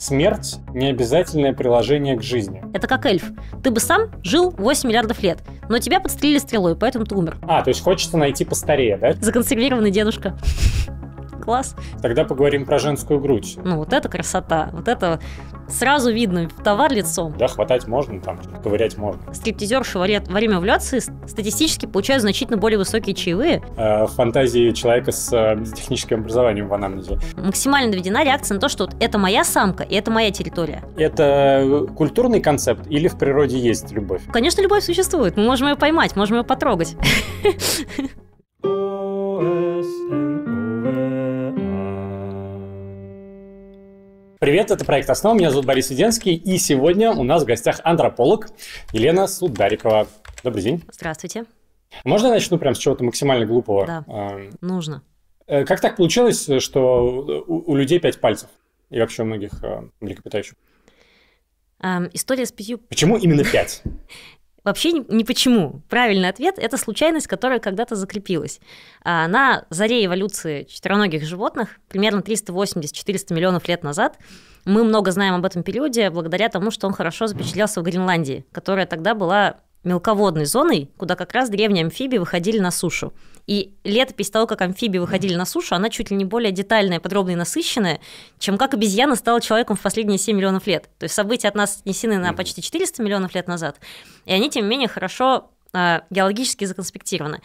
смерть – необязательное приложение к жизни. Это как эльф. Ты бы сам жил 8 миллиардов лет, но тебя подстрелили стрелой, поэтому ты умер. А, то есть хочется найти постарее, да? Законсервированный дедушка класс. Тогда поговорим про женскую грудь. Ну, вот это красота. Вот это сразу видно в товар лицом. Да, хватать можно, там, ковырять можно. Стриптизерши во время овуляции статистически получают значительно более высокие чаевые. Э, фантазии человека с э, техническим образованием в анамнезе. Максимально доведена реакция на то, что вот это моя самка, и это моя территория. Это культурный концепт или в природе есть любовь? Конечно, любовь существует. Мы можем ее поймать, можем ее потрогать. Привет, это проект «Основа». Меня зовут Борис Веденский. И сегодня у нас в гостях антрополог Елена Сударикова. Добрый день. Здравствуйте. Можно я начну прям с чего-то максимально глупого? Да, эм... нужно. Э, как так получилось, что у, у людей пять пальцев? И вообще у многих э, млекопитающих? Эм, история с пятью... Почему именно пять? Вообще не почему. Правильный ответ – это случайность, которая когда-то закрепилась. А, на заре эволюции четвероногих животных, примерно 380-400 миллионов лет назад, мы много знаем об этом периоде благодаря тому, что он хорошо запечатлелся в Гренландии, которая тогда была мелководной зоной, куда как раз древние амфибии выходили на сушу. И летопись того, как амфибии выходили на сушу, она чуть ли не более детальная, подробная и насыщенная, чем как обезьяна стала человеком в последние 7 миллионов лет. То есть события от нас снесены на почти 400 миллионов лет назад, и они, тем не менее, хорошо а, геологически законспектированы.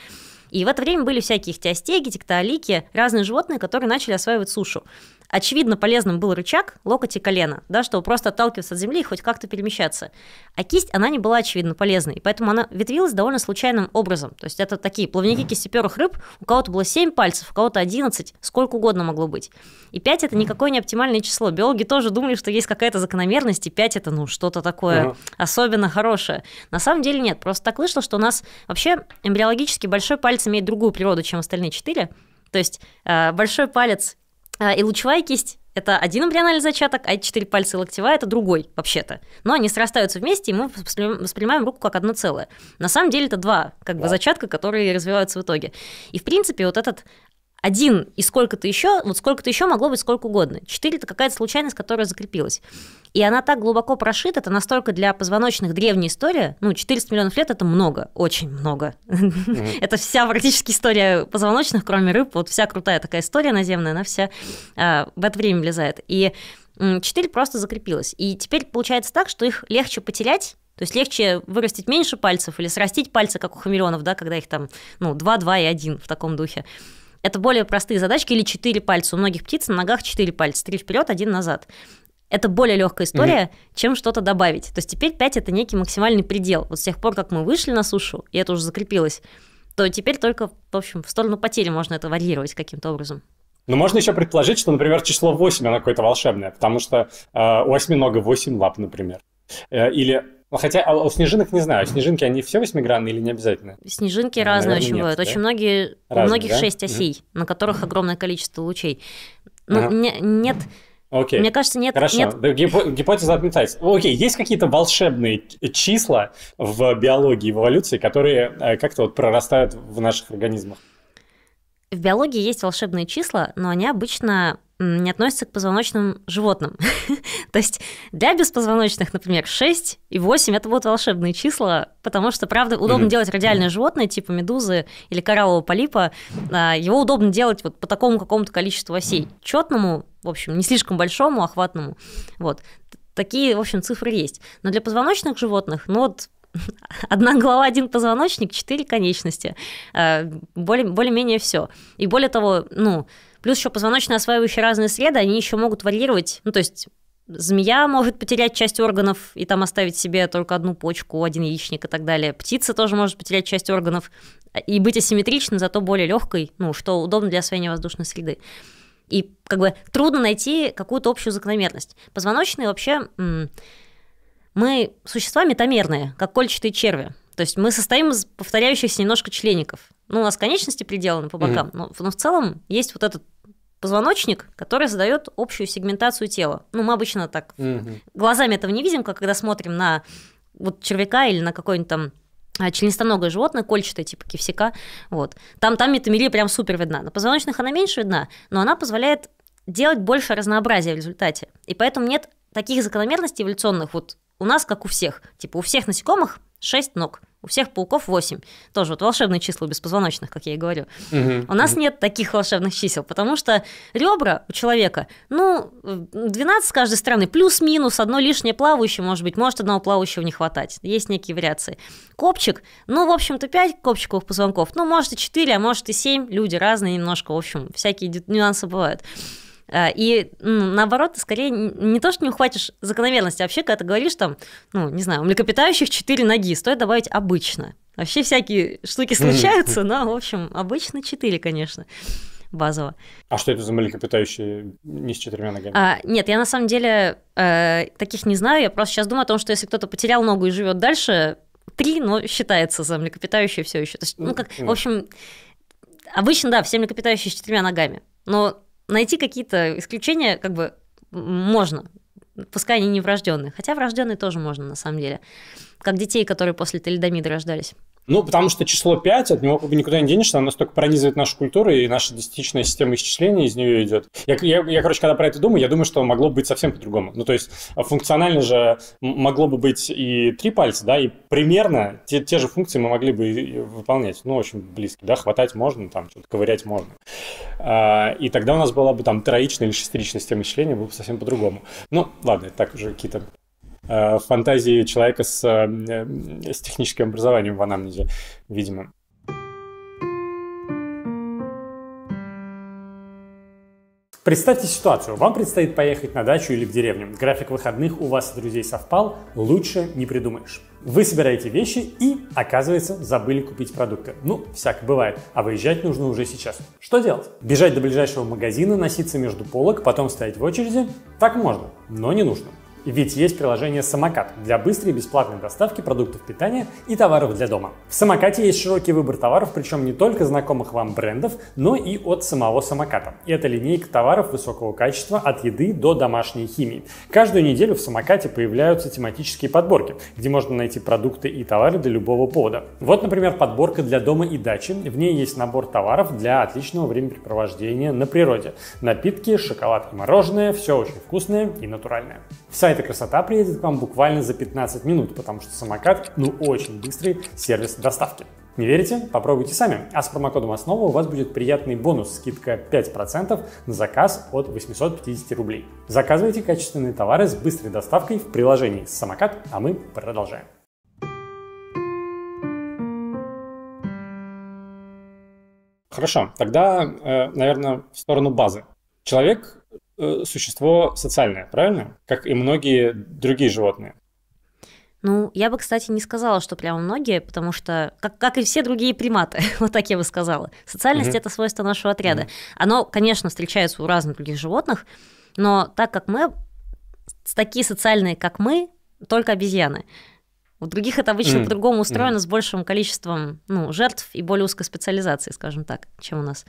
И в это время были всякие хтиостеги, тектоалики, разные животные, которые начали осваивать сушу. Очевидно, полезным был рычаг, локоть и колено, да, чтобы просто отталкиваться от земли и хоть как-то перемещаться. А кисть, она не была, очевидно, полезной, поэтому она ветвилась довольно случайным образом. То есть это такие плавники кистеперых рыб, у кого-то было 7 пальцев, у кого-то 11, сколько угодно могло быть. И 5 это никакое не оптимальное число. Биологи тоже думали, что есть какая-то закономерность, и 5 это, ну, что-то такое особенно хорошее. На самом деле нет, просто так вышло, что у нас вообще эмбриологически большой палец имеет другую природу, чем остальные четыре. То есть э, большой палец э, и лучевая кисть – это один эмбриональный зачаток, а четыре пальца и локтевая – это другой, вообще-то. Но они срастаются вместе, и мы воспринимаем руку как одно целое. На самом деле это два как бы, зачатка, которые развиваются в итоге. И, в принципе, вот этот один и сколько-то еще, вот сколько-то еще могло быть сколько угодно. Четыре – это какая-то случайность, которая закрепилась. И она так глубоко прошита, это настолько для позвоночных древняя история, ну, 400 миллионов лет – это много, очень много. Это вся практически история позвоночных, кроме рыб, вот вся крутая такая история наземная, она вся а, в это время влезает. И четыре просто закрепилась И теперь получается так, что их легче потерять, то есть легче вырастить меньше пальцев или срастить пальцы, как у хамелеонов, да, когда их там, ну, 2, 2 и 1 в таком духе. Это более простые задачки или четыре пальца. У многих птиц на ногах четыре пальца, три вперед, один назад это более легкая история, mm-hmm. чем что-то добавить. То есть теперь 5 это некий максимальный предел. Вот с тех пор, как мы вышли на сушу, и это уже закрепилось, то теперь только, в общем, в сторону потери можно это варьировать каким-то образом. Ну можно еще предположить, что, например, число 8, оно какое-то волшебное, потому что э, у осьминога 8 лап, например. Э, или а хотя а у снежинок не знаю, снежинки они все восьмигранные или не обязательно? Снежинки ну, разные очень бывают. Да? Очень многие, разные, у многих да? шесть осей, угу. на которых огромное количество лучей. Ну, ага. не, нет. Окей. Мне кажется, нет. Хорошо, нет... Гип- гипотеза отметается. Окей, есть какие-то волшебные числа в биологии, в эволюции, которые э, как-то вот прорастают в наших организмах? В биологии есть волшебные числа, но они обычно не относится к позвоночным животным. То есть для беспозвоночных, например, 6 и 8 это будут волшебные числа, потому что, правда, удобно mm-hmm. делать радиальное mm-hmm. животное, типа медузы или кораллового полипа. А, его удобно делать вот по такому какому-то количеству осей. Четному, в общем, не слишком большому, охватному. Вот. Такие, в общем, цифры есть. Но для позвоночных животных, ну вот Одна голова, один позвоночник, четыре конечности. А, более-менее все. И более того, ну, Плюс еще позвоночные осваивающие разные среды, они еще могут варьировать, ну, то есть Змея может потерять часть органов и там оставить себе только одну почку, один яичник и так далее. Птица тоже может потерять часть органов и быть асимметричной, зато более легкой, ну, что удобно для освоения воздушной среды. И как бы трудно найти какую-то общую закономерность. Позвоночные вообще... Мы существа метамерные, как кольчатые черви. То есть мы состоим из повторяющихся немножко члеников. Ну, у нас конечности приделаны по бокам, mm-hmm. но, но в целом есть вот этот позвоночник, который задает общую сегментацию тела. Ну, мы обычно так угу. глазами этого не видим, как когда смотрим на вот червяка или на какой-нибудь там а, членистоногое животное, кольчатое, типа кивсика. Вот. Там, там метамерия прям супер видна. На позвоночных она меньше видна, но она позволяет делать больше разнообразия в результате. И поэтому нет таких закономерностей эволюционных. Вот у нас, как у всех. Типа у всех насекомых 6 ног – у всех пауков 8. Тоже вот волшебные числа у беспозвоночных, как я и говорю. Угу. У нас нет таких волшебных чисел, потому что ребра у человека, ну, 12 с каждой стороны, плюс-минус, одно лишнее плавающее, может быть, может одного плавающего не хватать. Есть некие вариации. Копчик, ну, в общем-то, 5 копчиковых позвонков, ну, может и 4, а может и 7, люди разные немножко, в общем, всякие нюансы бывают. Э, и наоборот, ты скорее не то, что не ухватишь закономерности, а вообще, когда ты говоришь там, ну, не знаю, у млекопитающих четыре ноги, стоит добавить обычно. Вообще всякие штуки случаются, но, в общем, обычно четыре, конечно базово. А что это за млекопитающие не с четырьмя ногами? А, нет, я на самом деле э, таких не знаю. Я просто сейчас думаю о том, что если кто-то потерял ногу и живет дальше, три, но считается за млекопитающие все еще. То есть, ну, как, в общем, обычно, да, все млекопитающие с четырьмя ногами. Но найти какие-то исключения как бы можно, пускай они не врожденные, хотя врожденные тоже можно на самом деле, как детей, которые после талидомида рождались. Ну, потому что число 5, от него как бы никуда не денешься, оно настолько пронизывает нашу культуру, и наша десятичная система исчисления из нее идет. Я, я, я, короче, когда про это думаю, я думаю, что могло быть совсем по-другому. Ну, то есть а, функционально же могло бы быть и три пальца, да, и примерно те, те же функции мы могли бы выполнять. Ну, очень близко, да, хватать можно, там, что-то ковырять можно. А, и тогда у нас была бы там троичная или шестеричная система исчисления, было бы совсем по-другому. Ну, ладно, это так уже какие-то Э, фантазии человека с, э, с техническим образованием в анамнезе, видимо. Представьте ситуацию. Вам предстоит поехать на дачу или в деревню. График выходных у вас и друзей совпал, лучше не придумаешь. Вы собираете вещи и, оказывается, забыли купить продукты. Ну, всяко бывает. А выезжать нужно уже сейчас. Что делать? Бежать до ближайшего магазина, носиться между полок, потом стоять в очереди? Так можно, но не нужно. Ведь есть приложение «Самокат» для быстрой и бесплатной доставки продуктов питания и товаров для дома. В «Самокате» есть широкий выбор товаров, причем не только знакомых вам брендов, но и от самого «Самоката». И это линейка товаров высокого качества от еды до домашней химии. Каждую неделю в «Самокате» появляются тематические подборки, где можно найти продукты и товары для любого повода. Вот, например, подборка для дома и дачи. В ней есть набор товаров для отличного времяпрепровождения на природе. Напитки, шоколад и мороженое – все очень вкусное и натуральное. Сайт эта красота приедет к вам буквально за 15 минут, потому что самокат, ну, очень быстрый сервис доставки. Не верите? Попробуйте сами. А с промокодом «Основа» у вас будет приятный бонус, скидка 5% на заказ от 850 рублей. Заказывайте качественные товары с быстрой доставкой в приложении «Самокат», а мы продолжаем. Хорошо, тогда, э, наверное, в сторону базы. Человек Э, существо социальное, правильно? Как и многие другие животные. Ну, я бы, кстати, не сказала, что прямо многие, потому что, как, как и все другие приматы, вот так я бы сказала. Социальность mm-hmm. это свойство нашего отряда. Mm-hmm. Оно, конечно, встречается у разных других животных, но так как мы, такие социальные, как мы, только обезьяны. У других это обычно mm-hmm. по-другому устроено, mm-hmm. с большим количеством ну, жертв и более узкой специализации, скажем так, чем у нас.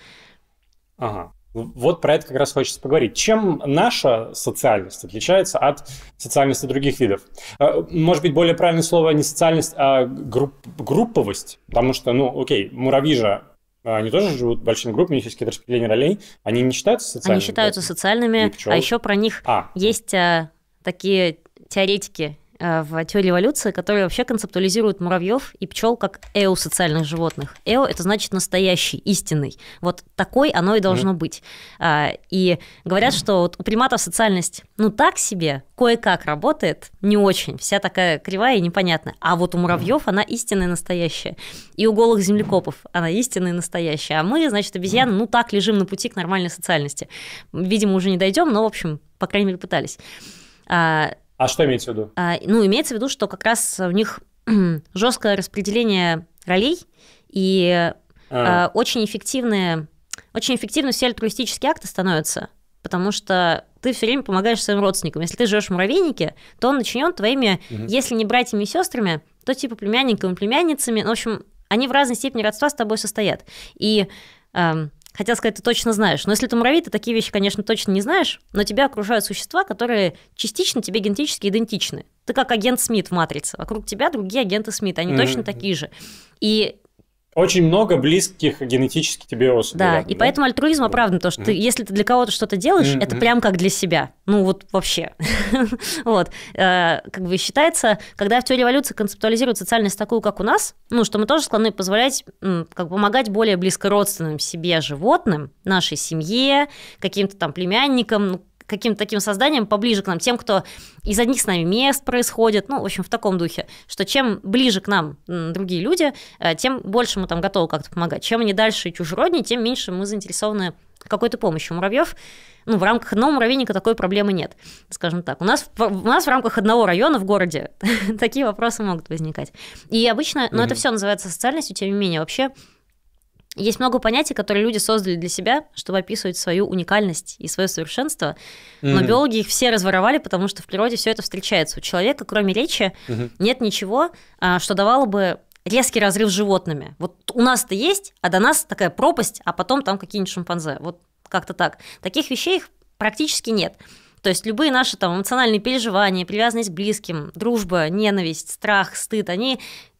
Ага. Вот про это как раз хочется поговорить. Чем наша социальность отличается от социальности других видов? Э, может быть, более правильное слово не социальность, а групп, групповость? Потому что, ну, окей, муравьи же э, они тоже живут большими группами, есть какие-то распределения ролей, они не считаются социальными? Они считаются социальными, а еще про них а. есть а, такие теоретики, Э, в теории эволюции, которые вообще концептуализируют муравьев и пчел как эо социальных животных. Эо это значит настоящий, истинный. Вот такой оно и должно mm. -hmm. быть. А, и говорят, mm. что вот у приматов социальность ну так себе, кое-как работает, не очень, вся такая кривая и непонятная. А вот у муравьев mm. она истинная настоящая. И у голых землекопов она истинная настоящая. А мы, значит, обезьяны, ну так лежим на пути к нормальной социальности. Видимо, уже не дойдем, но, в общем, по крайней мере, пытались. А, а что имеется в виду? А, ну, имеется в виду, что как раз у них жесткое распределение ролей и а. а очень эффективные, очень эффективно все альтруистические акты становятся, потому что ты все время помогаешь своим родственникам. Если ты живешь в муравейнике, то он начинен твоими, угу. если не братьями и сестрами, то типа племянниками, племянницами. Ну, в общем, они в разной степени родства с тобой состоят. И эм, хотел сказать, ты точно знаешь. Но если ты муравей, ты такие вещи, конечно, точно не знаешь, но тебя окружают существа, которые частично тебе генетически идентичны. Ты как агент Смит в «Матрице». Вокруг тебя другие агенты Смит, они mm-hmm. точно такие же. И очень много близких генетически тебе особей. Да, рядом, и да? поэтому альтруизм оправдан, потому что mm-hmm. ты, если ты для кого-то что-то делаешь, mm-hmm. это прям как для себя. Ну вот вообще. вот. Э, как бы считается, когда в теории эволюции концептуализируют социальность такую, как у нас, ну, что мы тоже склонны позволять, как помогать более близко родственным себе животным, нашей семье, каким-то там племянникам, ну, каким-то таким созданием поближе к нам, тем, кто из одних с нами мест происходит, ну, в общем, в таком духе, что чем ближе к нам другие люди, э, тем больше мы там готовы как-то помогать. Чем они дальше чужероднее, тем меньше мы заинтересованы какой-то помощью. Муравьев, ну, в рамках одного муравейника такой проблемы нет, скажем так. У нас, у нас в рамках одного района в городе такие вопросы могут возникать. И обычно, но это все называется социальностью, тем не менее, вообще есть много понятий, которые люди создали для себя, чтобы описывать свою уникальность и свое совершенство, но mm-hmm. биологи их все разворовали, потому что в природе все это встречается. У человека, кроме речи, mm-hmm. нет ничего, а, что давало бы резкий разрыв с животными. Вот у нас-то есть, а до нас такая пропасть, а потом там какие-нибудь шимпанзе. Вот как-то так. Таких вещей их практически нет. То есть любые наши там эмоциональные переживания, привязанность к близким, дружба, ненависть, страх, стыд, они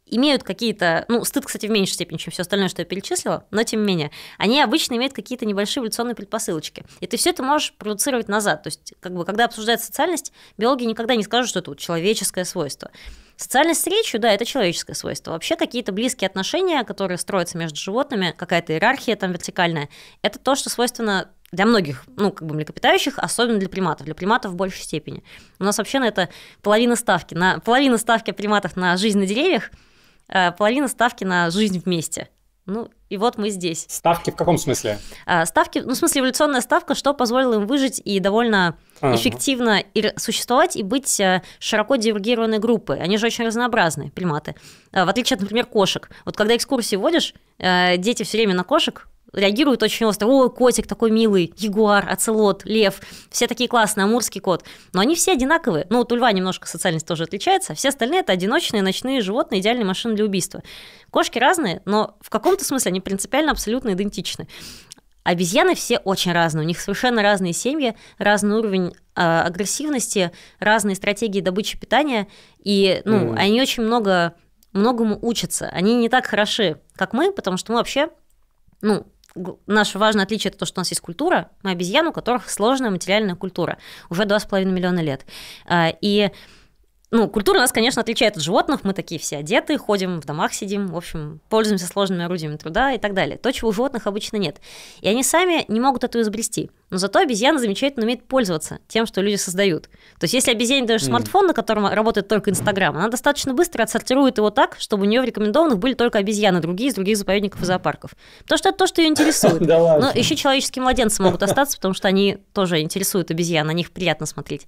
имеют какие-то, ну, стыд, кстати, в меньшей степени, чем все остальное, что я перечислила, но тем не менее, они обычно имеют какие-то небольшие эволюционные предпосылочки. И ты все это можешь продуцировать назад. То есть, как бы, когда обсуждают социальность, биологи никогда не скажут, что это вот человеческое свойство. Социальность с речью, да, это человеческое свойство. Вообще какие-то близкие отношения, которые строятся между животными, какая-то иерархия там вертикальная, это то, что свойственно для многих, ну, как бы млекопитающих, особенно для приматов, для приматов в большей степени. У нас вообще на это половина ставки, на, половина ставки приматов на жизнь на деревьях – Э, половина ставки на жизнь вместе. Ну, и вот мы здесь. Ставки в каком смысле? А, ставки, ну, в смысле, эволюционная ставка, что позволило им выжить и довольно а, эффективно и существовать и быть э, широко дивергированной группой. Они же очень разнообразные приматы. А, в отличие от, например, кошек. Вот когда экскурсии водишь, э, дети все время на кошек реагируют очень остро. О, котик такой милый, ягуар, оцелот, лев. Все такие классные, амурский кот. Но они все одинаковые. Ну, вот у льва немножко социальность тоже отличается. Все остальные – это одиночные ночные животные, идеальные машины для убийства. Кошки разные, но в каком-то смысле они принципиально абсолютно идентичны. Обезьяны все очень разные, у них совершенно разные семьи, разный уровень э, агрессивности, разные стратегии добычи питания, и ну, mm. они очень много многому учатся. Они не так хороши, как мы, потому что мы вообще ну, наше важное отличие это то, что у нас есть культура, мы обезьяны, у которых сложная материальная культура уже 2,5 миллиона лет. А, и ну, культура нас, конечно, отличает от животных. Мы такие все одеты, ходим, в домах сидим, в общем, пользуемся сложными орудиями труда и так далее. То, чего у животных обычно нет. И они сами не могут это изобрести. Но зато обезьяны замечательно умеют пользоваться тем, что люди создают. То есть, если обезьяне даешь mm. смартфон, на котором работает только Инстаграм, она достаточно быстро отсортирует его так, чтобы у нее в рекомендованных были только обезьяны, другие из других заповедников и зоопарков. То что это то, что ее интересует. Но еще человеческие младенцы могут остаться, потому что они тоже интересуют обезьян, на них приятно смотреть.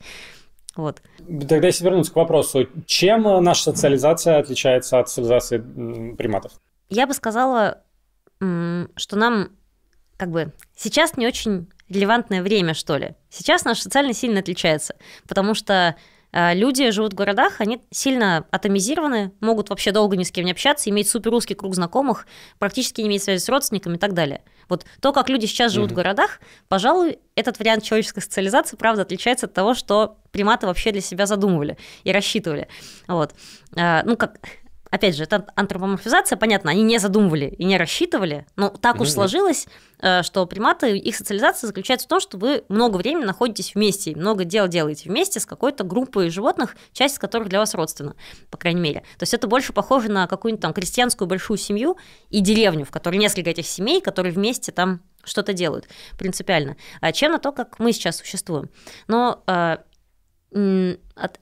Вот. Тогда если вернуться к вопросу, чем наша социализация отличается от социализации приматов? Я бы сказала, что нам как бы сейчас не очень релевантное время, что ли. Сейчас наш социально сильно отличается, потому что а, люди живут в городах, они сильно атомизированы, могут вообще долго ни с кем не общаться, иметь супер суперузкий круг знакомых, практически не иметь связи с родственниками и так далее. Вот то, как люди сейчас живут mm-hmm. в городах, пожалуй, этот вариант человеческой социализации, правда, отличается от того, что приматы вообще для себя задумывали и рассчитывали. Вот. А, ну, как опять же, это антропоморфизация, понятно, они не задумывали и не рассчитывали, но так ну, уж сложилось, э, что приматы, их социализация заключается в том, что вы много времени находитесь вместе, много дел делаете вместе с какой-то группой животных, часть из которых для вас родственна, по крайней мере. То есть это больше похоже на какую-нибудь там крестьянскую большую семью и деревню, в которой несколько этих семей, которые вместе там что-то делают принципиально, а чем на то, как мы сейчас существуем. Но э,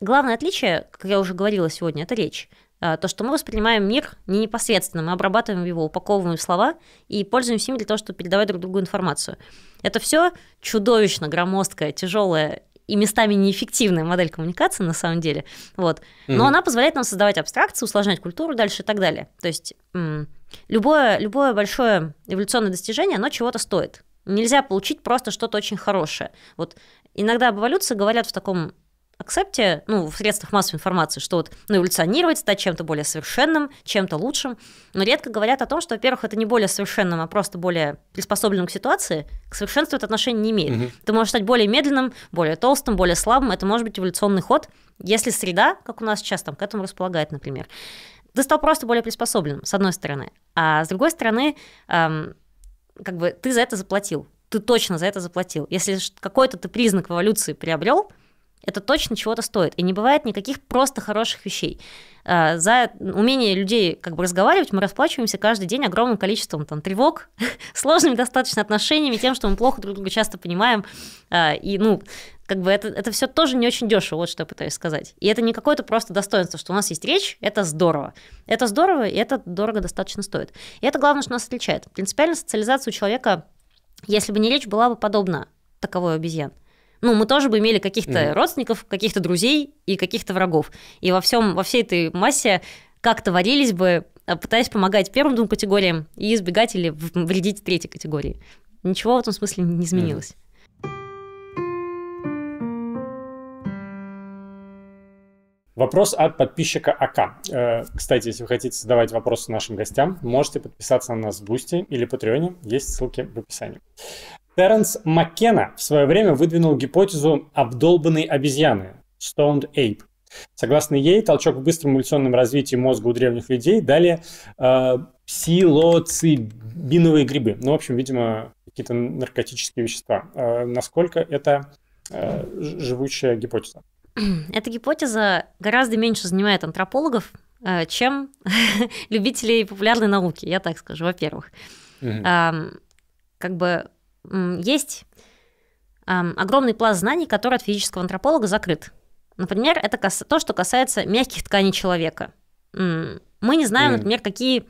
Главное отличие, как я уже говорила сегодня, это речь. А, то, что мы воспринимаем мир не непосредственно, мы обрабатываем его, упаковываем в слова и пользуемся им для того, чтобы передавать друг другу информацию. Это все чудовищно громоздкая, тяжелая и местами неэффективная модель коммуникации на самом деле. Вот. Но mm-hmm. она позволяет нам создавать абстракции, усложнять культуру дальше и так далее. То есть м- любое, любое большое эволюционное достижение, оно чего-то стоит. Нельзя получить просто что-то очень хорошее. Вот иногда об эволюции говорят в таком акцепте, ну, в средствах массовой информации, что вот ну, эволюционировать, стать чем-то более совершенным, чем-то лучшим, но редко говорят о том, что, во-первых, это не более совершенным, а просто более приспособленным к ситуации, к совершенству это отношение не имеет. Угу. Ты можешь стать более медленным, более толстым, более слабым, это может быть эволюционный ход, если среда, как у нас сейчас, там, к этому располагает, например. Ты стал просто более приспособленным, с одной стороны. А с другой стороны, эм, как бы ты за это заплатил. Ты точно за это заплатил. Если какой-то ты признак эволюции приобрел – это точно чего-то стоит. И не бывает никаких просто хороших вещей. А, за умение людей как бы разговаривать мы расплачиваемся каждый день огромным количеством там, тревог, сложными достаточно отношениями, тем, что мы плохо друг друга часто понимаем. А, и, ну, как бы это, это все тоже не очень дешево, вот что я пытаюсь сказать. И это не какое-то просто достоинство, что у нас есть речь, это здорово. Это здорово, и это дорого достаточно стоит. И это главное, что нас отличает. Принципиально социализация у человека, если бы не речь, была бы подобна таковой обезьян ну, мы тоже бы имели каких-то mm. родственников, каких-то друзей и каких-то врагов. И во всем, во всей этой массе как-то варились бы, а, пытаясь помогать первым двум категориям и избегать или вредить третьей категории. Ничего в этом смысле не изменилось. Mm. Вопрос от подписчика АК. Э, кстати, если вы хотите задавать вопросы нашим гостям, можете подписаться на нас в Бусти или Патреоне. Есть ссылки в описании. Терренс Маккена в свое время выдвинул гипотезу обдолбанной обезьяны – stoned ape. Согласно ей, толчок в быстром эволюционном развитии мозга у древних людей дали э, псилоцибиновые грибы. Ну, в общем, видимо, какие-то наркотические вещества. Э, насколько это э, живучая гипотеза? Эта гипотеза гораздо меньше занимает антропологов, э, чем любителей популярной науки, я так скажу, во-первых. Угу. Э, как бы есть огромный пласт знаний, который от физического антрополога закрыт. Например, это то, что касается мягких тканей человека. Мы не знаем, например, какие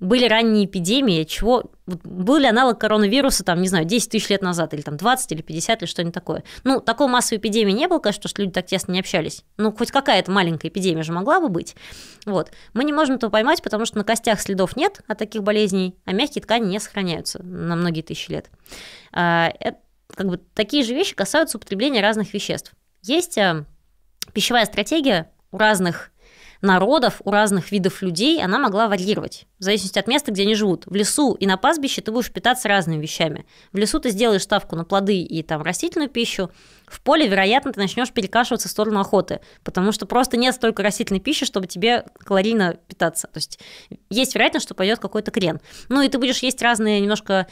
были ранние эпидемии, чего был ли аналог коронавируса, там, не знаю, 10 тысяч лет назад, или там 20, или 50, или что-нибудь такое. Ну, такой массовой эпидемии не было, конечно, что люди так тесно не общались. Ну, хоть какая-то маленькая эпидемия же могла бы быть. Вот. Мы не можем этого поймать, потому что на костях следов нет от таких болезней, а мягкие ткани не сохраняются на многие тысячи лет. А, Это, как бы, такие же вещи касаются употребления разных веществ. Есть э, пищевая стратегия у разных народов, у разных видов людей, она могла варьировать, в зависимости от места, где они живут. В лесу и на пастбище ты будешь питаться разными вещами. В лесу ты сделаешь ставку на плоды и там растительную пищу, в поле, вероятно, ты начнешь перекашиваться в сторону охоты, потому что просто нет столько растительной пищи, чтобы тебе калорийно питаться. То есть есть вероятность, что пойдет какой-то крен. Ну и ты будешь есть разные немножко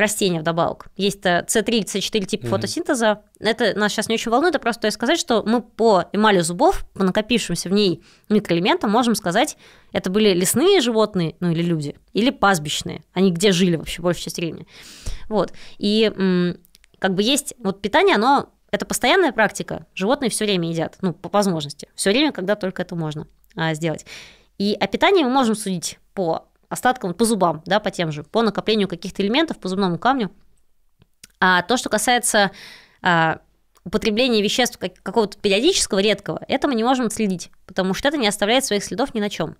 растения вдобавок. Есть C 3 С4 тип mm-hmm. фотосинтеза. Это нас сейчас не очень волнует, а просто сказать, что мы по эмали зубов, по накопившимся в ней микроэлементам, можем сказать, это были лесные животные, ну или люди, или пастбищные. Они где жили вообще большую часть времени. Вот. И как бы есть, вот питание, оно это постоянная практика. Животные все время едят, ну, по возможности. Все время, когда только это можно а, сделать. И о питании мы можем судить по остаткам по зубам, да, по тем же, по накоплению каких-то элементов, по зубному камню. А то, что касается а, употребления веществ какого-то периодического, редкого, это мы не можем отследить, потому что это не оставляет своих следов ни на чем.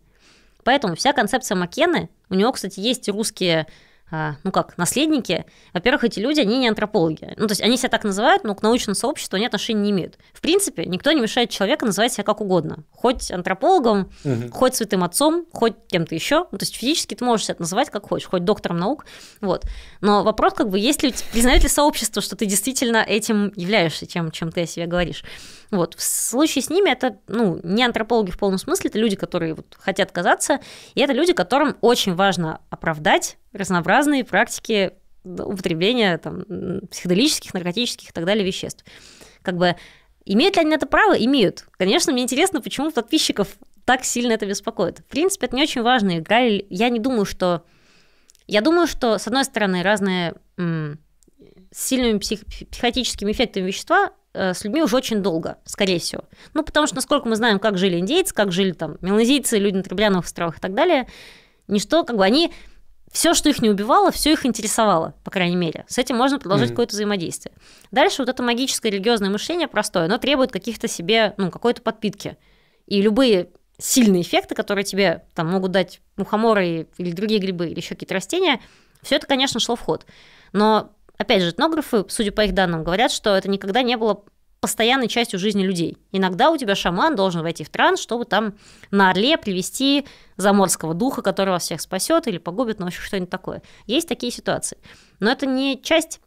Поэтому вся концепция Макены, у него, кстати, есть русские а, ну как, наследники, во-первых, эти люди, они не антропологи. Ну, то есть они себя так называют, но к научному сообществу они отношения не имеют. В принципе, никто не мешает человеку называть себя как угодно. Хоть антропологом, угу. хоть святым отцом, хоть кем-то еще. Ну, то есть физически ты можешь себя называть как хочешь, хоть доктором наук. Вот. Но вопрос как бы, есть ли, признает ли сообщество, что ты действительно этим являешься, чем, чем ты о себе говоришь. Вот. В случае с ними это ну, не антропологи в полном смысле, это люди, которые вот, хотят казаться, и это люди, которым очень важно оправдать разнообразные практики употребления там, психоделических, наркотических и так далее веществ. Как бы Имеют ли они это право? Имеют. Конечно, мне интересно, почему подписчиков так сильно это беспокоит. В принципе, это не очень важная игра. Я не думаю, что... Я думаю, что, с одной стороны, разные с сильными псих... психотическими эффектами вещества Э, с людьми уже очень долго, скорее всего. Ну, потому что, насколько мы знаем, как жили индейцы, как жили там меланезийцы, люди на Требляновых островах и так далее, ничто, как бы они все, что их не убивало, все их интересовало, по крайней мере. С этим можно продолжить mm-hmm. какое-то взаимодействие. Дальше вот это магическое религиозное мышление простое, оно требует каких-то себе, ну, какой-то подпитки. И любые сильные эффекты, которые тебе там могут дать мухоморы или другие грибы, или еще какие-то растения, все это, конечно, шло в ход. Но Опять же, этнографы, судя по их данным, говорят, что это никогда не было постоянной частью жизни людей. Иногда у тебя шаман должен войти в транс, чтобы там на орле привести заморского духа, который вас всех спасет или погубит, ну вообще что-нибудь такое. Есть такие ситуации. Но это не часть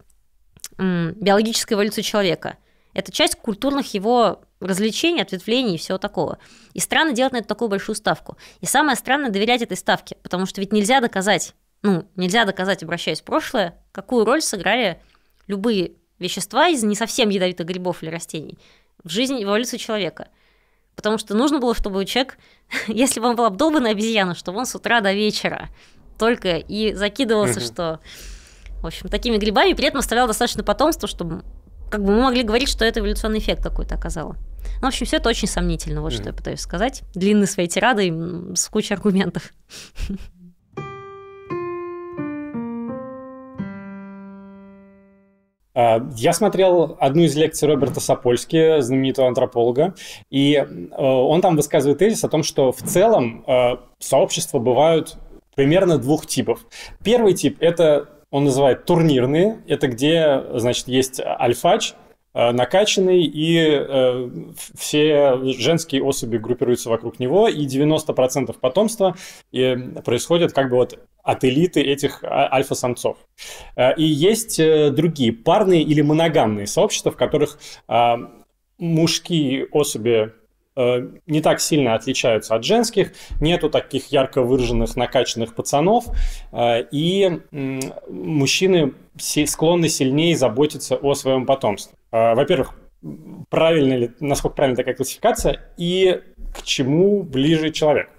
биологической эволюции человека. Это часть культурных его развлечений, ответвлений и всего такого. И странно делать на это такую большую ставку. И самое странное доверять этой ставке, потому что ведь нельзя доказать, ну, нельзя доказать, обращаясь в прошлое, какую роль сыграли любые вещества из не совсем ядовитых грибов или растений в жизни, эволюции человека. Потому что нужно было, чтобы человек, если бы он был обдолбанный обезьяна, чтобы он с утра до вечера только и закидывался, что, в общем, такими грибами, при этом оставлял достаточно потомства, чтобы как бы мы могли говорить, что это эволюционный эффект какой-то оказало. Ну, в общем, все это очень сомнительно, вот что я пытаюсь сказать. Длинные свои тирады с кучей аргументов. Э, я смотрел одну из лекций Роберта Сапольски, знаменитого антрополога, и э, он там высказывает тезис о том, что в целом э, сообщества бывают примерно двух типов. Первый тип – это он называет турнирные, это где, значит, есть альфач, накачанный, и э, все женские особи группируются вокруг него, и 90% потомства и происходит как бы вот от элиты этих а, альфа-самцов. Э, и есть э, другие парные или моногамные сообщества, в которых а, мужские особи э, не так сильно отличаются от женских, нету таких ярко выраженных накачанных пацанов, и мужчины склонны сильнее заботиться о своем потомстве. Во-первых, правильно ли, насколько правильна такая классификация, и к чему ближе человек.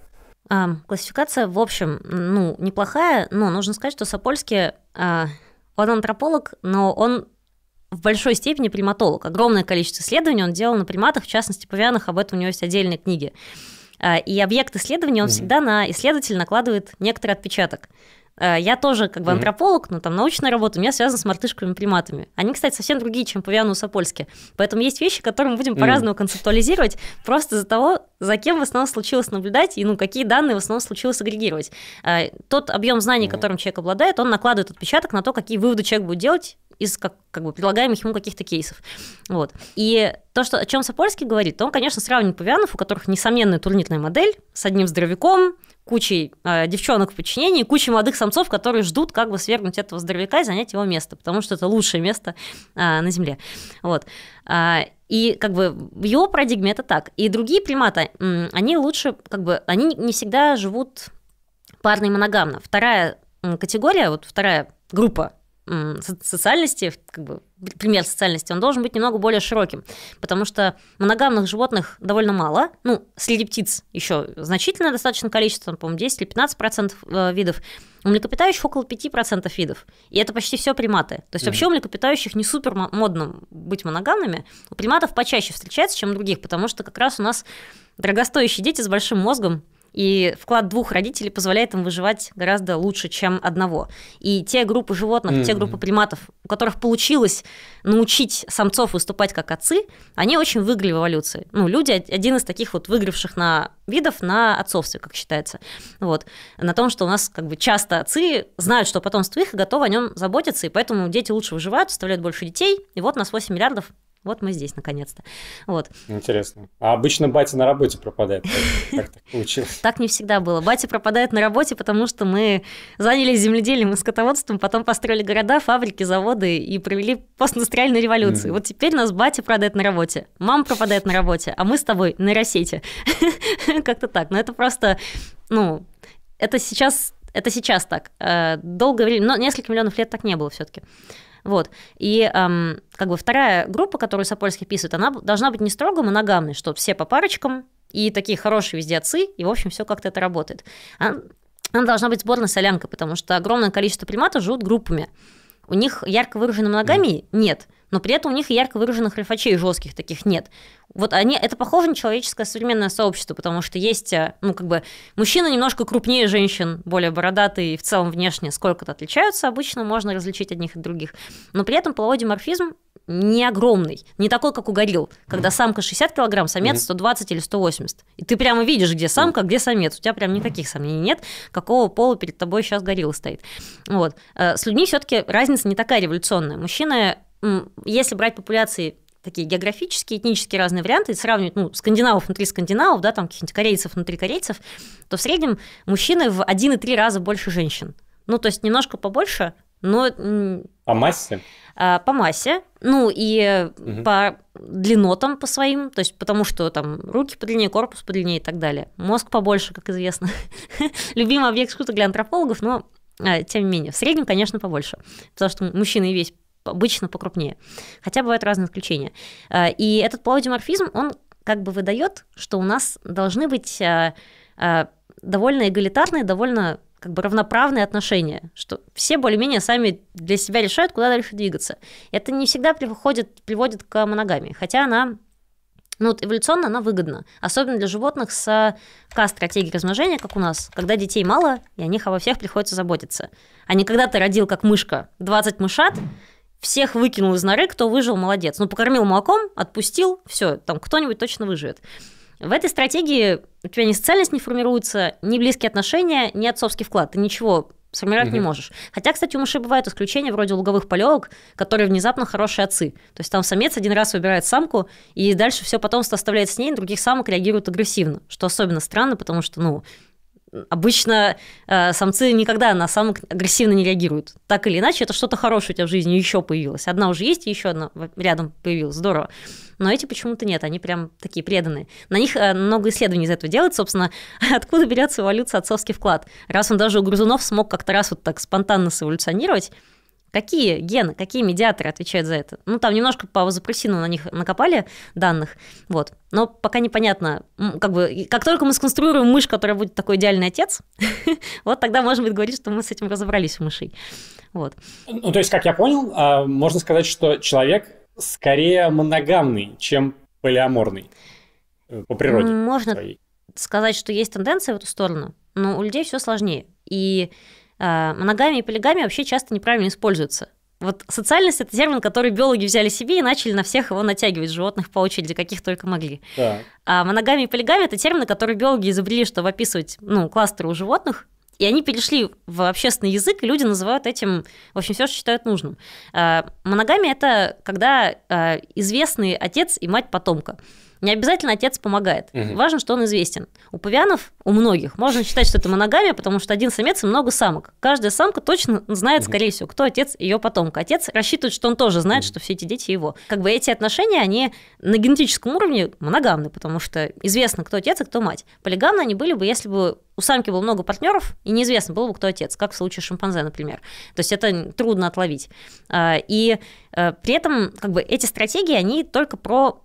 А, классификация, в общем, ну, неплохая, но нужно сказать, что Сапольский, а, он антрополог, но он в большой степени приматолог. Огромное количество исследований он делал на приматах, в частности, павианах, об этом у него есть отдельные книги. А, и объект исследования, он mm-hmm. всегда на исследователя накладывает некоторый отпечаток. Э, я тоже как бы антрополог, но там научная работа у меня связана с мартышками приматами. Они, кстати, совсем другие, чем павианус апольски. Поэтому есть вещи, которые мы будем по-разному концептуализировать, просто из-за того, за кем в основном случилось наблюдать и ну, какие данные в основном случилось агрегировать. Э, тот объем знаний, которым человек обладает, он накладывает отпечаток на то, какие выводы человек будет делать из как, как бы предлагаемых ему каких-то кейсов. Вот. И то, что, о чем Сапольский говорит, то он, конечно, сравнивает павианов, у которых несомненная турнирная модель с одним здоровяком, кучей э, девчонок в подчинении, кучей молодых самцов, которые ждут как бы свергнуть этого здоровяка и занять его место, потому что это лучшее место э, на Земле. Вот. А, и как бы в его парадигме это так. И другие приматы, они лучше, как бы, они не всегда живут парно и моногамно. Вторая категория, вот вторая группа социальности, как бы, пример социальности, он должен быть немного более широким, потому что моногамных животных довольно мало, ну, среди птиц еще значительное достаточно количество, по-моему, 10 или 15 процентов э, видов, у млекопитающих около 5 процентов видов, и это почти все приматы. То есть mm-hmm. вообще у млекопитающих не супер модно быть моногамными, у приматов почаще встречается, чем у других, потому что как раз у нас дорогостоящие дети с большим мозгом, и вклад двух родителей позволяет им выживать гораздо лучше, чем одного. И те группы животных, mm-hmm. те группы приматов, у которых получилось научить самцов выступать как отцы, они очень выиграли в эволюции. Ну, люди один из таких вот выигравших на видов на отцовстве, как считается. Вот. На том, что у нас как бы часто отцы знают, что потомство их, и готовы о нем заботиться, и поэтому дети лучше выживают, составляют больше детей, и вот у нас 8 миллиардов вот мы здесь, наконец-то. Вот. Интересно. А обычно батя на работе пропадает. Как так получилось? Так не всегда было. Батя пропадает на работе, потому что мы занялись земледелием и скотоводством, потом построили города, фабрики, заводы и провели постиндустриальную революцию. Вот теперь нас батя продает на работе, мама пропадает на работе, а мы с тобой на рассете. Как-то так. Но это просто, ну, это сейчас это сейчас так. Э, долгое время, но ну, несколько миллионов лет так не было все-таки. Вот. И эм, как бы вторая группа, которую Сапольский писает, она должна быть не строго моногамной, что все по парочкам, и такие хорошие везде отцы, и, в общем, все как-то это работает. Она, она должна быть сборная солянка, потому что огромное количество приматов живут группами. У них ярко выраженной моногамии нет, но при этом у них ярко выраженных рифачей жестких таких нет вот они, это похоже на человеческое современное сообщество, потому что есть, э, ну, как бы, мужчины немножко крупнее женщин, более бородатые, и в целом внешне сколько-то отличаются, обычно можно различить одних от других. Но при этом половой диморфизм не огромный, не такой, как у горилл, когда самка 60 килограмм, самец 120 или 180. И ты прямо видишь, где самка, а где самец. У тебя прям никаких сомнений нет, какого пола перед тобой сейчас горилла стоит. Вот. Э, с людьми все-таки разница не такая революционная. Мужчины, если брать популяции такие географические, этнические разные варианты, и сравнивать ну, скандинавов внутри скандинавов, да, там каких-нибудь корейцев внутри корейцев, то в среднем мужчины в 1,3 раза больше женщин. Ну, то есть немножко побольше, но... По массе? А, по массе, ну и угу. по длинотам по своим, то есть потому что там руки подлиннее, корпус подлиннее и так далее. Мозг побольше, как известно. Любимый объект шуток для антропологов, но а, тем не менее, в среднем, конечно, побольше, потому что мужчины весь обычно покрупнее. Хотя бывают разные исключения. Э, и этот полудиморфизм, он как бы выдает, что у нас должны быть э, э, довольно эгалитарные, довольно как бы равноправные отношения, что все более-менее сами для себя решают, куда дальше двигаться. Это не всегда приводит, приводит к моногамии, хотя она ну, вот эволюционно она выгодна, особенно для животных с К-стратегией размножения, как у нас, когда детей мало, и о них обо всех приходится заботиться. А не когда ты родил как мышка 20 мышат, всех выкинул из норы, кто выжил, молодец. Ну, покормил молоком, отпустил, все, там кто-нибудь точно выживет. В этой стратегии у тебя ни социальность не формируется, ни близкие отношения, ни отцовский вклад. Ты ничего сформировать угу. не можешь. Хотя, кстати, у мышей бывают исключения вроде луговых полевок, которые внезапно хорошие отцы. То есть там самец один раз выбирает самку, и дальше все потомство оставляет с ней, других самок реагируют агрессивно, что особенно странно, потому что, ну, обычно э, самцы никогда на самок агрессивно не реагируют. Так или иначе, это что-то хорошее у тебя в жизни еще появилось. Одна уже есть, еще одна рядом появилась. Здорово. Но эти почему-то нет, они прям такие преданные. На них э, много исследований из этого делают, собственно, откуда берется эволюция отцовский вклад. Раз он даже у грызунов смог как-то раз вот так спонтанно сэволюционировать, Какие гены, какие медиаторы отвечают за это? Ну, там немножко по вазопрессину на них накопали данных, вот. Но пока непонятно, как бы, как только мы сконструируем мышь, которая будет такой идеальный отец, вот тогда можно будет говорить, что мы с этим разобрались у мышей. Вот. Ну, то есть, как я понял, а, можно сказать, что человек скорее моногамный, чем полиаморный э, по природе. Можно своей. сказать, что есть тенденция в эту сторону, но у людей все сложнее. И а, моногамия и полигамия вообще часто неправильно используются. Вот социальность это термин, который биологи взяли себе и начали на всех его натягивать, животных по очереди, каких только могли. Да. А моногамия и полигамия это термины, которые биологи изобрели, чтобы описывать ну, кластеры у животных, и они перешли в общественный язык, и люди называют этим, в общем, все, что считают нужным. А, моногамия – это когда а, известный отец и мать потомка. Не обязательно отец помогает. Угу. Важно, что он известен. У павианов, у многих, можно считать, что это моногамия, потому что один самец и много самок. Каждая самка точно знает, угу. скорее всего, кто отец ее потомка. Отец рассчитывает, что он тоже знает, угу. что все эти дети его. Как бы эти отношения, они на генетическом уровне моногамны, потому что известно, кто отец и кто мать. Полигамны они были бы, если бы у самки было много партнеров, и неизвестно было бы, кто отец, как в случае шимпанзе, например. То есть это трудно отловить. А, и э, при этом как бы эти стратегии, они только про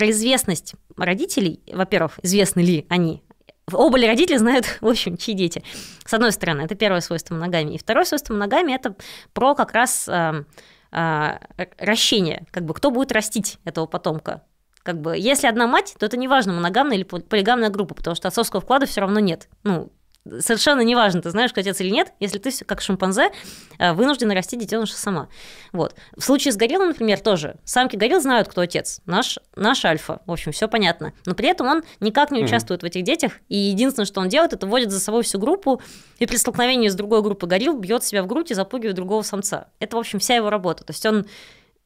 про известность родителей, во-первых, известны ли они оба ли родители знают, в общем, чьи дети. С одной стороны, это первое свойство моногамии. И второе свойство моногамии – это про как раз э, э, ращение, как бы кто будет растить этого потомка. Как бы, если одна мать, то это не важно, моногамная или полигамная группа, потому что отцовского вклада все равно нет. Ну, совершенно неважно, ты знаешь, котец или нет, если ты как шимпанзе э, вынуждена расти детеныша сама. Вот. В случае с гориллом, например, тоже. Самки горилл знают, кто отец. Наш, наш альфа. В общем, все понятно. Но при этом он никак не участвует mm в этих детях. И единственное, что он делает, это вводит за собой всю группу и при столкновении с другой группой горилл бьет себя в грудь и запугивает другого самца. Это, в общем, вся его работа. То есть он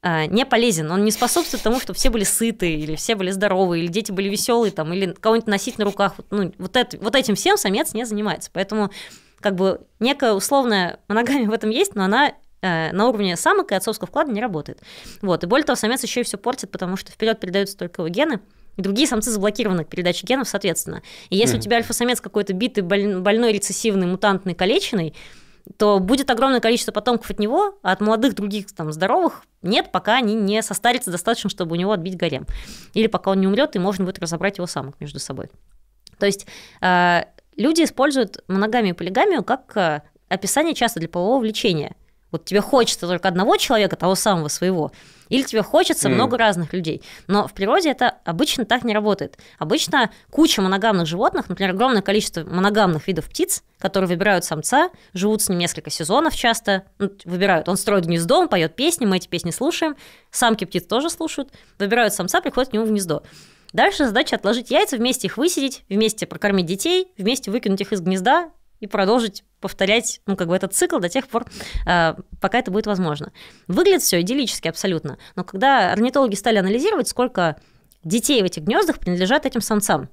а, не полезен. Он не способствует тому, чтобы все были сыты, или все были здоровы, или дети были веселые, там, или кого-нибудь носить на руках. Вот, ну, вот, это, вот этим всем самец не занимается. Поэтому как бы некая условная моногамия в этом есть, но она э, на уровне самок и отцовского вклада не работает. Вот. И более того, самец еще и все портит, потому что вперед передаются только его гены, и другие самцы заблокированы к передаче генов, соответственно. И если mm-hmm. у тебя альфа-самец какой-то битый, больной, рецессивный, мутантный, калеченный, то будет огромное количество потомков от него, а от молодых других там здоровых нет, пока они не состарятся достаточно, чтобы у него отбить гарем. Или пока он не умрет, и можно будет разобрать его самых между собой. То есть а, люди используют моногамию и полигамию как а, описание часто для полового влечения – вот тебе хочется только одного человека, того самого своего, или тебе хочется mm. много разных людей. Но в природе это обычно так не работает. Обычно куча моногамных животных, например, огромное количество моногамных видов птиц, которые выбирают самца, живут с ним несколько сезонов часто, ну, выбирают. Он строит гнездо, он поет песни, мы эти песни слушаем, самки птиц тоже слушают, выбирают самца, приходят к нему в гнездо. Дальше задача отложить яйца, вместе их высидеть, вместе прокормить детей, вместе выкинуть их из гнезда, и продолжить повторять, ну, как бы этот цикл до тех пор, а, пока это будет возможно. Выглядит все идиллически абсолютно, но когда орнитологи стали анализировать, сколько детей в этих гнездах принадлежат этим самцам,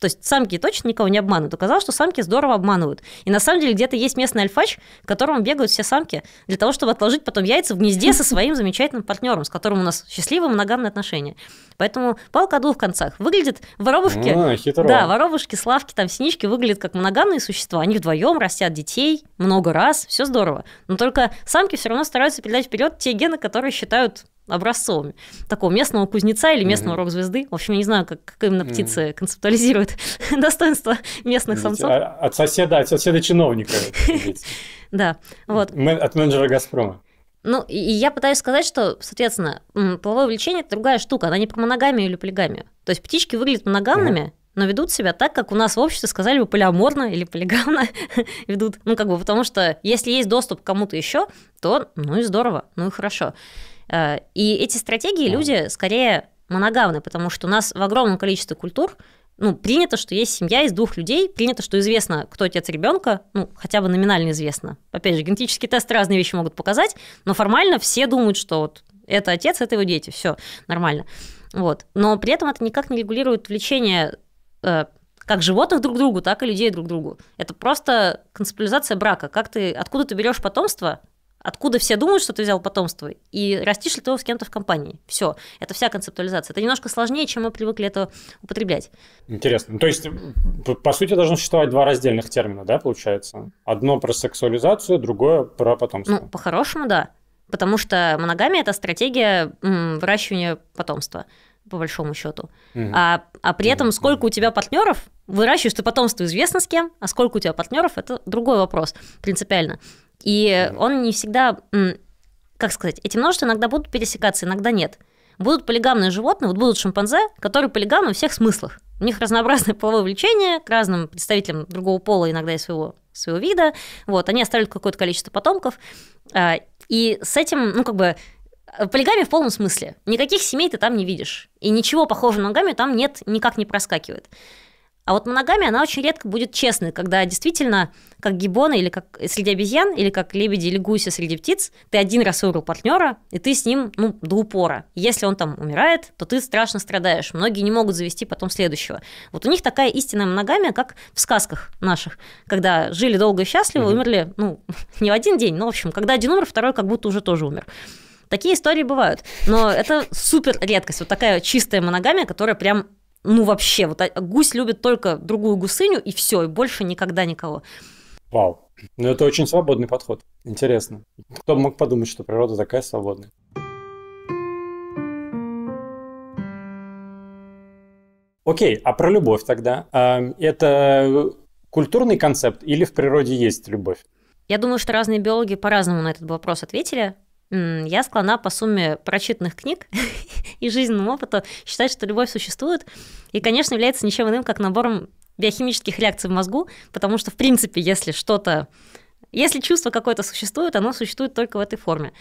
то есть самки точно никого не обманывают. Оказалось, что самки здорово обманывают. И на самом деле где-то есть местный альфач, к которому бегают все самки для того, чтобы отложить потом яйца в гнезде со своим замечательным партнером, с которым у нас счастливые моногамные отношения. Поэтому палка о двух концах. Выглядит воробушки... А, хитро. Да, воробушки, славки, там, синички выглядят как моногамные существа. Они вдвоем растят детей много раз, все здорово. Но только самки все равно стараются передать вперед те гены, которые считают образцовыми. Такого местного кузнеца или местного mm-hmm. рок-звезды. В общем, я не знаю, как, как именно птица mm-hmm. концептуализируют достоинство местных Видите, самцов. А от соседа, от соседа чиновника. Да, вот. От менеджера «Газпрома». Ну, и я пытаюсь сказать, что, соответственно, половое влечение – это другая штука, она не про моногамию или полигамию. То есть птички выглядят моногамными, но ведут себя так, как у нас в обществе сказали бы полиаморно или полигамно ведут. Ну, как бы, потому что если есть доступ к кому-то еще, то ну и здорово, ну и хорошо. Э, и эти стратегии люди скорее моногамны, потому что у нас в огромном количестве культур ну, принято, что есть семья из двух людей, принято, что известно, кто отец ребенка, ну, хотя бы номинально известно. Опять же, генетические тесты разные вещи могут показать, но формально все думают, что вот это отец, это его дети, все нормально. Вот. Но при этом это никак не регулирует влечение э, как животных друг к другу, так и людей друг к другу. Это просто концептуализация брака. Как ты, откуда ты берешь потомство, Откуда все думают, что ты взял потомство, и растишь ли ты его с кем-то в компании. Все, это вся концептуализация. Это немножко сложнее, чем мы привыкли это употреблять. Интересно. Ну, то есть, по сути, должно существовать два раздельных термина, да, получается? Одно про сексуализацию, другое про потомство. Ну, по-хорошему, да. Потому что моногамия – это стратегия выращивания потомства по большому счету. mm А, а при этом, сколько у тебя партнеров, выращиваешь ты потомство известно с кем, а сколько у тебя партнеров, это другой вопрос принципиально. И он не всегда, как сказать, эти множества иногда будут пересекаться, иногда нет. Будут полигамные животные, вот будут шимпанзе, которые полигамны в всех смыслах. У них разнообразное половое влечение к разным представителям другого пола, иногда и своего, своего вида. Вот, они оставляют какое-то количество потомков. А, и с этим, ну, как бы, э, полигами в полном смысле. Никаких семей ты там не видишь. И ничего похожего на гамме там нет, никак не проскакивает. А вот моногами она очень редко будет честной, когда действительно, как гибоны или как среди обезьян, или как лебеди или гуси среди птиц, ты один раз выбрал партнера, и ты с ним ну, до упора. Если он там умирает, то ты страшно страдаешь. Многие не могут завести потом следующего. Вот у них такая истинная моногамия, как в сказках наших, когда жили долго и счастливо, угу. умерли, ну, не в один день, но, в общем, когда один умер, второй как будто уже тоже умер. Такие истории бывают, но это супер редкость. Вот такая чистая моногамия, которая прям ну вообще, вот а, гусь любит только другую гусыню, и все, и больше никогда никого. Вау. Ну это очень свободный подход. Интересно. Кто мог подумать, что природа такая свободная? Окей, а про любовь тогда? А, это культурный концепт или в природе есть любовь? Я думаю, что разные биологи по-разному на этот вопрос ответили я склонна по сумме прочитанных книг и жизненного опыта считать, что любовь существует и, конечно, является ничем иным, как набором биохимических реакций в мозгу, потому что, в принципе, если что-то, если чувство какое-то существует, оно существует только в этой форме.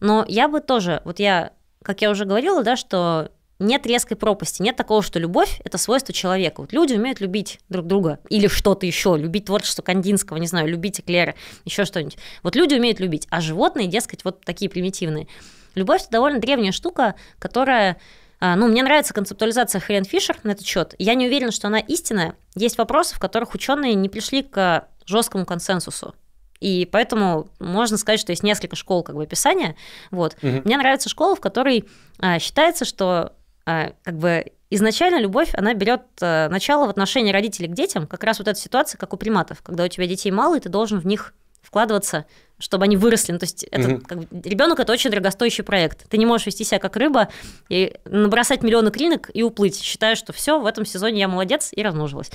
Но я бы тоже, вот я, как я уже говорила, да, что нет резкой пропасти, нет такого, что любовь – это свойство человека. Вот люди умеют любить друг друга или что-то еще, любить творчество Кандинского, не знаю, любить эклеры, еще что-нибудь. Вот люди умеют любить, а животные, дескать, вот такие примитивные. Любовь – это довольно древняя штука, которая а, ну, мне нравится концептуализация Хелен Фишер на этот счет. Я не уверена, что она истинная. Есть вопросы, в которых ученые не пришли к жесткому консенсусу. И поэтому можно сказать, что есть несколько школ как бы описания. Вот. Угу. Мне нравится школа, в которой а, считается, что а, как бы изначально любовь, она берет э, начало в отношении родителей к детям, как раз вот эта ситуация, как у приматов, когда у тебя детей мало, и ты должен в них вкладываться, чтобы они выросли. Ну, то есть это, угу. как, ребенок это очень дорогостоящий проект. Ты не можешь вести себя как рыба и набросать миллионы кринок и уплыть, считая, что все, в этом сезоне я молодец и размножилась.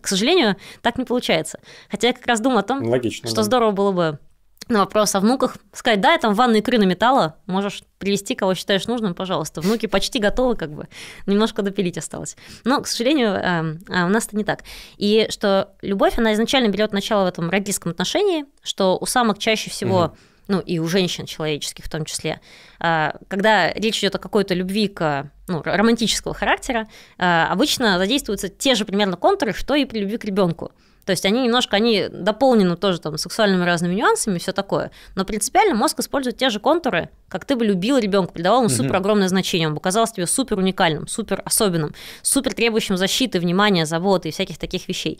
К сожалению, так не получается. Хотя я как раз думаю о том, Логично, что да. здорово было бы на вопрос о внуках сказать, да, я там в ванной икры на металла, можешь привести, кого считаешь нужным, пожалуйста. Внуки почти готовы, как бы, немножко допилить осталось. Но, к сожалению, эм, э, у нас это не так. И что любовь, она изначально берет начало в этом родительском отношении, что у самок чаще всего угу ну и у женщин человеческих в том числе, э, когда речь идет о какой-то любви к ну, романтического характера, э, обычно задействуются те же примерно контуры, что и при любви к ребенку. То есть они немножко, они дополнены тоже там сексуальными разными нюансами и все такое. Но принципиально мозг использует те же контуры, как ты бы любил ребенка, придавал ему супер огромное значение, он бы казался тебе супер уникальным, супер особенным, супер требующим защиты, внимания, заботы и всяких таких вещей.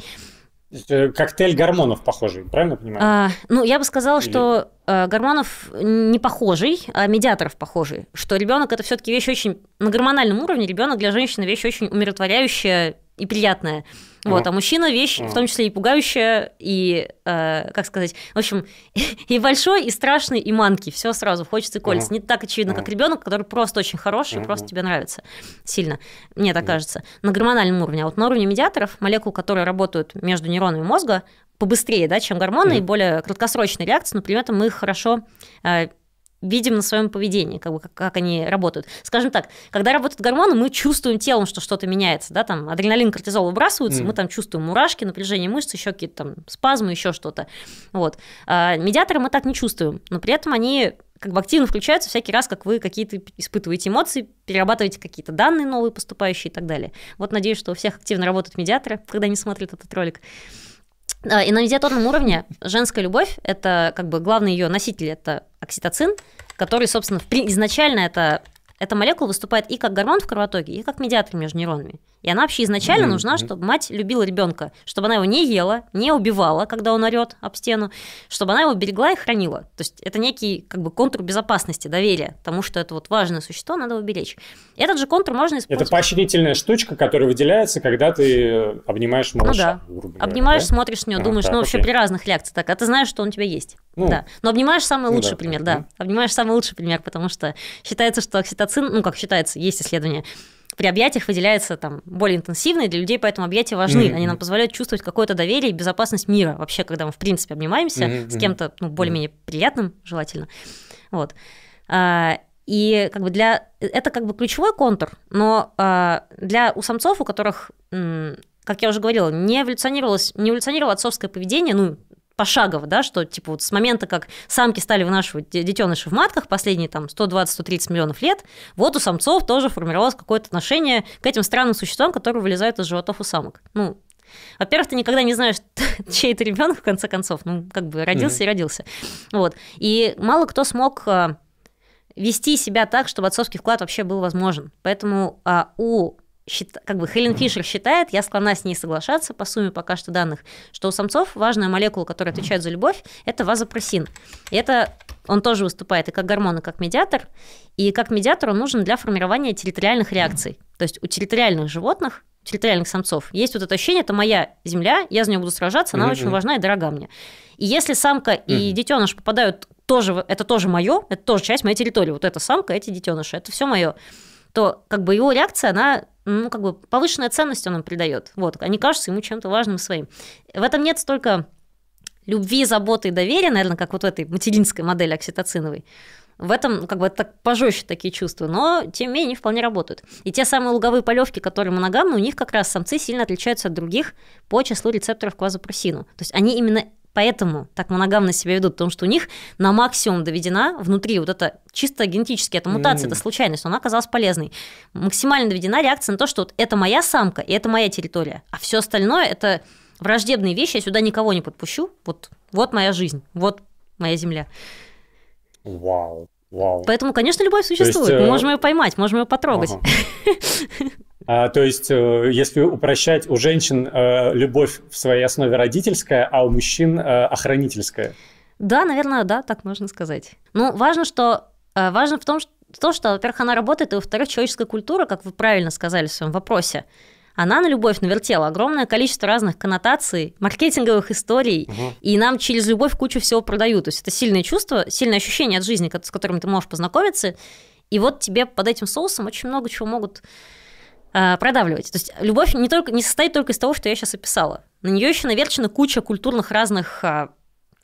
Э, коктейль гормонов похожий, правильно понимаю? А, ну, я бы сказала, Или... что а, гормонов не похожий, а медиаторов похожий. Что ребенок это все-таки вещь очень на гормональном уровне, ребенок для женщины вещь очень умиротворяющая и приятная. Ну. Вот, а мужчина вещь, в том числе и пугающая, и, э, как сказать, в общем, и большой, и страшный, и манки. Все сразу хочется и колется. Не так очевидно, как ребенок, который просто очень хороший, просто тебе нравится сильно. Мне так кажется. На гормональном уровне. А вот на уровне медиаторов, молекул, которые работают между нейронами мозга, побыстрее, да, чем гормоны, и более краткосрочные реакции, но при этом мы их хорошо э, видим на своем поведении, как, бы, как, как они работают. Скажем так, когда работают гормоны, мы чувствуем телом, что что-то меняется, да, там адреналин, кортизол выбрасываются, mm. мы там чувствуем мурашки, напряжение мышц, еще какие-то там спазмы, еще что-то, вот. А медиаторы мы так не чувствуем, но при этом они как бы активно включаются всякий раз, как вы какие-то испытываете эмоции, перерабатываете какие-то данные новые поступающие и так далее. Вот надеюсь, что у всех активно работают медиаторы, когда они смотрят этот ролик. А, и на медиаторном уровне женская любовь, это как бы главный ее носитель, это окситоцин, который, собственно, изначально это эта молекула выступает и как гормон в кровотоке, и как медиатор между нейронами. И она вообще изначально mm-hmm. нужна, чтобы мать любила ребенка, чтобы она его не ела, не убивала, когда он орет об стену, чтобы она его берегла и хранила. То есть это некий как бы контур безопасности, доверия, тому, что это вот важное существо, надо уберечь. беречь. Этот же контур можно использовать. Это поощрительная штучка, которая выделяется, когда ты э, обнимаешь малыша. Ну да. Обнимаешь, да? смотришь на него, а, думаешь, ну, так, ну вообще окей. при разных реакциях так, а ты знаешь, что он у тебя есть. Ну, да. Но обнимаешь самый ну лучший ну, да, пример, да. да. Обнимаешь самый лучший пример, потому что считается, что окситоцин, ну как считается, есть исследования при объятиях выделяется там более интенсивно, и для людей поэтому объятия важны. Mm-hmm. Они нам позволяют чувствовать какое-то доверие и безопасность мира вообще, когда мы в принципе обнимаемся mm-hmm. с кем-то ну, более-менее mm-hmm. приятным, желательно. Вот. А, и как бы для это как бы ключевой контур, но а, для у самцов, у которых, как я уже говорила, не эволюционировалось, не эволюционировало отцовское поведение, ну пошагово, да, что типа вот с момента, как самки стали вынашивать детеныши в матках последние там 120-130 миллионов лет, вот у самцов тоже формировалось какое-то отношение к этим странным существам, которые вылезают из животов у самок. Ну, во-первых, ты никогда не знаешь, чей это ребенок, в конце концов. Ну, как бы родился mm-hmm. и родился. Вот. И мало кто смог а, вести себя так, чтобы отцовский вклад вообще был возможен. Поэтому а, у как бы Хелен Фишер считает, я склонна с ней соглашаться по сумме пока что данных, что у самцов важная молекула, которая отвечает за любовь, это вазопрессин. И это он тоже выступает и как гормон, и как медиатор. И как медиатор он нужен для формирования территориальных реакций. То есть у территориальных животных, у территориальных самцов есть вот это ощущение, это моя земля, я за нее буду сражаться, она очень важна и дорога мне. И если самка и детеныш попадают тоже, это тоже мое, это тоже часть моей территории. Вот эта самка, эти детеныши, это все мое то как бы его реакция, она ну, как бы повышенная ценность он им придает. Вот, они кажутся ему чем-то важным своим. В этом нет столько любви, заботы и доверия, наверное, как вот в этой материнской модели окситоциновой. В этом ну, как бы так пожестче такие чувства, но тем не менее они вполне работают. И те самые луговые полевки, которые моногамны, у них как раз самцы сильно отличаются от других по числу рецепторов к То есть они именно Поэтому так моногамно себя ведут, потому что у них на максимум доведена внутри вот это чисто генетически, это мутация, mm. это случайность, но она оказалась полезной. Максимально доведена реакция на то, что вот это моя самка и это моя территория, а все остальное это враждебные вещи, я сюда никого не подпущу. Вот, вот моя жизнь, вот моя земля. Вау, вау. Поэтому, конечно, любовь существует. есть, Мы э, можем ее поймать, можем ее потрогать. Ага. А, то есть, э, если упрощать, у женщин э, любовь в своей основе родительская, а у мужчин э, охранительская. Да, наверное, да, так можно сказать. Ну, важно, что важно в том, что то, что, во-первых, она работает, и, во-вторых, человеческая культура, как вы правильно сказали в своем вопросе, она на любовь навертела огромное количество разных коннотаций, маркетинговых историй, угу. и нам через любовь кучу всего продают. То есть это сильное чувство, сильное ощущение от жизни, с которым ты можешь познакомиться, и вот тебе под этим соусом очень много чего могут а, продавливать. То есть любовь не, только, не состоит только из того, что я сейчас описала. На нее еще наверчена куча культурных разных а,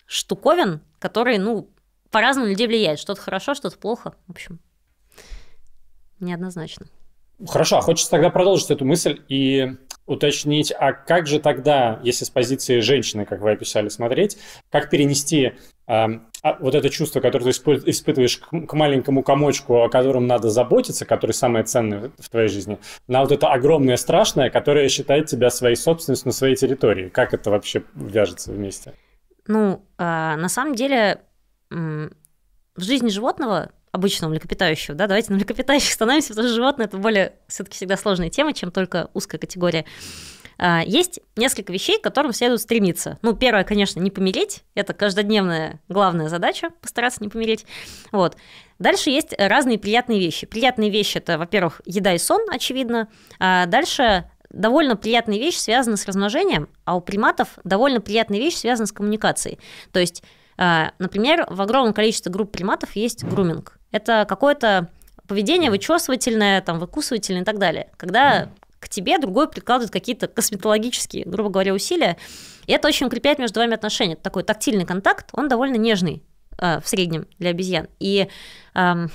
штуковин, которые, ну, по-разному людей влияют. Что-то хорошо, что-то плохо. В общем, неоднозначно. Хорошо, а хочется тогда продолжить эту мысль и уточнить, а как же тогда, если с позиции женщины, как вы описали, смотреть, как перенести э, а вот это чувство, которое ты испытываешь к маленькому комочку, о котором надо заботиться, который самое ценное в твоей жизни, на вот это огромное страшное, которое считает тебя своей собственностью на своей территории. Как это вообще вяжется вместе? Ну, а, на самом деле, в жизни животного обычного млекопитающего, да, давайте на млекопитающих становимся, потому что животное это более все-таки всегда сложная тема, чем только узкая категория. А, есть несколько вещей, к которым следует стремиться. Ну, первое, конечно, не помереть. Это каждодневная главная задача, постараться не помереть. Вот. Дальше есть разные приятные вещи. Приятные вещи – это, во-первых, еда и сон, очевидно. А дальше довольно приятная вещь связана с размножением, а у приматов довольно приятная вещь связана с коммуникацией. То есть, а, например, в огромном количестве групп приматов есть груминг. Это какое-то поведение вычесывательное, там, выкусывательное и так далее. Когда к тебе, другой прикладывает какие-то косметологические, грубо говоря, усилия. И это очень укрепляет между вами отношения. Это такой тактильный контакт, он довольно нежный э, в среднем для обезьян. И э,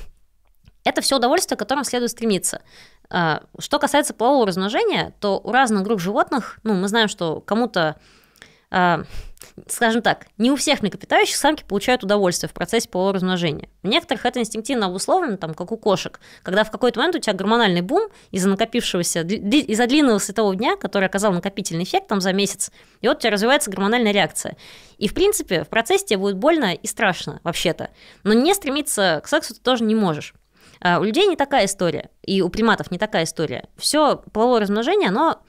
это все удовольствие, к которому следует стремиться. Э, что касается полового размножения, то у разных групп животных, ну, мы знаем, что кому-то а, скажем так, не у всех млекопитающих самки получают удовольствие в процессе полового размножения. У некоторых это инстинктивно обусловлено, там, как у кошек, когда в какой-то момент у тебя гормональный бум из-за накопившегося, из-за длинного светового дня, который оказал накопительный эффект там за месяц, и вот у тебя развивается гормональная реакция. И, в принципе, в процессе тебе будет больно и страшно, вообще-то. Но не стремиться к сексу ты тоже не можешь. А, у людей не такая история, и у приматов не такая история. Все половое размножение, оно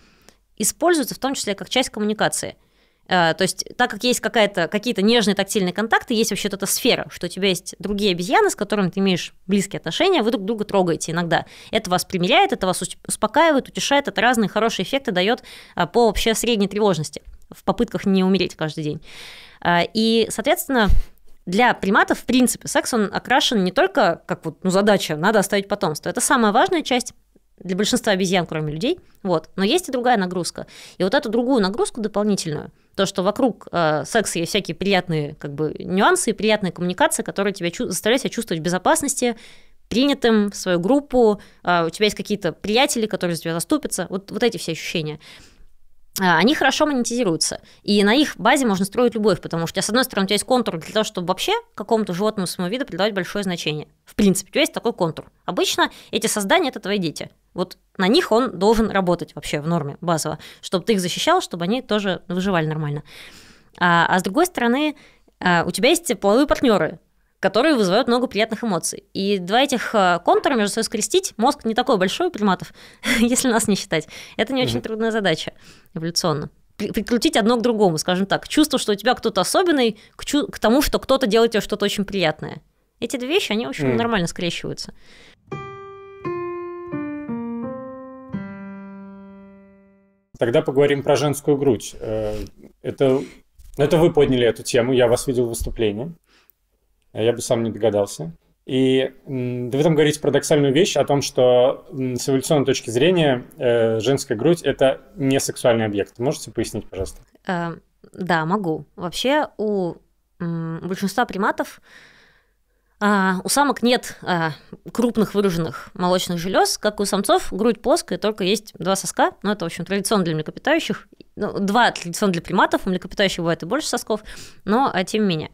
используется в том числе как часть коммуникации – Э, то есть, так как есть какие-то нежные тактильные контакты, есть вообще эта сфера, что у тебя есть другие обезьяны, с которыми ты имеешь близкие отношения, вы друг друга трогаете иногда. Это вас примиряет, это вас успокаивает, утешает, это разные хорошие эффекты дает а, по вообще средней тревожности в попытках не умереть каждый день. Э, и, соответственно, для приматов, в принципе, секс, он окрашен не только как вот, ну, задача, надо оставить потомство. Это самая важная часть для большинства обезьян, кроме людей. Вот. Но есть и другая нагрузка. И вот эту другую нагрузку дополнительную, то, что вокруг э, секса есть всякие приятные как бы, нюансы и приятная коммуникация, которая тебя заставляет себя чувствовать в безопасности, принятым в свою группу, э, у тебя есть какие-то приятели, которые за тебя заступятся, вот, вот эти все ощущения. А, они хорошо монетизируются. И на их базе можно строить любовь, потому что, с одной стороны, у тебя есть контур для того, чтобы вообще какому-то животному своему виду придавать большое значение. В принципе, у тебя есть такой контур. Обычно эти создания – это твои дети. Вот на них он должен работать вообще в норме базово, чтобы ты их защищал, чтобы они тоже выживали нормально. А, а с другой стороны, а, у тебя есть половые партнеры, которые вызывают много приятных эмоций. И два этих э, контура между собой скрестить, мозг не такой большой у приматов, если нас не считать. Это не очень трудная задача эволюционно. Прикрутить одно к другому, скажем так. Чувство, что у тебя кто-то особенный, к, чу- к тому, что кто-то делает тебе что-то очень приятное. Эти две вещи, они, в общем, mm нормально скрещиваются. Тогда поговорим про женскую грудь. Э, это, это вы подняли эту тему, я вас видел в выступлении я бы сам не догадался. И да вы там парадоксальную вещь о том, что с эволюционной точки зрения э, женская грудь – это не сексуальный объект. Можете пояснить, пожалуйста? Э, да, могу. Вообще у большинства приматов а, у самок нет а, крупных выраженных молочных желез, как у самцов, грудь плоская, только есть два соска. Ну, это, в общем, традиционно для млекопитающих. Ну, два традиционно для приматов, у млекопитающих бывает и больше сосков, но а, тем не менее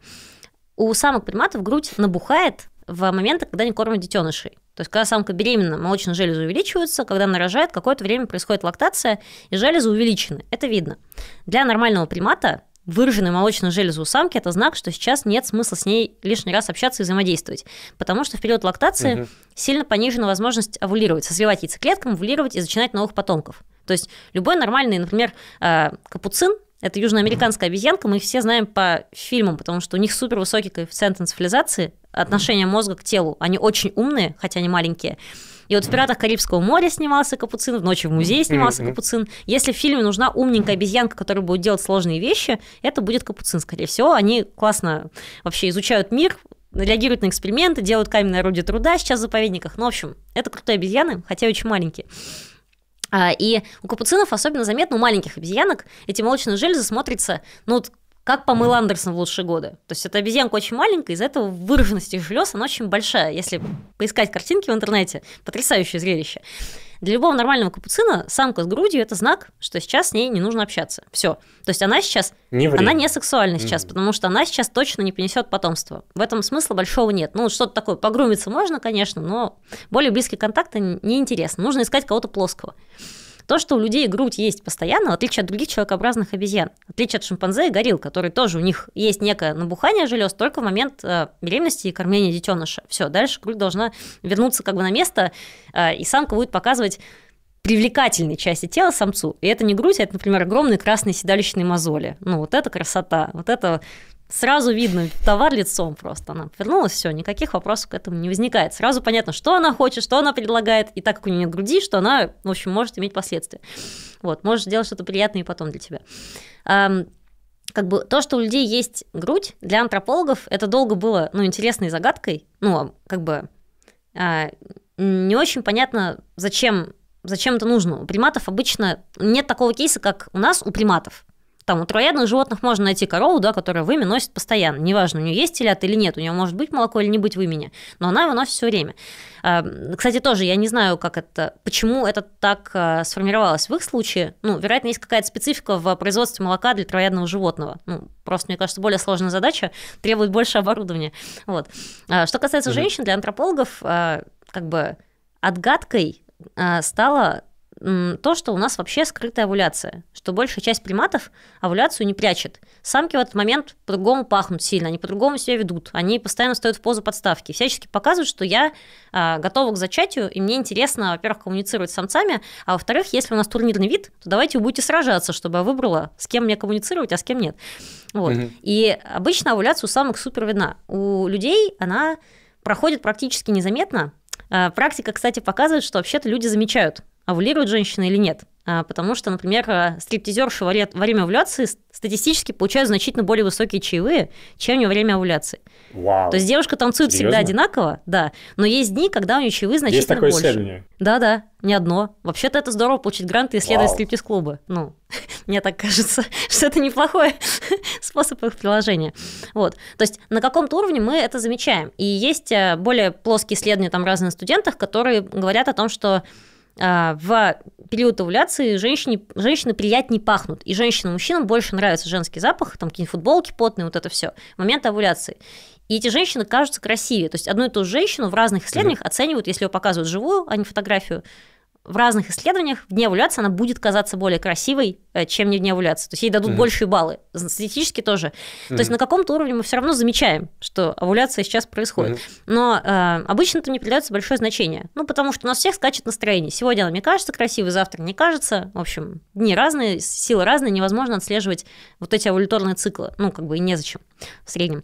у самок-приматов грудь набухает в моменты, когда они кормят детенышей. То есть, когда самка беременна, молочные железы увеличиваются, когда она рожает, какое-то время происходит лактация, и железы увеличены. Это видно. Для нормального примата выраженные молочные железы у самки – это знак, что сейчас нет смысла с ней лишний раз общаться и взаимодействовать, потому что в период лактации угу. сильно понижена возможность овулировать, созревать яйцеклеткам, овулировать и зачинать новых потомков. То есть любой нормальный, например, э, капуцин – это южноамериканская обезьянка, мы их все знаем по фильмам, потому что у них супер высокий коэффициент энцефализации, отношение мозга к телу. Они очень умные, хотя они маленькие. И вот в «Пиратах Карибского моря» снимался Капуцин, в «Ночи в музее» снимался Капуцин. Если в фильме нужна умненькая обезьянка, которая будет делать сложные вещи, это будет Капуцин, скорее всего. Они классно вообще изучают мир, реагируют на эксперименты, делают каменные орудия труда сейчас в заповедниках. Ну, в общем, это крутые обезьяны, хотя очень маленькие. А, и у капуцинов особенно заметно, у маленьких обезьянок эти молочные железы смотрятся, ну, как помыл Андерсон в лучшие годы. То есть эта обезьянка очень маленькая, из-за этого выраженность их желез, она очень большая. Если поискать картинки в интернете, потрясающее зрелище. Для любого нормального капуцина самка с грудью это знак, что сейчас с ней не нужно общаться. Все. То есть она сейчас, не она не сексуальна сейчас, mm-hmm. потому что она сейчас точно не принесет потомство. В этом смысла большого нет. Ну, что-то такое, погрумиться можно, конечно, но более близкие контакты неинтересно. Нужно искать кого-то плоского. То, что у людей грудь есть постоянно, в отличие от других человекообразных обезьян, в отличие от шимпанзе и горилл, которые тоже у них есть некое набухание желез только в момент э, беременности и кормления детеныша. Все, дальше грудь должна вернуться как бы на место, э, и самка будет показывать привлекательной части тела самцу. И это не грудь, а это, например, огромные красные седалищные мозоли. Ну, вот это красота. Вот это сразу видно товар лицом просто. Она повернулась, все, никаких вопросов к этому не возникает. Сразу понятно, что она хочет, что она предлагает, и так как у нее нет груди, что она, в общем, может иметь последствия. Вот, можешь сделать что-то приятное и потом для тебя. как бы то, что у людей есть грудь, для антропологов это долго было, ну, интересной загадкой, ну, а, как бы а, не очень понятно, зачем, зачем это нужно. У приматов обычно нет такого кейса, как у нас у приматов. Там у троядных животных можно найти корову, да, которая вымя носит постоянно. Неважно, у нее есть телят или нет, у нее может быть молоко или не быть вымени, но она его носит все время. А, кстати, тоже я не знаю, как это, почему это так а, сформировалось в их случае. Ну, вероятно, есть какая-то специфика в производстве молока для троядного животного. Ну, просто, мне кажется, более сложная задача, требует больше оборудования. Вот. А, что касается женщин, для антропологов, как бы отгадкой стало то, что у нас вообще скрытая овуляция, что большая часть приматов овуляцию не прячет. Самки в этот момент по-другому пахнут сильно, они по-другому себя ведут, они постоянно стоят в позу подставки, всячески показывают, что я а, готова к зачатию, и мне интересно, во-первых, коммуницировать с самцами, а во-вторых, если у нас турнирный вид, то давайте вы будете сражаться, чтобы я выбрала, с кем мне коммуницировать, а с кем нет. Вот. Угу. И обычно овуляция у самок супер видна. У людей она проходит практически незаметно, а, Практика, кстати, показывает, что вообще-то люди замечают, овулирует женщины или нет. А, потому что, например, а, стриптизерши во время овуляции статистически получают значительно более высокие чаевые, чем не во время овуляции. Вау. То есть девушка танцует Серьезно? всегда одинаково, да, но есть дни, когда у нее чаевые значительно есть такое больше. Исследование? Да, да, не одно. Вообще-то это здорово получить гранты и исследовать стриптиз-клубы. Ну, мне так кажется, что это неплохой способ их приложения. Вот. То есть на каком-то уровне мы это замечаем. И есть э, более плоские исследования там разных студентах, которые говорят о том, что а, в период овуляции женщине, женщины приятнее пахнут, и женщинам-мужчинам больше нравится женский запах, там какие-нибудь футболки потные, вот это все, момент овуляции. И эти женщины кажутся красивее. То есть одну и ту же женщину в разных исследованиях оценивают, если ее показывают живую, а не фотографию, в разных исследованиях в дне овуляции она будет казаться более красивой, э, чем не в дне овуляции. То есть ей дадут mm-hmm. большие баллы. Статистически тоже. Mm-hmm. То есть на каком-то уровне мы все равно замечаем, что овуляция сейчас происходит. Mm-hmm. Но э, обычно это не придается большое значение. Ну, потому что у нас всех скачет настроение. Сегодня она мне кажется красивой, завтра не кажется. В общем, дни разные, силы разные, невозможно отслеживать вот эти овуляторные циклы. Ну, как бы и незачем в среднем.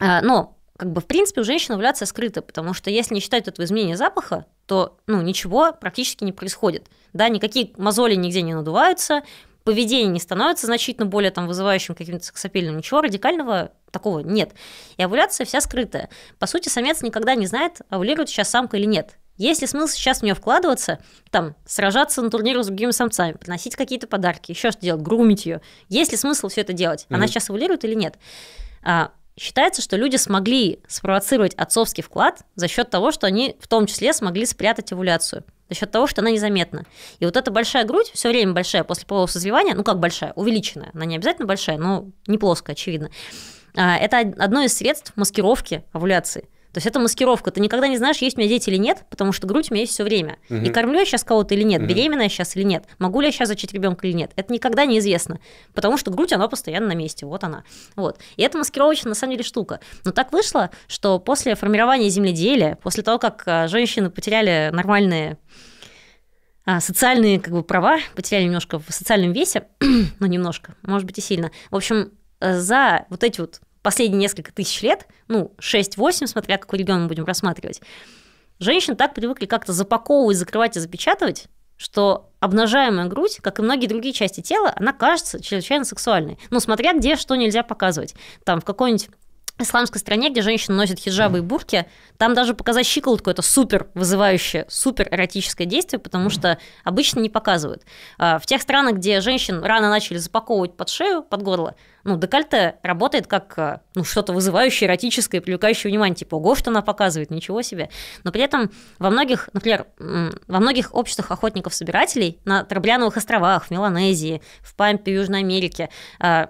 Э, но как бы в принципе у женщин овуляция скрыта, потому что если не считать этого изменения запаха, то ну, ничего практически не происходит. Да, никакие мозоли нигде не надуваются, поведение не становится значительно более там, вызывающим каким-то сексапильным, ничего радикального такого нет. И овуляция вся скрытая. По сути, самец никогда не знает, овулирует сейчас самка или нет. Есть ли смысл сейчас в нее вкладываться, там, сражаться на турнире с другими самцами, приносить какие-то подарки, еще что делать, грумить ее? Есть ли смысл все это делать? Она mm-hmm. сейчас овулирует или нет? А, Считается, что люди смогли спровоцировать отцовский вклад за счет того, что они в том числе смогли спрятать овуляцию за счет того, что она незаметна. И вот эта большая грудь, все время большая после полового созревания, ну как большая, увеличенная, она не обязательно большая, но не плоская, очевидно, а, это одно из средств маскировки овуляции. То есть это маскировка. Ты никогда не знаешь, есть у меня дети или нет, потому что грудь у меня есть все время. Угу. И кормлю я сейчас кого-то или нет, угу. беременна я сейчас или нет, могу ли я сейчас зачать ребенка или нет. Это никогда неизвестно, потому что грудь, она постоянно на месте, вот она. Вот. И это маскировочная, на самом деле, штука. Но так вышло, что после формирования земледелия, после того, как а, женщины потеряли нормальные а, социальные как бы, права, потеряли немножко в социальном весе, ну немножко, может быть и сильно. В общем, э, за вот эти вот последние несколько тысяч лет, ну, 6-8, смотря какой регион мы будем рассматривать, женщин так привыкли как-то запаковывать, закрывать и запечатывать, что обнажаемая грудь, как и многие другие части тела, она кажется чрезвычайно сексуальной. Ну, смотря где что нельзя показывать. Там в какой-нибудь исламской стране, где женщины носят хиджабы и бурки, там даже показать щиколотку – это супер вызывающее, супер эротическое действие, потому что обычно не показывают. А в тех странах, где женщин рано начали запаковывать под шею, под горло, ну, декольте работает как э, ну, что-то вызывающее, эротическое, привлекающее внимание, типа, ого, что она показывает, ничего себе. Но при этом во многих, например, во многих обществах охотников-собирателей на Трабляновых островах, в Меланезии, в Пампе, Южной Америке, э,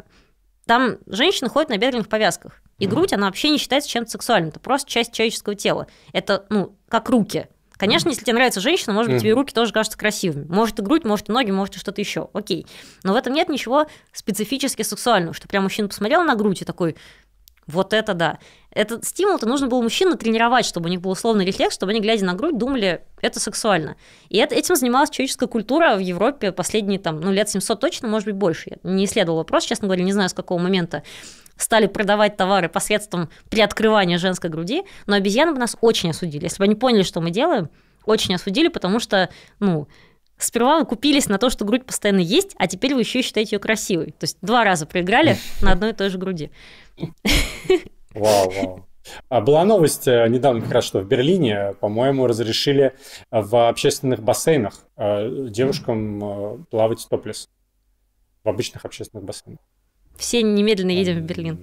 там женщины ходят на бедренных повязках. И грудь, она вообще не считается чем-то сексуальным, это просто часть человеческого тела. Это, ну, как руки – Конечно, если тебе нравится женщина, может быть, тебе руки тоже кажутся красивыми. Может, и грудь, может, и ноги, может, и что-то еще. Окей. Но в этом нет ничего специфически сексуального, что прям мужчина посмотрел на грудь и такой, вот это да. Этот стимул-то нужно было мужчину тренировать, чтобы у них был условный рефлекс, чтобы они, глядя на грудь, думали, это сексуально. И это, этим занималась человеческая культура в Европе последние, там, ну, лет 700 точно, может быть, больше. Я не исследовала вопрос, честно говоря, не знаю, с какого момента стали продавать товары посредством приоткрывания женской груди, но обезьяны бы нас очень осудили. Если бы они поняли, что мы делаем, очень осудили, потому что, ну, сперва вы купились на то, что грудь постоянно есть, а теперь вы еще считаете ее красивой. То есть два раза проиграли на одной и той же груди. Вау, вау. А была новость э, недавно как раз, что в Берлине, по-моему, разрешили э, в общественных бассейнах э, девушкам плавать в топлес. В обычных общественных бассейнах все немедленно едем в Берлин.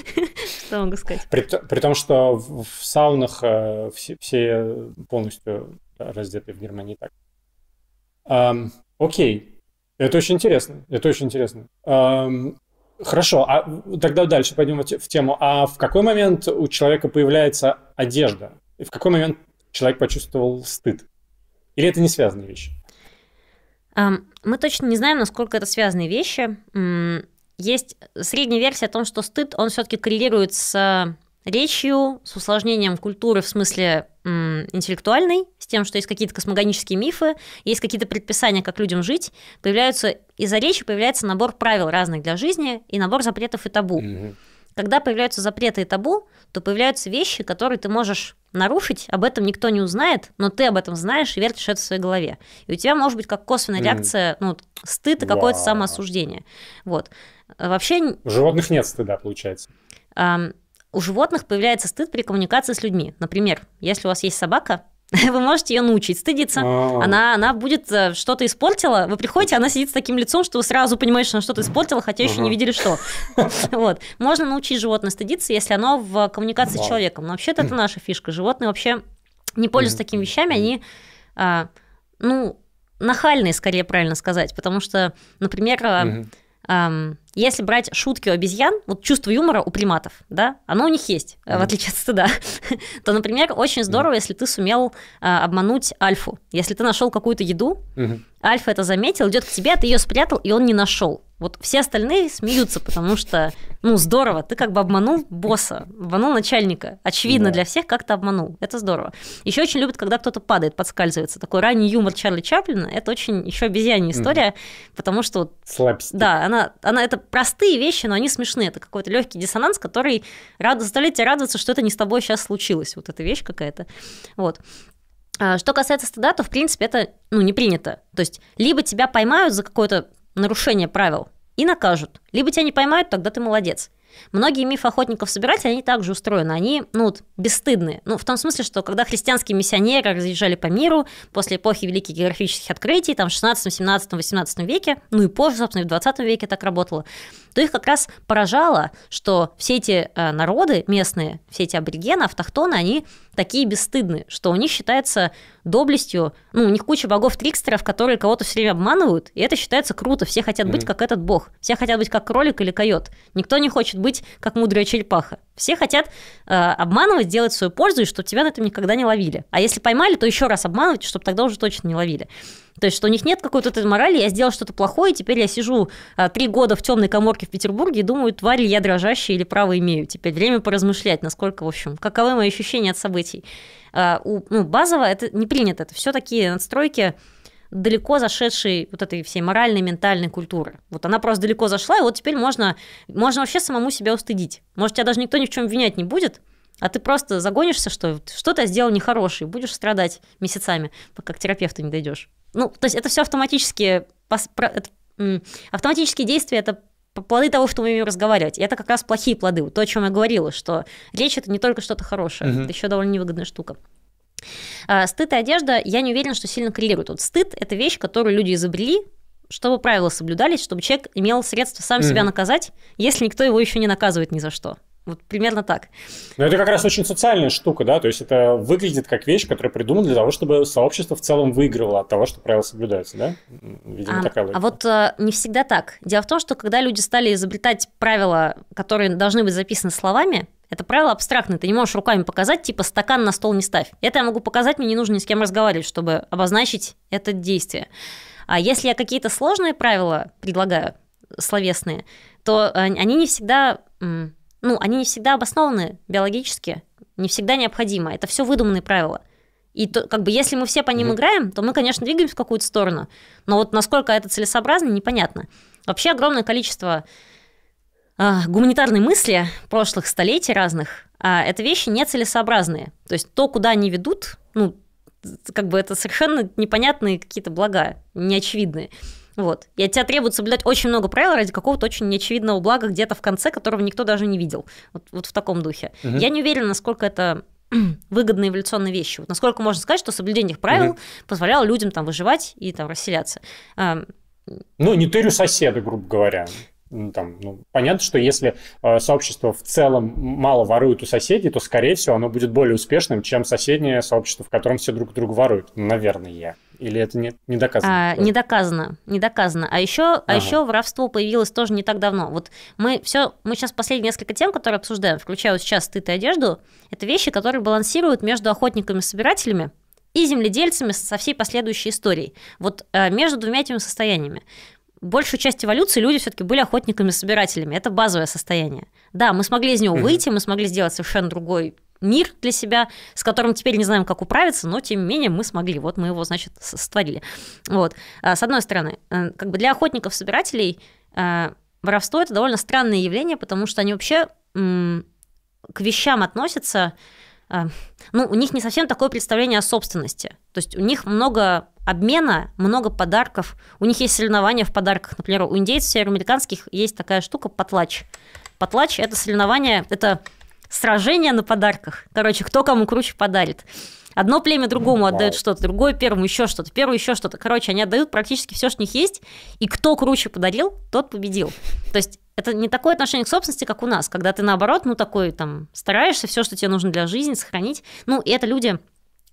Что могу сказать? При, том, что в, саунах э, все, полностью раздеты в Германии так. окей. Это очень интересно. Это очень интересно. хорошо, а тогда дальше пойдем в тему. А в какой момент у человека появляется одежда? И в какой момент человек почувствовал стыд? Или это не связанные вещи? Мы точно не знаем, насколько это связанные вещи есть средняя версия о том, что стыд, он все-таки коррелирует с э, речью, с усложнением культуры в смысле интеллектуальной, с тем, что есть какие-то космогонические мифы, есть какие-то предписания, как людям жить, появляются из-за речи появляется набор правил разных для жизни и набор запретов и табу. Угу. Когда появляются запреты и табу, то появляются вещи, которые ты можешь нарушить, об этом никто не узнает, но ты об этом знаешь и вертишь это в своей голове. И у тебя может быть как косвенная угу. реакция, ну, стыд и какое-то самоосуждение. Вот. А, вообще... У животных нет стыда, получается. Um, у животных появляется стыд при коммуникации с людьми. Например, если у вас есть собака, вы можете ее научить стыдиться. А. Она, она будет э, что-то испортила. Вы приходите, она сидит с таким лицом, что вы сразу понимаете, что она что-то испортила, хотя еще не видели, что. Вот. Можно научить животное стыдиться, если оно в коммуникации с человеком. Но вообще-то это наша фишка. Животные вообще не пользуются такими вещами, они, а, ну, нахальные, скорее правильно сказать. Потому что, например, если брать шутки у обезьян, вот чувство юмора у приматов, да, оно у них есть, mm. в отличие от стыда, то, например, очень здорово, mm. если ты сумел а, обмануть альфу. Если ты нашел какую-то еду, mm-hmm. альфа это заметил, идет к тебе, а ты ее спрятал, и он не нашел. Вот все остальные смеются, потому что, ну, здорово, ты как бы обманул босса, обманул начальника. Очевидно да. для всех, как ты обманул. Это здорово. Еще очень любят, когда кто-то падает, подскальзывается. Такой ранний юмор Чарли Чаплина, это очень еще обезьянья история, угу. потому что... Слабость. Да, она, она это простые вещи, но они смешные. Это какой-то легкий диссонанс, который рад... заставляет тебя радоваться, что это не с тобой сейчас случилось. Вот эта вещь какая-то. Вот. А, что касается стыда, то, в принципе, это ну, не принято. То есть, либо тебя поймают за какое-то нарушение правил и накажут, либо тебя не поймают, тогда ты молодец. Многие мифы охотников собирать, они также устроены. Они, ну, вот, бесстыдны. Ну, в том смысле, что когда христианские миссионеры разъезжали по миру после эпохи великих географических открытий, там, в 16, 17, 18 веке, ну и позже, собственно, и в 20 веке так работало, то их как раз поражало, что все эти э, народы местные, все эти аборигены, автохтоны, они такие бесстыдны, что у них считается доблестью. Ну, у них куча богов-трикстеров, которые кого-то все время обманывают, и это считается круто. Все хотят mm-hmm. быть как этот бог. Все хотят быть как кролик или койот. Никто не хочет быть как мудрая черепаха. Все хотят э, обманывать, делать свою пользу, и чтобы тебя на этом никогда не ловили. А если поймали, то еще раз обманывать, чтобы тогда уже точно не ловили. То есть, что у них нет какой-то этой морали, я сделал что-то плохое, и теперь я сижу э, три года в темной коморке в Петербурге и думаю, тварь я дрожащая или право имею. Теперь время поразмышлять, насколько, в общем, каковы мои ощущения от событий. А, у, ну, базово это не принято. Это все такие настройки далеко зашедшей вот этой всей моральной, ментальной культуры. Вот она просто далеко зашла, и вот теперь можно, можно вообще самому себя устыдить. Может, тебя даже никто ни в чем винять не будет, а ты просто загонишься, что что-то сделал нехорошее, будешь страдать месяцами, пока к терапевту не дойдешь. Ну, то есть это все автоматически, автоматические действия, это плоды того, что мы умеем разговаривать. И это как раз плохие плоды. То, о чем я говорила, что речь это не только что-то хорошее, угу. это еще довольно невыгодная штука. А, стыд и одежда, я не уверен, что сильно коррелируют. Вот стыд – это вещь, которую люди изобрели, чтобы правила соблюдались, чтобы человек имел средства сам mm. себя наказать, если никто его еще не наказывает ни за что. Вот примерно так. Но это как раз очень социальная штука, да, то есть это выглядит как вещь, которая придумана для того, чтобы сообщество в целом выигрывало от того, что правила соблюдаются, да? Видимо, а, такая логика. А вот а, не всегда так. Дело в том, что когда люди стали изобретать правила, которые должны быть записаны словами, это правило абстрактное, ты не можешь руками показать, типа стакан на стол не ставь. Это я могу показать, мне не нужно ни с кем разговаривать, чтобы обозначить это действие. А если я какие-то сложные правила предлагаю, словесные, то э, они не всегда ну, они не всегда обоснованы биологически, не всегда необходимо. Это все выдуманные правила. И то, как бы, если мы все по ним mm-hmm. играем, то мы, конечно, двигаемся в какую-то сторону. Но вот насколько это целесообразно, непонятно. Вообще огромное количество э, гуманитарной мысли прошлых столетий разных, э, это вещи нецелесообразные. То есть то, куда они ведут, ну, как бы это совершенно непонятные какие-то блага, неочевидные. Вот. И от тебя требуют соблюдать очень много правил ради какого-то очень неочевидного блага где-то в конце, которого никто даже не видел. Вот, вот в таком духе. Угу. Я не уверена, насколько это выгодные эволюционные вещи. Вот насколько можно сказать, что соблюдение их правил угу. позволяло людям там выживать и там расселяться. Ну, не тырю соседа, грубо говоря там, ну, понятно, что если э, сообщество в целом мало ворует у соседей, то, скорее всего, оно будет более успешным, чем соседнее сообщество, в котором все друг друга воруют. Наверное, я. Или это не, не доказано? А, не доказано, не доказано. А еще, а ага. а еще воровство появилось тоже не так давно. Вот мы все, мы сейчас последние несколько тем, которые обсуждаем, включая вот сейчас стыд и одежду, это вещи, которые балансируют между охотниками-собирателями и земледельцами со всей последующей историей. Вот э, между двумя этими состояниями большую часть эволюции люди все-таки были охотниками-собирателями. Это базовое состояние. Да, мы смогли из него выйти, мы смогли сделать совершенно другой мир для себя, с которым теперь не знаем, как управиться, но тем не менее мы смогли. Вот мы его, значит, сотворили. Вот. А, с одной стороны, э, как бы для охотников-собирателей э, воровство это довольно странное явление, потому что они вообще к вещам относятся Э, ну, у них не совсем такое представление о собственности. То есть у них много обмена, много подарков. У них есть соревнования в подарках. Например, у индейцев североамериканских есть такая штука потлач. Потлач – это соревнование, это сражение на подарках. Короче, кто кому круче подарит. Одно племя другому отдает что-то, другое первому еще что-то, первое еще что-то. Короче, они отдают практически все, что у них есть, и кто круче подарил, тот победил. То есть это не такое отношение к собственности, как у нас, когда ты наоборот, ну такой там стараешься все, что тебе нужно для жизни, сохранить. Ну, и это люди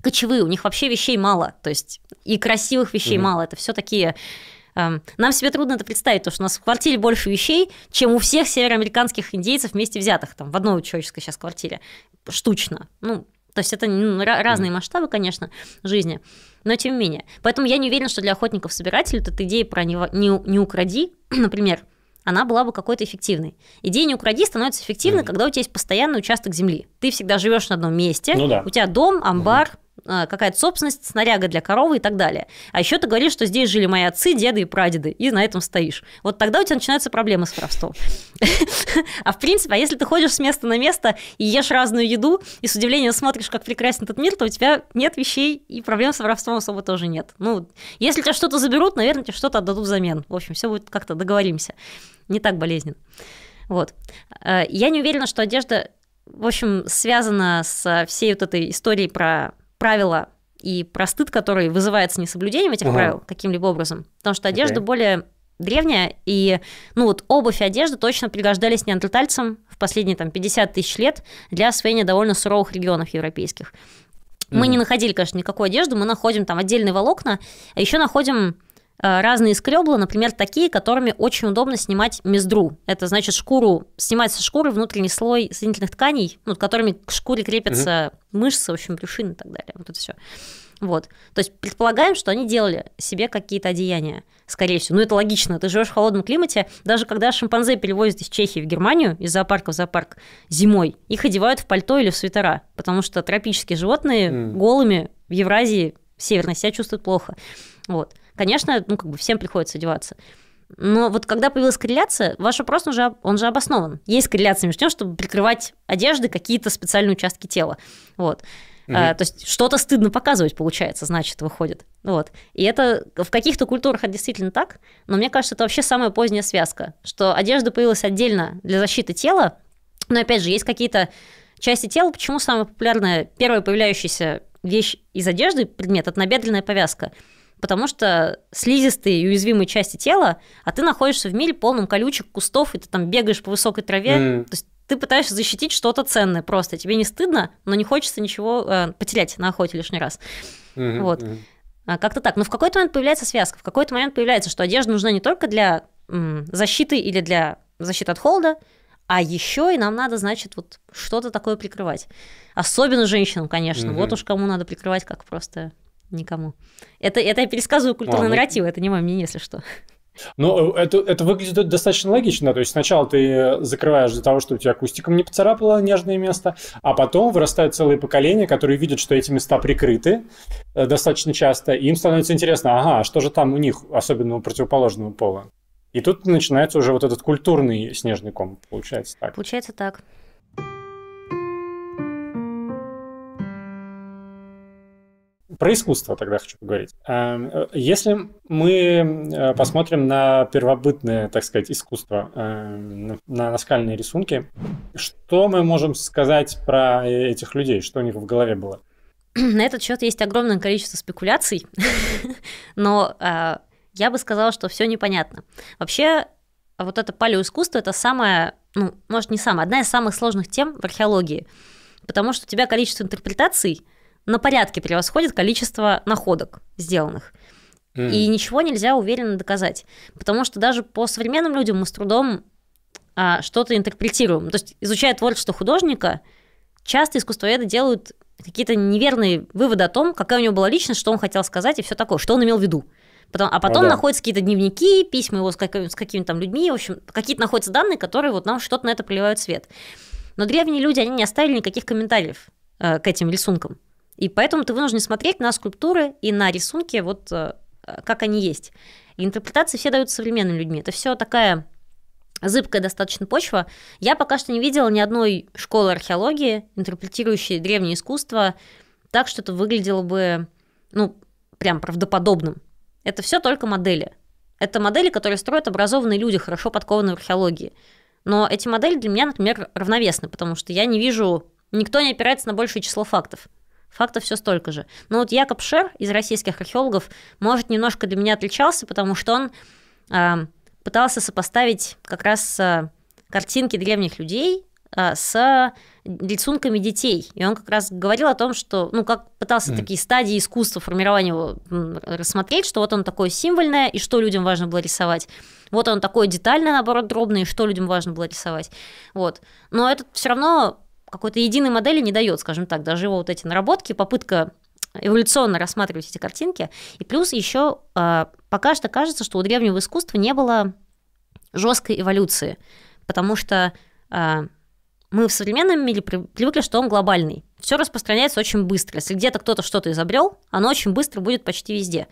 кочевые, у них вообще вещей мало, то есть и красивых вещей mm-hmm. мало, это все такие эм, нам себе трудно это представить, то что у нас в квартире больше вещей, чем у всех североамериканских индейцев вместе взятых, там, в одной человеческой сейчас квартире, штучно. Ну, то есть это ну, разные масштабы, конечно, жизни, но тем не менее. Поэтому я не уверена, что для охотников-собирателей эта идея про не, не, не укради, например, она была бы какой-то эффективной. Идея не укради становится эффективной, mm-hmm. когда у тебя есть постоянный участок земли. Ты всегда живешь на одном месте, ну, да. у тебя дом, амбар, mm-hmm а, какая-то собственность, снаряга для коровы и так далее. А еще ты говоришь, что здесь жили мои отцы, деды и прадеды, и на этом стоишь. Вот тогда у тебя начинаются проблемы с воровством. А в принципе, а если ты ходишь с места на место и ешь разную еду, и с удивлением смотришь, как прекрасен этот мир, то у тебя нет вещей, и проблем с воровством особо тоже нет. Ну, если тебя что-то заберут, наверное, тебе что-то отдадут взамен. В общем, все будет как-то договоримся. Не так болезненно. Вот. А, я не уверена, что одежда в общем, связана со всей вот этой историей про правила и простыд, который вызывается несоблюдением этих ага. правил каким-либо образом. Потому что одежда okay. более древняя, и ну вот обувь и одежда точно пригождались неандертальцам в последние там 50 тысяч лет для освоения довольно суровых регионов европейских. Мы mm. не находили, конечно, никакую одежду, мы находим там отдельные волокна, а еще находим Э, разные скребла, например, такие, которыми очень удобно снимать мездру. Это значит шкуру, снимать со шкуры внутренний слой соединительных тканей, ну, которыми к шкуре крепятся угу. мышцы, в общем, брюшины и так далее. Вот это все. Вот. То есть предполагаем, что они делали себе какие-то одеяния, скорее всего. Ну, это логично. Ты живешь в холодном климате. Даже когда шимпанзе перевозят из Чехии в Германию, из зоопарка в зоопарк зимой, их одевают в пальто или в свитера, потому что тропические животные mm. голыми в Евразии в Северной себя чувствуют плохо. Вот. Конечно, ну, как бы всем приходится одеваться. Но вот когда появилась корреляция, ваш вопрос, уже, он же обоснован. Есть корреляция между тем, чтобы прикрывать одежды какие-то специальные участки тела. Вот. Mm-hmm. А, то есть что-то стыдно показывать, получается, значит, выходит. Вот. И это в каких-то культурах это действительно так, но мне кажется, это вообще самая поздняя связка, что одежда появилась отдельно для защиты тела, но опять же, есть какие-то части тела, почему самая популярная, первая появляющаяся вещь из одежды, предмет, это набедренная повязка потому что слизистые и уязвимые части тела, а ты находишься в мире полном колючек, кустов, и ты там бегаешь по высокой траве, mm. то есть ты пытаешься защитить что-то ценное просто. Тебе не стыдно, но не хочется ничего э, потерять на охоте лишний раз. Mm-hmm. Вот. Mm-hmm. А, как-то так. Но в какой-то момент появляется связка, в какой-то момент появляется, что одежда нужна не только для м, защиты или для защиты от холода, а еще и нам надо, значит, вот что-то такое прикрывать. Особенно женщинам, конечно. Mm-hmm. Вот уж кому надо прикрывать, как просто никому. Это, это я пересказываю культурный а, ну... нарратив, это не мое мнение, если что. Ну, э, это, это выглядит достаточно логично. То есть сначала ты закрываешь для того, чтобы у тебя акустиком не поцарапало нежное место, а потом вырастают целые поколения, которые видят, что эти места прикрыты э, достаточно часто, и им становится интересно, ага, а что же там у них, особенно у противоположного пола. И тут начинается уже вот этот культурный снежный ком, получается так. Получается так. Про искусство тогда хочу поговорить. Эм, э, если мы э, посмотрим на первобытное, так сказать, искусство, эм, на наскальные рисунки, что мы можем сказать про э, этих людей, что у них в голове было? На этот счет есть огромное количество спекуляций, но я бы сказала, что все непонятно. Вообще, вот это палеоискусство – это самая, ну, может, не самая, одна из самых сложных тем в археологии, потому что у тебя количество интерпретаций – на порядке превосходит количество находок сделанных. И ничего нельзя уверенно доказать. Потому что даже по современным людям мы с трудом а, что-то интерпретируем. То есть, изучая творчество художника, часто искусствоведы делают какие-то неверные выводы о том, какая у него была личность, что он хотел сказать и все такое, что он имел в виду. Потом, а потом а, да. находятся какие-то дневники, письма его с, как, с какими-то там людьми, в общем, какие-то находятся данные, которые вот нам что-то на это проливают свет. Но древние люди, они не оставили никаких комментариев э, к этим рисункам. И поэтому ты вынужден смотреть на скульптуры и на рисунки, вот э, как они есть. И интерпретации все дают современными людьми. Это все такая зыбкая достаточно почва. Я пока что не видела ни одной школы археологии, интерпретирующей древнее искусство, так что это выглядело бы, ну, прям правдоподобным. Это все только модели. Это модели, которые строят образованные люди, хорошо подкованные в археологии. Но эти модели для меня, например, равновесны, потому что я не вижу, никто не опирается на большее число фактов. Фактов все столько же. Но вот Якоб Шер из российских археологов, может, немножко для меня отличался, потому что он э, пытался сопоставить как раз э, картинки древних людей э, с рисунками детей. И он как раз говорил о том, что, ну, как пытался mm. такие стадии искусства формирования его рассмотреть, что вот он такое символьное, и что людям важно было рисовать. Вот он такое детальное, наоборот, дробное, и что людям важно было рисовать. Вот. Но это все равно какой-то единой модели не дает, скажем так, даже его вот эти наработки, попытка эволюционно рассматривать эти картинки. И плюс еще а, пока что кажется, что у древнего искусства не было жесткой эволюции, потому что а, мы в современном мире привыкли, что он глобальный. Все распространяется очень быстро. Если где-то кто-то что-то изобрел, оно очень быстро будет почти везде.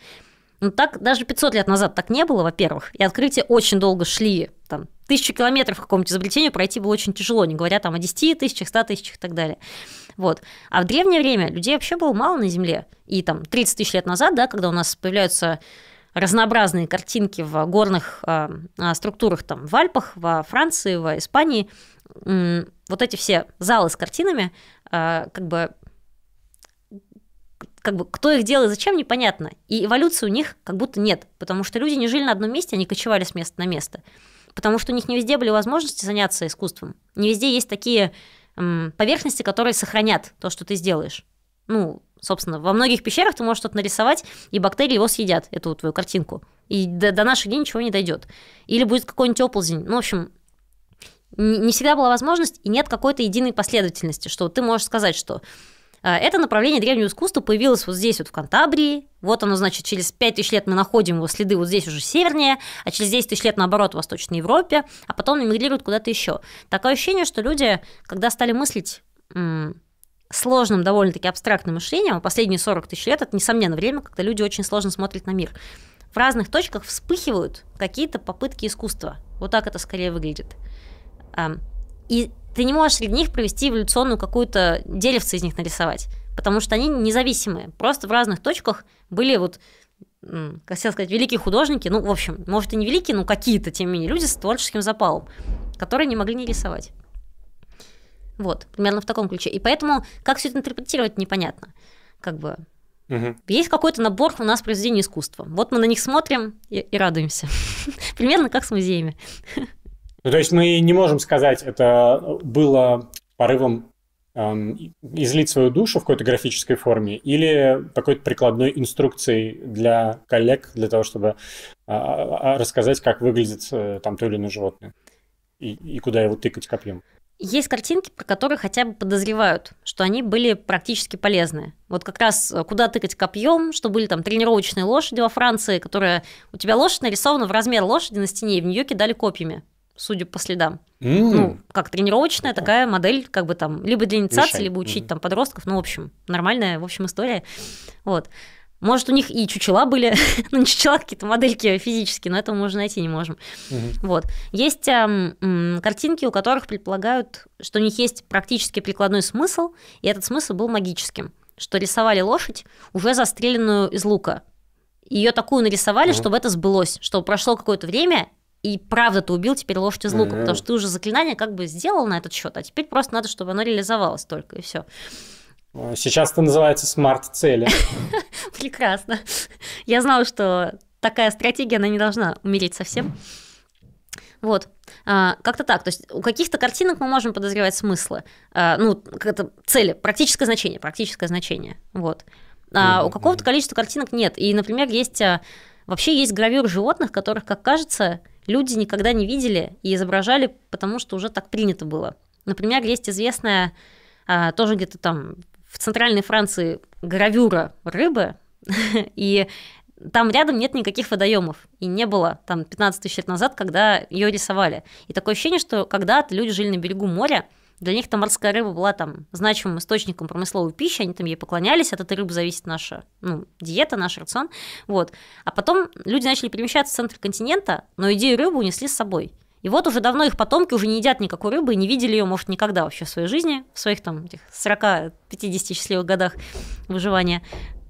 Но ну, так даже 500 лет назад так не было, во-первых. И открытия очень долго шли, там, тысячу километров какому-нибудь изобретению пройти было очень тяжело, не говоря там о 10 тысячах, 100 тысячах и так далее. Вот. А в древнее время людей вообще было мало на Земле. И там 30 тысяч лет назад, да, когда у нас появляются разнообразные картинки в горных э, структурах, там, в Альпах, во Франции, в Испании, э, вот эти все залы с картинами, э, как бы как бы кто их делал и зачем, непонятно. И эволюции у них как будто нет, потому что люди не жили на одном месте, они кочевали с места на место. Потому что у них не везде были возможности заняться искусством. Не везде есть такие м, поверхности, которые сохранят то, что ты сделаешь. Ну, собственно, во многих пещерах ты можешь что-то нарисовать, и бактерии его съедят, эту твою картинку. И до, до наших дней ничего не дойдет. Или будет какой-нибудь оползень. Ну, в общем, не всегда была возможность, и нет какой-то единой последовательности, что ты можешь сказать, что Э, это направление древнего искусства появилось вот здесь, вот в Кантабрии. Вот оно, значит, через 5000 лет мы находим его следы вот здесь уже севернее, а через 10 тысяч лет, наоборот, в Восточной Европе, а потом мигрируют куда-то еще. Такое ощущение, что люди, когда стали мыслить сложным, довольно-таки абстрактным мышлением, а последние 40 тысяч лет, это, несомненно, время, когда люди очень сложно смотрят на мир. В разных точках вспыхивают какие-то попытки искусства. Вот так это скорее выглядит. И ты не можешь среди них провести эволюционную какую-то деревца из них нарисовать, потому что они независимые. Просто в разных точках были вот как хотел сказать, великие художники, ну, в общем, может, и не великие, но какие-то, тем не менее, люди с творческим запалом, которые не могли не рисовать. Вот, примерно в таком ключе. И поэтому, как все это интерпретировать, непонятно. Как бы Угу. Есть какой-то набор у нас произведений искусства. Вот мы на них смотрим и, и радуемся. Примерно как с музеями. Ну, то есть мы не можем сказать, это было порывом эм, излить свою душу в какой-то графической форме или какой-то прикладной инструкцией для коллег, для того, чтобы э, рассказать, как выглядит э, там то или иное животное и, и куда его тыкать копьем. Есть картинки, про которые хотя бы подозревают, что они были практически полезны. Вот как раз э, куда тыкать копьем, что были там тренировочные лошади во Франции, которые у тебя лошадь нарисована в размер лошади на стене, и в нее кидали копьями судя по следам. Mm. Ну, как тренировочная такая модель, как бы там, либо для инициации, Мешай. либо учить mm. там подростков. Ну, в общем, нормальная, в общем, история. Вот. Может, у них и чучела были, ну, не чучела, а какие-то модельки физические, но этого можно найти не можем. Mm-hmm. Вот. Есть э, э, картинки, у которых предполагают, что у них есть практически прикладной смысл, и этот смысл был магическим, что рисовали лошадь, уже застреленную из лука. Ее такую нарисовали, mm-hmm. чтобы это сбылось, чтобы прошло какое-то время, и правда ты убил теперь лошадь из лука, mm-hmm. потому что ты уже заклинание как бы сделал на этот счет, а теперь просто надо, чтобы оно реализовалось только, и все. Э, сейчас это называется смарт-цели. Прекрасно. Я знала, что такая стратегия, она не должна умереть совсем. Вот. А, как-то так. То есть у каких-то картинок мы можем подозревать смыслы. А, ну, это цели, практическое значение, практическое значение. Вот. А у какого-то количества картинок нет. И, например, есть... А, вообще есть гравюр животных, которых, как кажется, люди никогда не видели и изображали, потому что уже так принято было. Например, есть известная, а, тоже где-то там в центральной Франции, гравюра рыбы, и там рядом нет никаких водоемов. И не было там 15 тысяч лет назад, когда ее рисовали. И такое ощущение, что когда-то люди жили на берегу моря, для них там морская рыба была там значимым источником промысловой пищи, они там ей поклонялись, от этой рыбы зависит наша ну, диета, наш рацион. Вот. А потом люди начали перемещаться в центр континента, но идею рыбы унесли с собой. И вот уже давно их потомки уже не едят никакой рыбы и не видели ее, может, никогда вообще в своей жизни, в своих там 40-50 счастливых годах выживания.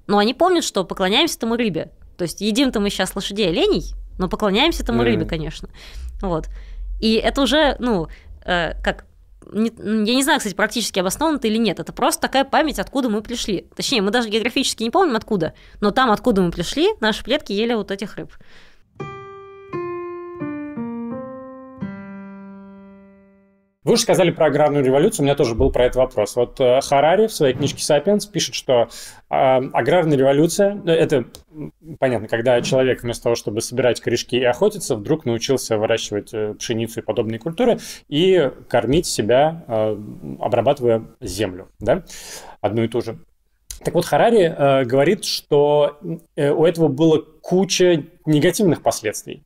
Но они помнят, что поклоняемся тому рыбе. То есть едим-то мы сейчас лошадей оленей, но поклоняемся тому mm. рыбе, конечно. Вот. И это уже, ну, э, как не, я не знаю, кстати, практически обоснованно это или нет. Это просто такая память, откуда мы пришли. Точнее, мы даже географически не помним, откуда. Но там, откуда мы пришли, наши предки ели вот этих рыб. Вы уже сказали про аграрную революцию, у меня тоже был про этот вопрос. Вот э, Харари в своей книжке «Сапиенс» пишет, что а, аграрная революция ну, – это, понятно, когда человек вместо того, чтобы собирать корешки и охотиться, вдруг научился выращивать э, пшеницу и подобные культуры и кормить себя, э, обрабатывая землю, да, одну и ту же. Так вот, Харари э, говорит, что э, у этого было куча негативных последствий.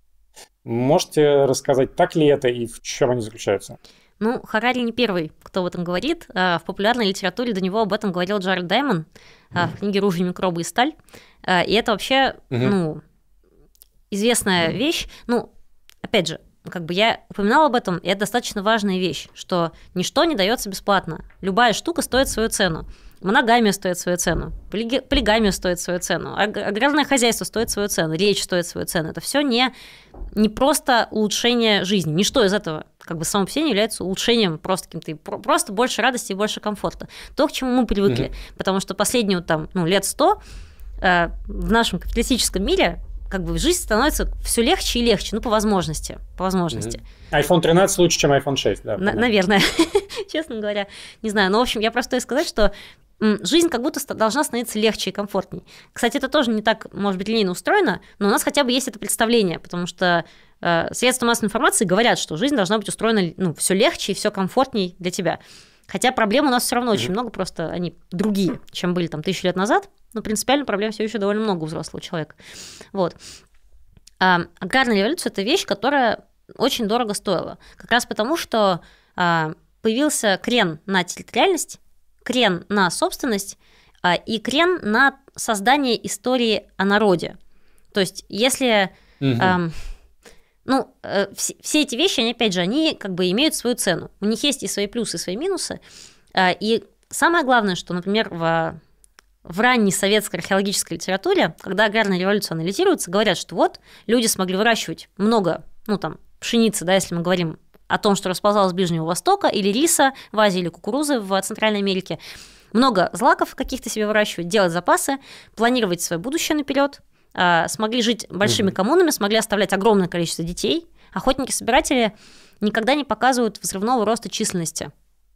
Можете рассказать, так ли это и в чем они заключаются? Ну, Харари не первый, кто об этом говорит. А, в популярной литературе до него об этом говорил Джаред Даймон а, в книге «Ружья, микробы и сталь». А, и это вообще, угу. ну, известная вещь. Ну, опять же, как бы я упоминала об этом, и это достаточно важная вещь, что ничто не дается бесплатно. Любая штука стоит свою цену. Моногамия стоит свою цену, полигамия стоит свою цену, аграрное хозяйство стоит свою цену, речь стоит свою цену. Это все не, не просто улучшение жизни. Ничто из этого как бы само по себе не является улучшением просто каким-то, просто больше радости и больше комфорта. То, к чему мы привыкли. Mm-hmm. Потому что последние там, ну, лет сто э, в нашем капиталистическом мире как бы жизнь становится все легче и легче, ну, по возможности, по возможности. mm iPhone 13 лучше, чем iPhone 6, да. На- наверное, честно говоря, не знаю. Но, ну, в общем, я просто хочу сказать, что жизнь как будто должна становиться легче и комфортней. Кстати, это тоже не так, может быть, линейно устроено, но у нас хотя бы есть это представление, потому что э, средства массовой информации говорят, что жизнь должна быть устроена ну, все легче и все комфортней для тебя. Хотя проблем у нас все равно очень много, просто они другие, чем были там тысячи лет назад, но принципиально проблем все еще довольно много у взрослого человека. Вот. А, аграрная революция – это вещь, которая очень дорого стоила. Как раз потому, что а, появился крен на территориальность, крен на собственность а, и крен на создание истории о народе. То есть, если... Угу. Эм, ну, э, все, все эти вещи, они, опять же, они как бы имеют свою цену. У них есть и свои плюсы, и свои минусы. Э, и самое главное, что, например, в, в ранней советской археологической литературе, когда аграрная революция анализируется, говорят, что вот люди смогли выращивать много, ну, там, пшеницы, да, если мы говорим о том, что расползалось Ближнего Востока, или риса в Азии, или кукурузы в Центральной Америке. Много злаков каких-то себе выращивать, делать запасы, планировать свое будущее наперед, а, смогли жить большими коммунами, смогли оставлять огромное количество детей. Охотники-собиратели никогда не показывают взрывного роста численности.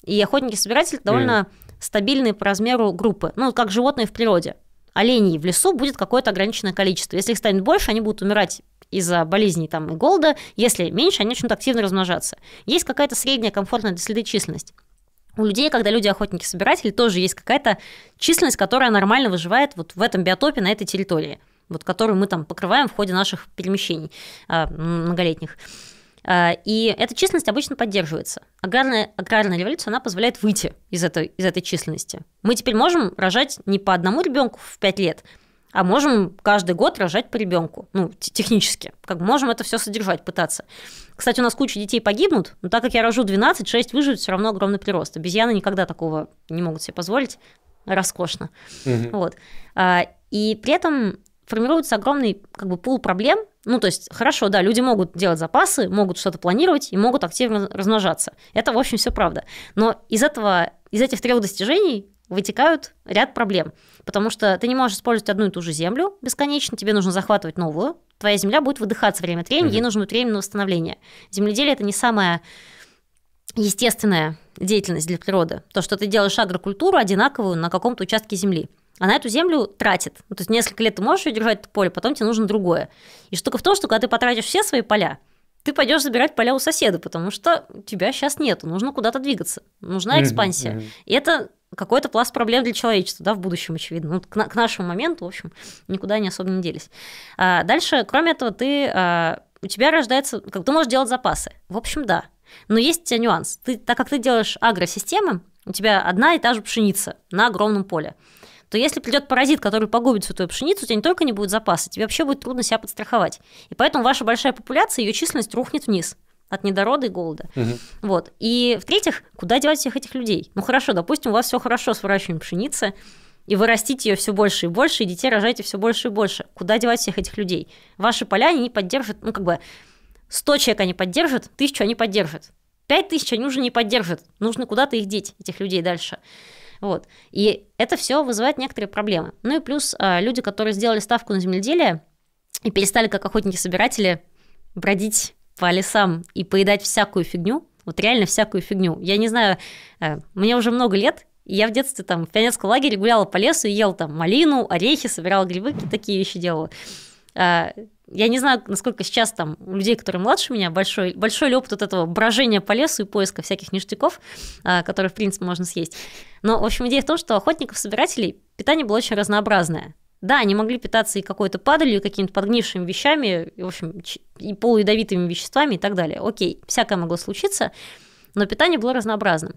И охотники-собиратели довольно mm. стабильные по размеру группы, ну, как животные в природе. Оленей в лесу будет какое-то ограниченное количество. Если их станет больше, они будут умирать из-за болезней там, и голода, если меньше, они начнут активно размножаться. Есть какая-то средняя комфортная для среды численность. У людей, когда люди охотники-собиратели, тоже есть какая-то численность, которая нормально выживает вот в этом биотопе, на этой территории, вот которую мы там покрываем в ходе наших перемещений а, многолетних. А, и эта численность обычно поддерживается. Аграрная, аграрная революция, она позволяет выйти из этой, из этой численности. Мы теперь можем рожать не по одному ребенку в 5 лет, а можем каждый год рожать по ребенку, ну, технически, как можем это все содержать, пытаться. Кстати, у нас куча детей погибнут, но так как я рожу 12, 6 выживет, все равно огромный прирост. Обезьяны никогда такого не могут себе позволить, роскошно. Угу. Вот. А, и при этом формируется огромный как бы пул проблем, ну, то есть, хорошо, да, люди могут делать запасы, могут что-то планировать и могут активно размножаться. Это, в общем, все правда. Но из этого, из этих трех достижений вытекают ряд проблем. Потому что ты не можешь использовать одну и ту же землю бесконечно, тебе нужно захватывать новую. Твоя земля будет выдыхаться время от времени, угу. ей нужно будет время на восстановление. Земледелие это не самое естественная деятельность для природы. То, что ты делаешь агрокультуру одинаковую на каком-то участке земли. Она эту землю тратит. Ну, то есть несколько лет ты можешь ее держать это поле, потом тебе нужно другое. И штука в том, что когда ты потратишь все свои поля, ты пойдешь забирать поля у соседа, потому что тебя сейчас нету, нужно куда-то двигаться, нужна экспансия. Mm-hmm. И это какой-то пласт проблем для человечества, да, в будущем, очевидно. Ну, к, на, к нашему моменту, в общем, никуда не особо не делись. А, дальше, кроме этого, ты, а, у тебя рождается, как ты можешь делать запасы. В общем, да. Но есть э, нюанс. Ты, так как ты делаешь агросистемы, у тебя одна и та же пшеница на огромном поле то если придет паразит, который погубит всю твою пшеницу, у тебя не только не будет запаса, тебе вообще будет трудно себя подстраховать. И поэтому ваша большая популяция, ее численность рухнет вниз от недорода и голода. Угу. Вот. И в-третьих, куда девать всех этих людей? Ну хорошо, допустим, у вас все хорошо с выращиванием пшеницы, и вы растите ее все больше и больше, и детей рожаете все больше и больше. Куда девать всех этих людей? Ваши поля они не поддержат, ну как бы 100 человек они поддержат, тысячу они поддержат. 5 тысяч они уже не поддержат. Нужно куда-то их деть, этих людей дальше. Вот. И это все вызывает некоторые проблемы. Ну и плюс а, люди, которые сделали ставку на земледелие и перестали как охотники-собиратели бродить по лесам и поедать всякую фигню, вот реально всякую фигню. Я не знаю, э, мне уже много лет, и я в детстве там в пионерском лагере гуляла по лесу и ела там малину, орехи, собирала грибы, такие вещи делала. А, я не знаю, насколько сейчас там у людей, которые младше меня, большой, большой ли опыт вот этого брожения по лесу и поиска всяких ништяков, а, которые, в принципе, можно съесть. Но, в общем, идея в том, что охотников-собирателей питание было очень разнообразное. Да, они могли питаться и какой-то падалью, и какими-то подгнившими вещами, и, в общем, и полуядовитыми веществами и так далее. Окей, всякое могло случиться, но питание было разнообразным.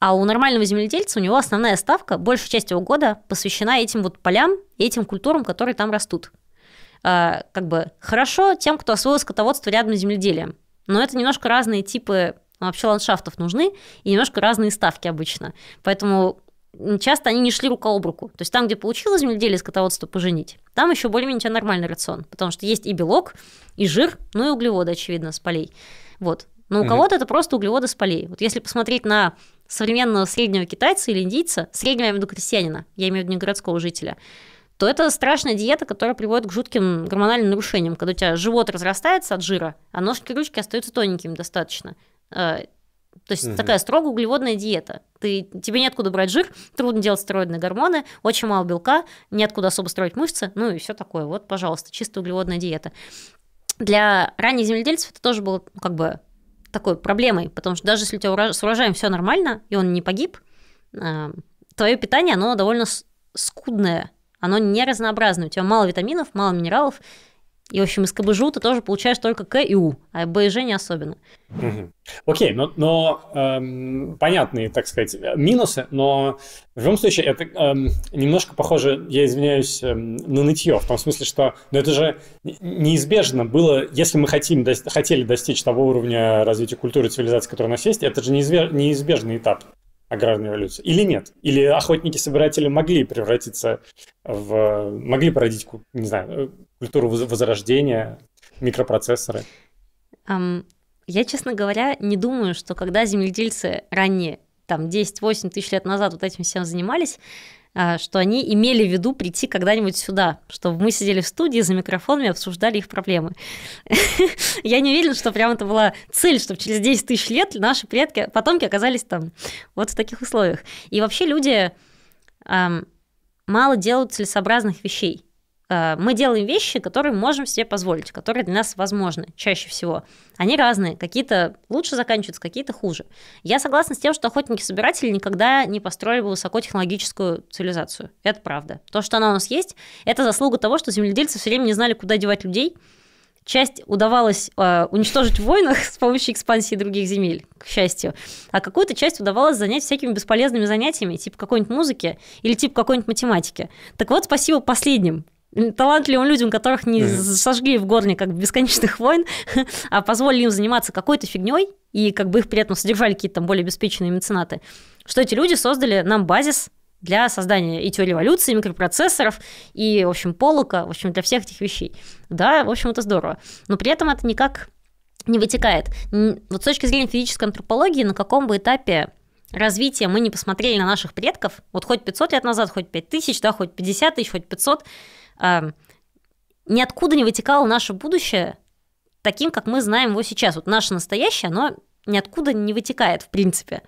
А у нормального земледельца у него основная ставка, большая часть его года посвящена этим вот полям этим культурам, которые там растут. А, как бы хорошо тем, кто освоил скотоводство рядом с земледелием. Но это немножко разные типы вообще ландшафтов нужны и немножко разные ставки обычно. Поэтому часто они не шли рука об руку. То есть там, где получилось земледелие скотоводство поженить, там еще более-менее нормальный рацион, потому что есть и белок, и жир, ну и углеводы, очевидно, с полей. Вот. Но у mm-hmm. кого-то это просто углеводы с полей. Вот если посмотреть на современного среднего китайца или индийца, среднего я имею в виду крестьянина, я имею в виду не городского жителя, то это страшная диета, которая приводит к жутким гормональным нарушениям, когда у тебя живот разрастается от жира, а ножки-ручки и остаются тоненькими достаточно э, то есть угу. такая строго углеводная диета. Ты, тебе неоткуда брать жир, трудно делать стероидные гормоны, очень мало белка, неоткуда особо строить мышцы, ну и все такое. Вот, пожалуйста, чисто углеводная диета. Для ранних земледельцев это тоже было ну, как бы такой проблемой, потому что даже если у тебя урож... с урожаем все нормально, и он не погиб, а, твое питание, оно довольно скудное, оно не разнообразное, у тебя мало витаминов, мало минералов, и, в общем, из КБЖУ ты тоже получаешь только К и У, а Б и Ж не особенно. Угу. Окей, но, но эм, понятные, так сказать, минусы, но в любом случае это эм, немножко похоже, я извиняюсь, эм, на нытье, в том смысле, что ну, это же неизбежно было, если мы хотим, до, хотели достичь того уровня развития культуры и цивилизации, который у нас есть, это же неизбежный этап аграрную революцию или нет? Или охотники-собиратели могли превратиться в... могли породить, не знаю, э, культуру возрождения, микропроцессоры? Um, я, честно говоря, не думаю, что когда земледельцы ранее, там, 10-8 тысяч лет назад вот этим всем занимались, а, что они имели в виду прийти когда-нибудь сюда, чтобы мы сидели в студии за микрофонами, обсуждали их проблемы. Я не уверена, что прям это была цель, чтобы через 10 тысяч лет наши предки, потомки оказались там, вот в таких условиях. И вообще люди мало делают целесообразных вещей. Э, мы делаем вещи, которые можем себе позволить, которые для нас возможны чаще всего. Они разные, какие-то лучше заканчиваются, какие-то хуже. Я согласна с тем, что охотники-собиратели никогда не построили бы высокотехнологическую цивилизацию. Это правда. То, что она у нас есть, это заслуга того, что земледельцы все время не знали, куда девать людей, часть удавалось э, уничтожить в войнах с помощью экспансии других земель, к счастью, а какую-то часть удавалось занять всякими бесполезными занятиями, типа какой-нибудь музыки или типа какой-нибудь математики. Так вот, спасибо последним талантливым людям, которых не сожгли в горле как бесконечных войн, а позволили им заниматься какой-то фигней, и как бы их при этом содержали какие-то там более обеспеченные меценаты, что эти люди создали нам базис для создания и теории эволюции, и микропроцессоров, и, в общем, полока, в общем, для всех этих вещей. Да, в общем, это здорово. Но при этом это никак не вытекает. Вот с точки зрения физической антропологии, на каком бы этапе развития мы не посмотрели на наших предков, вот хоть 500 лет назад, хоть 5000, да, хоть 50 тысяч, хоть 500, ниоткуда не вытекало наше будущее таким, как мы знаем его сейчас. Вот наше настоящее, оно ниоткуда не вытекает, в принципе.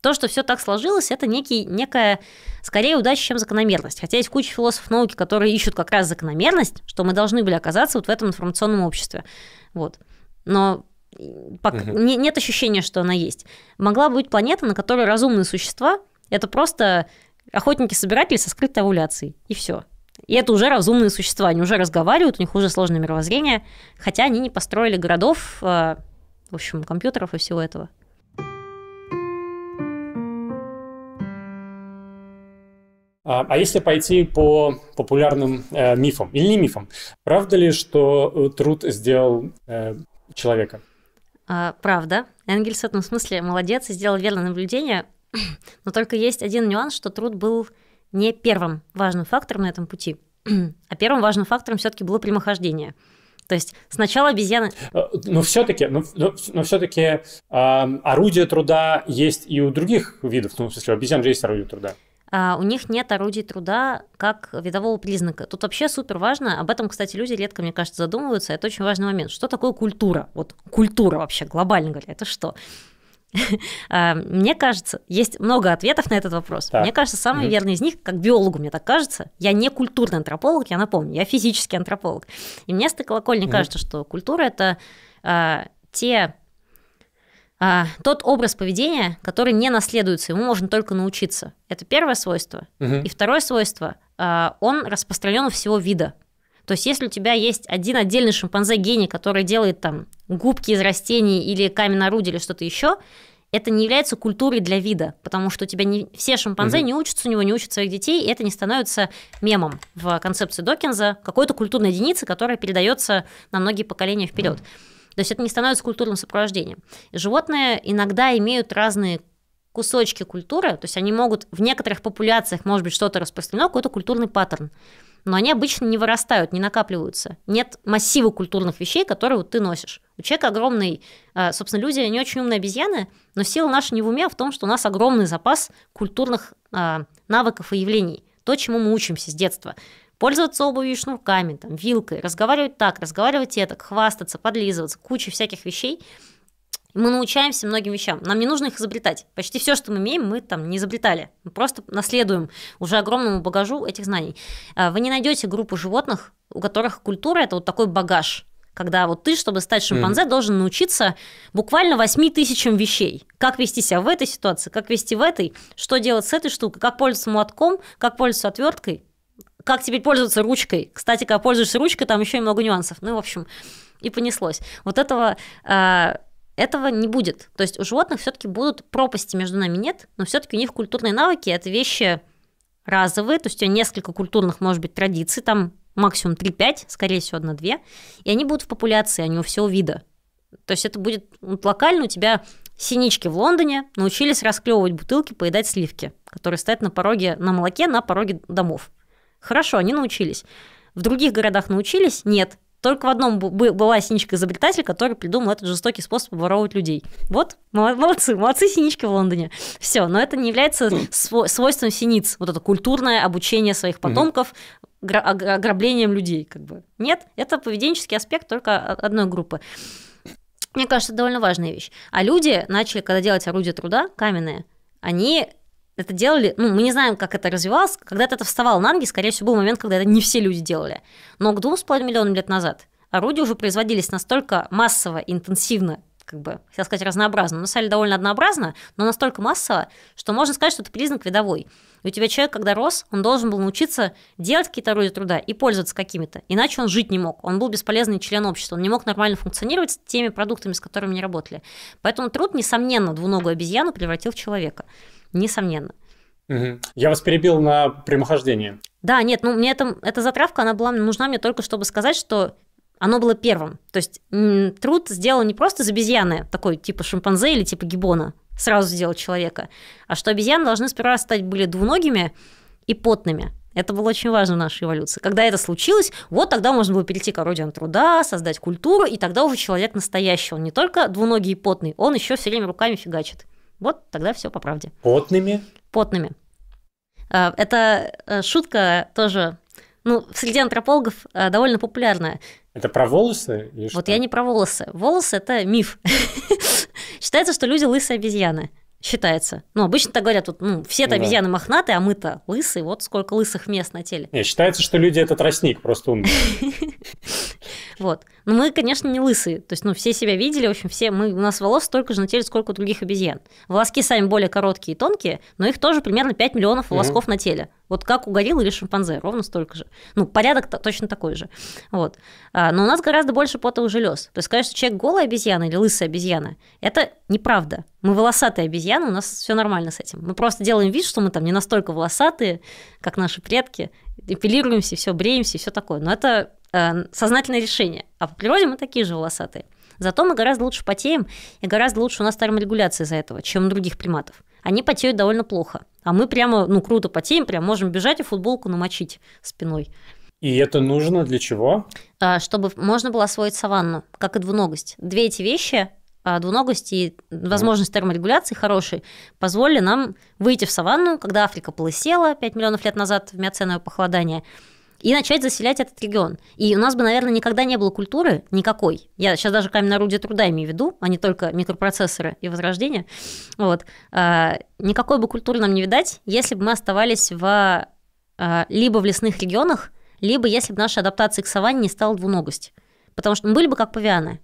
То, что все так сложилось, это некий, некая скорее удача, чем закономерность. Хотя есть куча философов науки, которые ищут как раз закономерность, что мы должны были оказаться вот в этом информационном обществе. Вот. Но пока, угу. не, нет ощущения, что она есть. Могла быть планета, на которой разумные существа это просто охотники-собиратели со скрытой овуляцией. И все. И это уже разумные существа, они уже разговаривают, у них уже сложное мировоззрение, хотя они не построили городов, э, в общем, компьютеров и всего этого. А, а если пойти по популярным э, мифам или не мифам, правда ли, что э, труд сделал э, человека? А, правда. Энгельс в этом смысле молодец и сделал верное наблюдение. Но только есть один нюанс, что труд был не первым важным фактором на этом пути, а первым важным фактором все-таки было прямохождение. То есть сначала обезьяны... Но все-таки, но, но, все-таки э, ну, ну, ну, орудие труда есть и у других видов, ну, в смысле, у обезьян же есть орудие труда. А у них нет орудий труда как видового признака. Тут вообще супер важно, об этом, кстати, люди редко, мне кажется, задумываются, это очень важный момент. Что такое культура? Вот культура вообще, глобально говоря, это что? А, мне кажется, есть много ответов на этот вопрос. Так. Мне кажется, самый mm-hmm. верный из них, как биологу, мне так кажется, я не культурный антрополог, я напомню, я физический антрополог. И мне с колокольни mm-hmm. кажется, что культура это а, те а, тот образ поведения, который не наследуется, ему можно только научиться. Это первое свойство. Угу. И второе свойство, а, он распространен у всего вида. То есть, если у тебя есть один отдельный шимпанзе гений, который делает там губки из растений или камень-орудие или что-то еще, это не является культурой для вида, потому что у тебя не все шимпанзе угу. не учатся у него, не учат своих детей, и это не становится мемом в концепции Докинза какой-то культурной единицы, которая передается на многие поколения вперед. Угу. То есть это не становится культурным сопровождением. Животные иногда имеют разные кусочки культуры, то есть они могут в некоторых популяциях, может быть, что-то распространено, какой-то культурный паттерн но они обычно не вырастают, не накапливаются. Нет массива культурных вещей, которые вот ты носишь. У человека огромный, а, собственно, люди не очень умные обезьяны, но сила наша не в уме, а в том, что у нас огромный запас культурных а, навыков и явлений, то, чему мы учимся с детства. Пользоваться обувью и шнурками, там, вилкой, разговаривать так, разговаривать это, хвастаться, подлизываться, куча всяких вещей – мы научаемся многим вещам. Нам не нужно их изобретать. Почти все, что мы имеем, мы там не изобретали. Мы просто наследуем уже огромному багажу этих знаний. А, вы не найдете группу животных, у которых культура это вот такой багаж. Когда вот ты, чтобы стать шимпанзе, mm. должен научиться буквально 8 тысячам вещей. Как вести себя в этой ситуации, как вести в этой, что делать с этой штукой, как пользоваться молотком, как пользоваться отверткой, как теперь пользоваться ручкой. Кстати, когда пользуешься ручкой, там еще и много нюансов. Ну, в общем, и понеслось. Вот этого а, этого не будет. То есть у животных все-таки будут пропасти между нами нет, но все-таки у них культурные навыки это вещи разовые, то есть у несколько культурных, может быть, традиций, там максимум 3-5, скорее всего, 1-2, и они будут в популяции, они у всего вида. То есть это будет вот, локально у тебя синички в Лондоне научились расклевывать бутылки, поедать сливки, которые стоят на пороге, на молоке, на пороге домов. Хорошо, они научились. В других городах научились? Нет. Только в одном была синичка-изобретатель, который придумал этот жестокий способ воровать людей. Вот, молодцы, молодцы синички в Лондоне. Все, но это не является свойством синиц, вот это культурное обучение своих потомков, а-, ограблением людей, как бы. Нет, это поведенческий аспект только одной группы. Мне кажется, это довольно важная вещь. А люди начали, когда делать орудие труда, каменные, они это делали, ну, мы не знаем, как это развивалось, когда-то это вставало на ноги, скорее всего, был момент, когда это не все люди делали. Но к 2,5 миллионам лет назад орудия уже производились настолько массово, интенсивно, как бы, хотел сказать, разнообразно, но на довольно однообразно, но настолько массово, что можно сказать, что это признак видовой. И у тебя человек, когда рос, он должен был научиться делать какие-то орудия труда и пользоваться какими-то, иначе он жить не мог, он был бесполезный член общества, он не мог нормально функционировать с теми продуктами, с которыми не работали. Поэтому труд, несомненно, двуногую обезьяну превратил в человека несомненно. Угу. Я вас перебил на прямохождение. Да, нет, ну мне это, эта затравка, она была нужна мне только, чтобы сказать, что оно было первым. То есть труд сделал не просто из обезьяны, такой типа шимпанзе или типа гибона, сразу сделал человека, а что обезьяны должны сперва стать были двуногими и потными. Это было очень важно в нашей эволюции. Когда это случилось, вот тогда можно было перейти к орудиям труда, создать культуру, и тогда уже человек настоящий. Он не только двуногий и потный, он еще все время руками фигачит. Вот тогда все по правде. Потными? Потными. А, это э, шутка тоже, ну, среди антропологов э, довольно популярная. Это про волосы? Или вот что? я не про волосы. Волосы – это миф. Считается, что люди лысые обезьяны считается. Ну, обычно так говорят, вот, ну, все-то ну да. обезьяны мохнатые, а мы-то лысые, вот сколько лысых мест на теле. Нет, считается, что люди – это тростник, просто умные. Вот. Но мы, конечно, не лысые. То есть, ну, все себя видели, в общем, все, мы, у нас волос столько же на теле, сколько у других обезьян. Волоски сами более короткие и тонкие, но их тоже примерно 5 миллионов волосков на теле. Вот как у гориллы или шимпанзе, ровно столько же. Ну, порядок точно такой же. Вот. А, но у нас гораздо больше потовых желез. То есть сказать, что человек голая обезьяна или лысая обезьяна, это неправда. Мы волосатые обезьяны, у нас все нормально с этим. Мы просто делаем вид, что мы там не настолько волосатые, как наши предки, эпилируемся, все бреемся, все такое. Но это э, сознательное решение. А по природе мы такие же волосатые. Зато мы гораздо лучше потеем, и гораздо лучше у нас терморегуляция из-за этого, чем у других приматов они потеют довольно плохо. А мы прямо, ну, круто потеем, прям можем бежать и футболку намочить спиной. И это нужно для чего? А, чтобы можно было освоить саванну, как и двуногость. Две эти вещи, а, двуногость и возможность терморегуляции хорошей, позволили нам выйти в саванну, когда Африка полысела 5 миллионов лет назад в миоценовое похолодание – и начать заселять этот регион. И у нас бы, наверное, никогда не было культуры никакой. Я сейчас даже каменное орудие труда имею в виду, а не только микропроцессоры и возрождение. Вот. А, никакой бы культуры нам не видать, если бы мы оставались в, а, либо в лесных регионах, либо если бы наша адаптация к саванне не стала двуногость. Потому что мы были бы как павианы,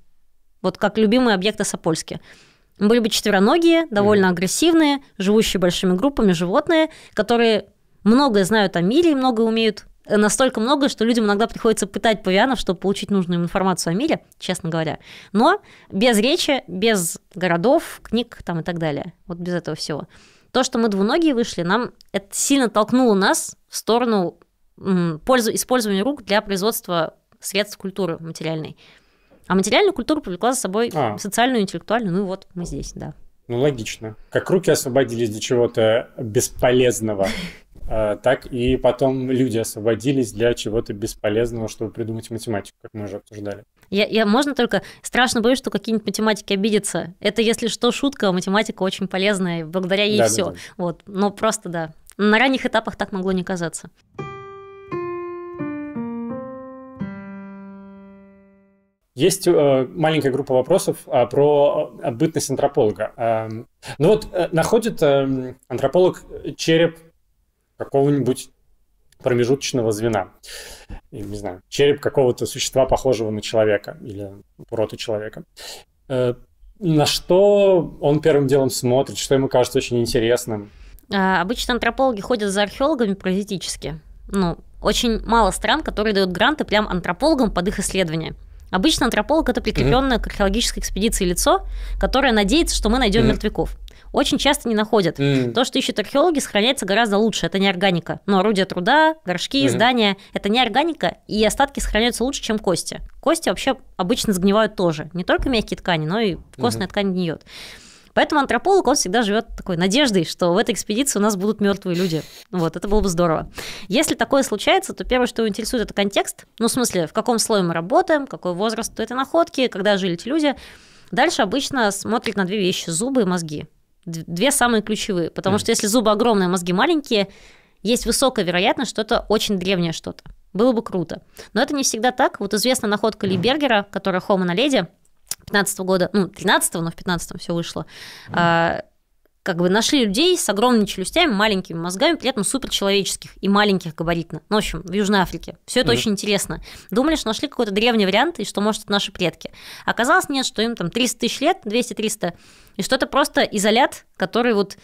вот как любимые объекты Сапольски. Мы были бы четвероногие, довольно mm. агрессивные, живущие большими группами животные, которые многое знают о мире и многое умеют настолько много, что людям иногда приходится пытать павианов, чтобы получить нужную им информацию о мире, честно говоря. Но без речи, без городов, книг там и так далее. Вот без этого всего. То, что мы двуногие вышли, нам это сильно толкнуло нас в сторону пользу, использования рук для производства средств культуры материальной. А материальную культуру повлекла за собой а. социальную, интеллектуальную. Ну и вот мы здесь, да. Ну, логично. Как руки освободились для чего-то бесполезного. А, так и потом люди освободились для чего-то бесполезного, чтобы придумать математику, как мы уже обсуждали. Я, я можно только страшно боюсь, что какие-нибудь математики обидятся. Это, если что, шутка, математика очень полезная, благодаря ей да, все. Да, да. Вот. Но просто да. На ранних этапах так могло не казаться. Есть э, маленькая группа вопросов а, э, про бытность антрополога. Э, ну вот, э, находит э, антрополог череп какого-нибудь промежуточного звена. не знаю, череп какого-то существа, похожего на человека или рота человека. Э, на что он первым делом смотрит, что ему кажется очень интересным? А, обычно антропологи ходят за археологами паразитически. Ну, очень мало стран, которые дают гранты прям антропологам под их исследования. Обычно антрополог это прикрепленное mm-hmm. к археологической экспедиции лицо, которое надеется, что мы найдем mm-hmm. мертвяков очень часто не находят. Mm. То, что ищут археологи, сохраняется гораздо лучше. Это не органика. Но орудия труда, горшки, mm. здания – это не органика, и остатки сохраняются лучше, чем кости. Кости вообще обычно сгнивают тоже. Не только мягкие ткани, но и костная mm ткань гниет. Поэтому антрополог, он всегда живет такой надеждой, что в этой экспедиции у нас будут мертвые люди. Вот, это было бы здорово. Если такое случается, то первое, что его интересует, это контекст. Ну, в смысле, в каком слое мы работаем, какой возраст у этой находки, когда жили эти люди. Дальше обычно смотрит на две вещи – зубы и мозги. Две самые ключевые. Потому mm. что если зубы огромные, а мозги маленькие, есть высокая вероятность, что это очень древнее что-то. Было бы круто. Но это не всегда так. Вот известна находка Ли Бергера, которая Homo на леди 15 -го года, ну, 13 но в 15 все вышло. Mm как бы нашли людей с огромными челюстями, маленькими мозгами, при этом суперчеловеческих и маленьких габаритно. Ну, в общем, в Южной Африке. Все это mm-hmm. очень интересно. Думали, что нашли какой-то древний вариант, и что, может, это наши предки. Оказалось, нет, что им там 300 тысяч лет, 200-300, и что это просто изолят, который вот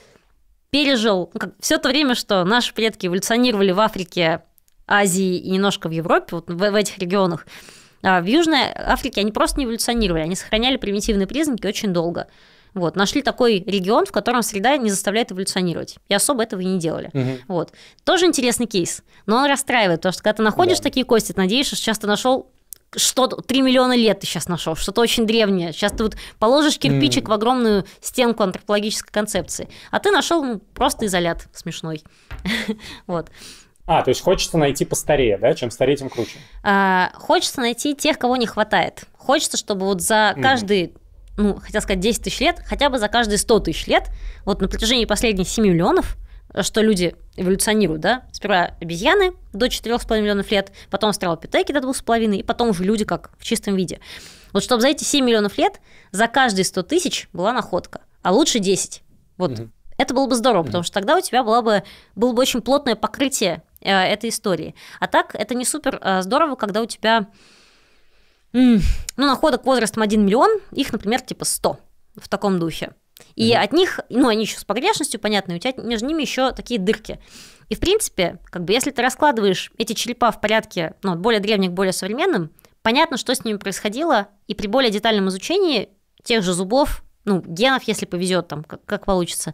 пережил ну, как, все то время, что наши предки эволюционировали в Африке, Азии и немножко в Европе, вот в, в этих регионах. А в Южной Африке они просто не эволюционировали, они сохраняли примитивные признаки очень долго. Вот, нашли такой регион, в котором среда не заставляет эволюционировать. И особо этого и не делали. Угу. Вот. Тоже интересный кейс, но он расстраивает, потому что когда ты находишь да. такие кости, ты надеешься, что сейчас ты нашел что-то 3 миллиона лет ты сейчас нашел, что-то очень древнее. Сейчас ты вот положишь кирпичик mm. в огромную стенку антропологической концепции, а ты нашел ну, просто изолят смешной. вот. А, то есть хочется найти постарее, да? Чем старее, тем круче. А, хочется найти тех, кого не хватает. Хочется, чтобы вот за каждый mm ну, хотел сказать 10 тысяч лет, хотя бы за каждые 100 тысяч лет, вот на протяжении последних 7 миллионов, э, что люди эволюционируют, да? Сперва обезьяны до 4,5 миллионов лет, потом австралопитеки до 2,5, и потом уже люди как в чистом виде. Вот чтобы за эти 7 миллионов лет за каждые 100 тысяч была находка, а лучше 10. Вот угу. это было бы здорово, угу. потому что тогда у тебя была бы, было бы очень плотное покрытие э, этой истории. А так это не супер э, здорово, когда у тебя ну, находок возрастом 1 миллион, их, например, типа 100 в таком духе. И mm-hmm. от них, ну, они еще с погрешностью, понятно, и у тебя между ними еще такие дырки. И, в принципе, как бы, если ты раскладываешь эти черепа в порядке, ну, более древних более современным, понятно, что с ними происходило, и при более детальном изучении тех же зубов, ну, генов, если повезет, там, как, как получится,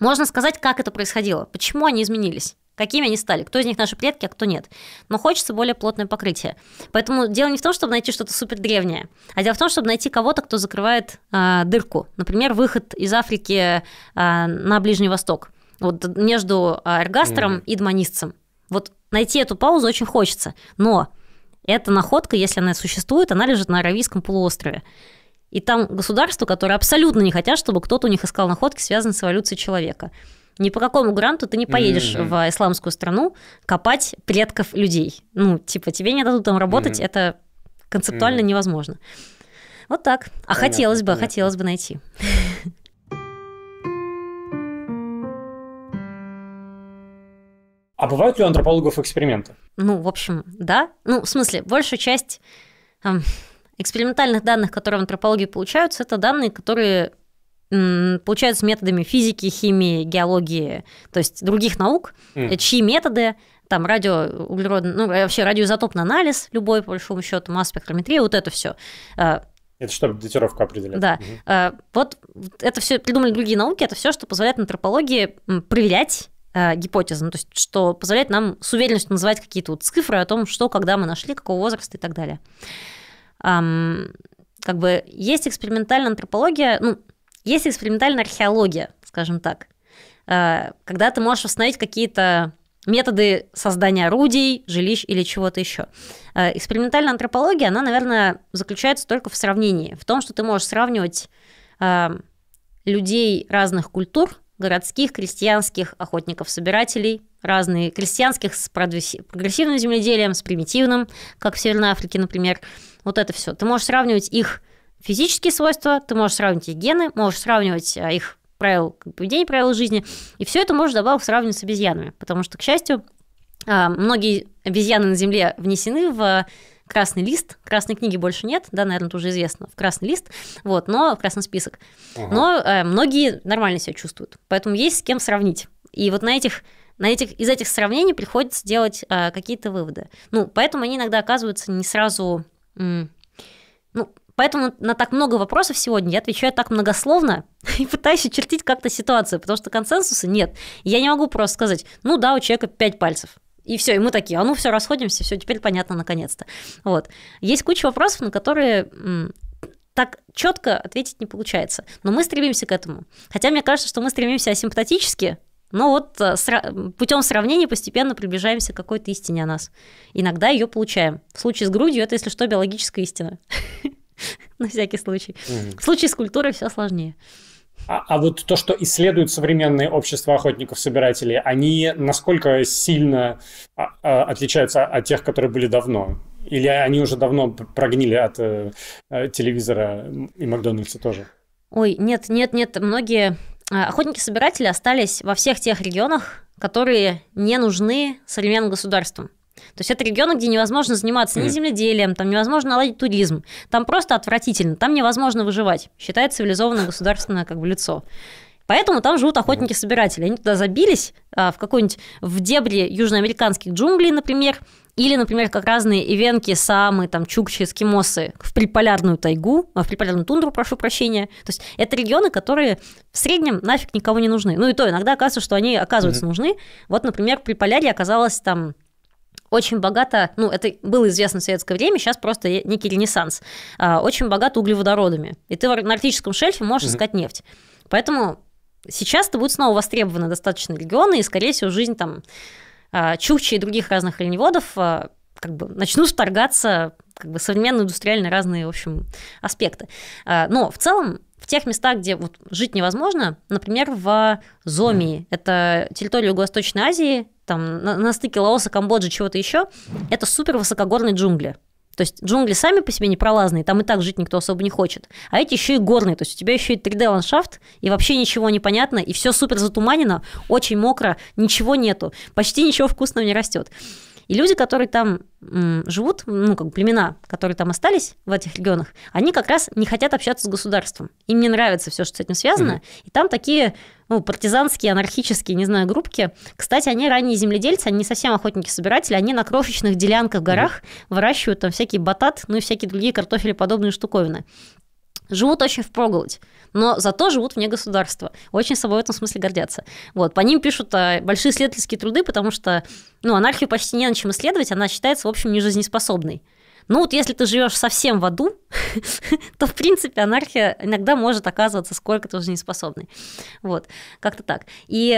можно сказать, как это происходило, почему они изменились. Какими они стали, кто из них наши предки, а кто нет. Но хочется более плотное покрытие. Поэтому дело не в том, чтобы найти что-то супер древнее, а дело в том, чтобы найти кого-то, кто закрывает э, дырку. Например, выход из Африки э, на Ближний Восток. Вот между а, эргастером mm. и дманистцем. Вот найти эту паузу очень хочется. Но эта находка, если она существует, она лежит на Аравийском полуострове. И там государства, которые абсолютно не хотят, чтобы кто-то у них искал находки, связанные с эволюцией человека. Ни по какому гранту ты не поедешь mm-hmm. в исламскую страну копать предков людей. Ну, типа, тебе не дадут там работать, mm-hmm. это концептуально mm-hmm. невозможно. Вот так. А понятно, хотелось бы, понятно. хотелось бы найти. А бывают ли у антропологов эксперименты? Ну, в общем, да. Ну, в смысле, большая часть экспериментальных данных, которые в антропологии получаются, это данные, которые получаются методами физики, химии, геологии, то есть других наук, mm. чьи методы там радио, углерод, ну, э, вообще радиоизотопный анализ любой, по большому счету, масс спектрометрия, вот это все. Э, это чтобы датировку определять. Да. Угу. Вот это все придумали другие науки, это все, что позволяет антропологии проверять гипотезы, ну, то есть что позволяет нам с уверенностью называть какие-то вот цифры о том, что, когда мы нашли, какого возраста и так далее. Как бы есть экспериментальная антропология, ну, есть экспериментальная археология, скажем так, э, когда ты можешь установить какие-то методы создания орудий, жилищ или чего-то еще. Э, экспериментальная антропология, она, наверное, заключается только в сравнении, в том, что ты можешь сравнивать э, людей разных культур, городских, крестьянских, охотников-собирателей, разные крестьянских с прогрессивным земледелием, с примитивным, как в Северной Африке, например. Вот это все. Ты можешь сравнивать их физические свойства, ты можешь сравнить их гены, можешь сравнивать э, их правил поведения, правил жизни, и все это можешь добавок сравнивать с обезьянами, потому что, к счастью, а, многие обезьяны на Земле внесены в э, красный лист. Красной книги больше нет, да, наверное, тоже известно. В красный лист, вот, но в красный список. Ага. Но э, многие нормально себя чувствуют, поэтому есть с кем сравнить. И вот на этих, на этих, из этих сравнений приходится делать э, какие-то выводы. Ну, поэтому они иногда оказываются не сразу, м, ну, Поэтому на так много вопросов сегодня я отвечаю так многословно и пытаюсь очертить как-то ситуацию, потому что консенсуса нет. Я не могу просто сказать, ну да, у человека пять пальцев. И все, и мы такие, а ну все, расходимся, все, теперь понятно наконец-то. Вот. Есть куча вопросов, на которые так четко ответить не получается. Но мы стремимся к этому. Хотя мне кажется, что мы стремимся асимптотически, но вот э, путем сравнения постепенно приближаемся к какой-то истине о нас. Иногда ее получаем. В случае с грудью это, если что, биологическая истина. на всякий случай. Угу. В случае с культурой все сложнее. А, а вот то, что исследуют современные общества охотников-собирателей, они насколько сильно а, а, отличаются от тех, которые были давно? Или они уже давно прогнили от э, э, телевизора и Макдональдса тоже? Ой, нет, нет, нет, многие э, охотники-собиратели остались во всех тех регионах, которые не нужны современным государствам. То есть это регионы, где невозможно заниматься ни земледелием, там невозможно наладить туризм, там просто отвратительно, там невозможно выживать, считает цивилизованное государственное как бы лицо. Поэтому там живут охотники-собиратели. Они туда забились, а, в какой-нибудь в дебри южноамериканских джунглей, например, или, например, как разные ивенки, самы, там, чукчи, эскимосы в приполярную тайгу, а, в приполярную тундру, прошу прощения. То есть это регионы, которые в среднем нафиг никому не нужны. Ну и то иногда оказывается, что они оказываются mm-hmm. нужны. Вот, например, в приполярье оказалось там очень богата, ну, это было известно в советское время, сейчас просто некий ренессанс, а, очень богата углеводородами. И ты на арктическом шельфе можешь искать mm-hmm. нефть. Поэтому сейчас это будет снова востребовано достаточно регионы, и, скорее всего, жизнь там а, чукчи и других разных оленеводов а, как бы начнут вторгаться как бы современные индустриальные разные, в общем, аспекты. Но в целом в тех местах, где вот жить невозможно, например, в Зомии, mm. это территория Юго-Восточной Азии, там на, на стыке Лаоса, Камбоджи, чего-то еще, это супер высокогорные джунгли. То есть джунгли сами по себе непролазные, там и так жить никто особо не хочет. А эти еще и горные, то есть у тебя еще и 3D-ландшафт, и вообще ничего не понятно, и все супер затуманено, очень мокро, ничего нету, почти ничего вкусного не растет. И люди, которые там живут, ну, как бы племена, которые там остались в этих регионах, они как раз не хотят общаться с государством. Им не нравится все, что с этим связано. Mm. И там такие ну, партизанские, анархические, не знаю, группки. Кстати, они ранние земледельцы, они не совсем охотники-собиратели, они на крошечных делянках в горах mm. выращивают там всякие батат, ну и всякие другие картофелеподобные штуковины живут очень в проголодь, но зато живут вне государства. Очень собой в этом смысле гордятся. Вот, по ним пишут а, большие исследовательские труды, потому что ну, анархию почти не на чем исследовать, она считается, в общем, нежизнеспособной. Ну вот если ты живешь совсем в аду, то, в принципе, анархия иногда может оказываться сколько-то жизнеспособной. Вот, как-то так. И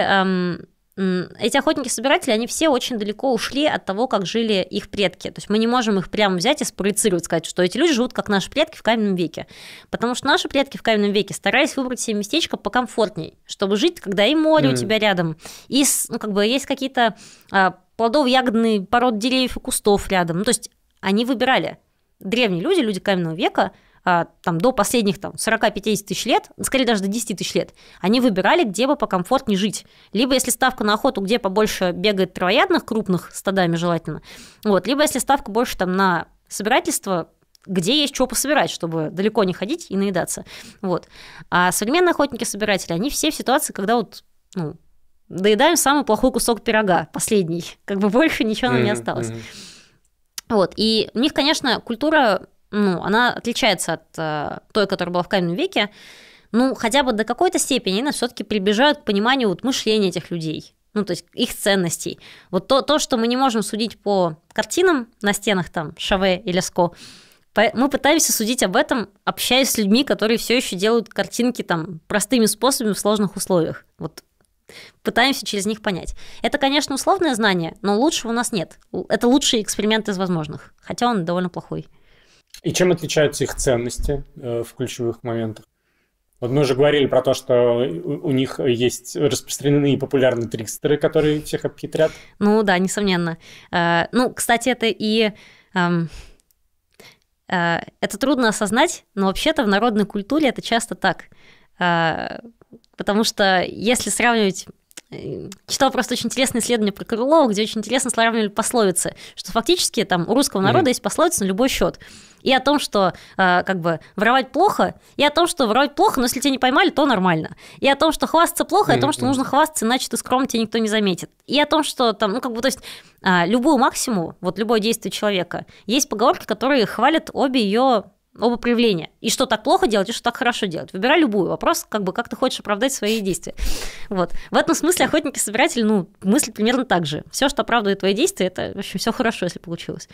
эти охотники-собиратели, они все очень далеко ушли от того, как жили их предки. То есть мы не можем их прямо взять и спроецировать, сказать, что эти люди живут, как наши предки в каменном веке. Потому что наши предки в каменном веке старались выбрать себе местечко покомфортней, чтобы жить, когда и море mm. у тебя рядом, и ну, как бы есть какие-то а, плодово-ягодные породы деревьев и кустов рядом. Ну, то есть они выбирали. Древние люди, люди каменного века – а, там, до последних там, 40-50 тысяч лет, скорее даже до 10 тысяч лет, они выбирали, где бы покомфортнее жить. Либо если ставка на охоту, где побольше бегает травоядных, крупных стадами желательно, вот, либо если ставка больше там, на собирательство, где есть что пособирать, чтобы далеко не ходить и наедаться. Вот. А современные охотники-собиратели, они все в ситуации, когда вот ну, доедаем самый плохой кусок пирога, последний, как бы больше ничего нам не осталось. Mm-hmm. Вот. И у них, конечно, культура ну, она отличается от э, той, которая была в каменном веке, ну, хотя бы до какой-то степени она все-таки приближает к пониманию вот, мышления этих людей, ну, то есть их ценностей. Вот то, то, что мы не можем судить по картинам на стенах там Шаве или Леско, мы пытаемся судить об этом, общаясь с людьми, которые все еще делают картинки там простыми способами в сложных условиях. Вот пытаемся через них понять. Это, конечно, условное знание, но лучшего у нас нет. Это лучший эксперимент из возможных, хотя он довольно плохой. И чем отличаются их ценности э, в ключевых моментах? Вот мы уже говорили про то, что у них есть распространены и популярные трикстеры, которые всех обхитрят. Ну да, несомненно. Э, ну, кстати, это и... Эм, э, это трудно осознать, но вообще-то в народной культуре это часто так. Потому что если сравнивать читал просто очень интересное исследование про Крылова, где очень интересно сравнивали пословицы, что фактически там у русского народа mm. есть пословица на любой счет. И о том, что э, как бы воровать плохо, и о том, что воровать плохо, но если тебя не поймали, то нормально. И о том, что хвастаться плохо, и о том, что нужно хвастаться, иначе ты скром, тебя никто не заметит. И о том, что там, ну как бы, то есть э, любую максимум, вот любое действие человека, есть поговорки, которые хвалят обе ее оба проявления. И что так плохо делать, и что так хорошо делать. Выбирай любую. Вопрос, как бы, как ты хочешь оправдать свои действия. Вот. В этом смысле охотники-собиратели, ну, мыслят примерно так же. Все, что оправдывает твои действия, это, в общем, все хорошо, если получилось.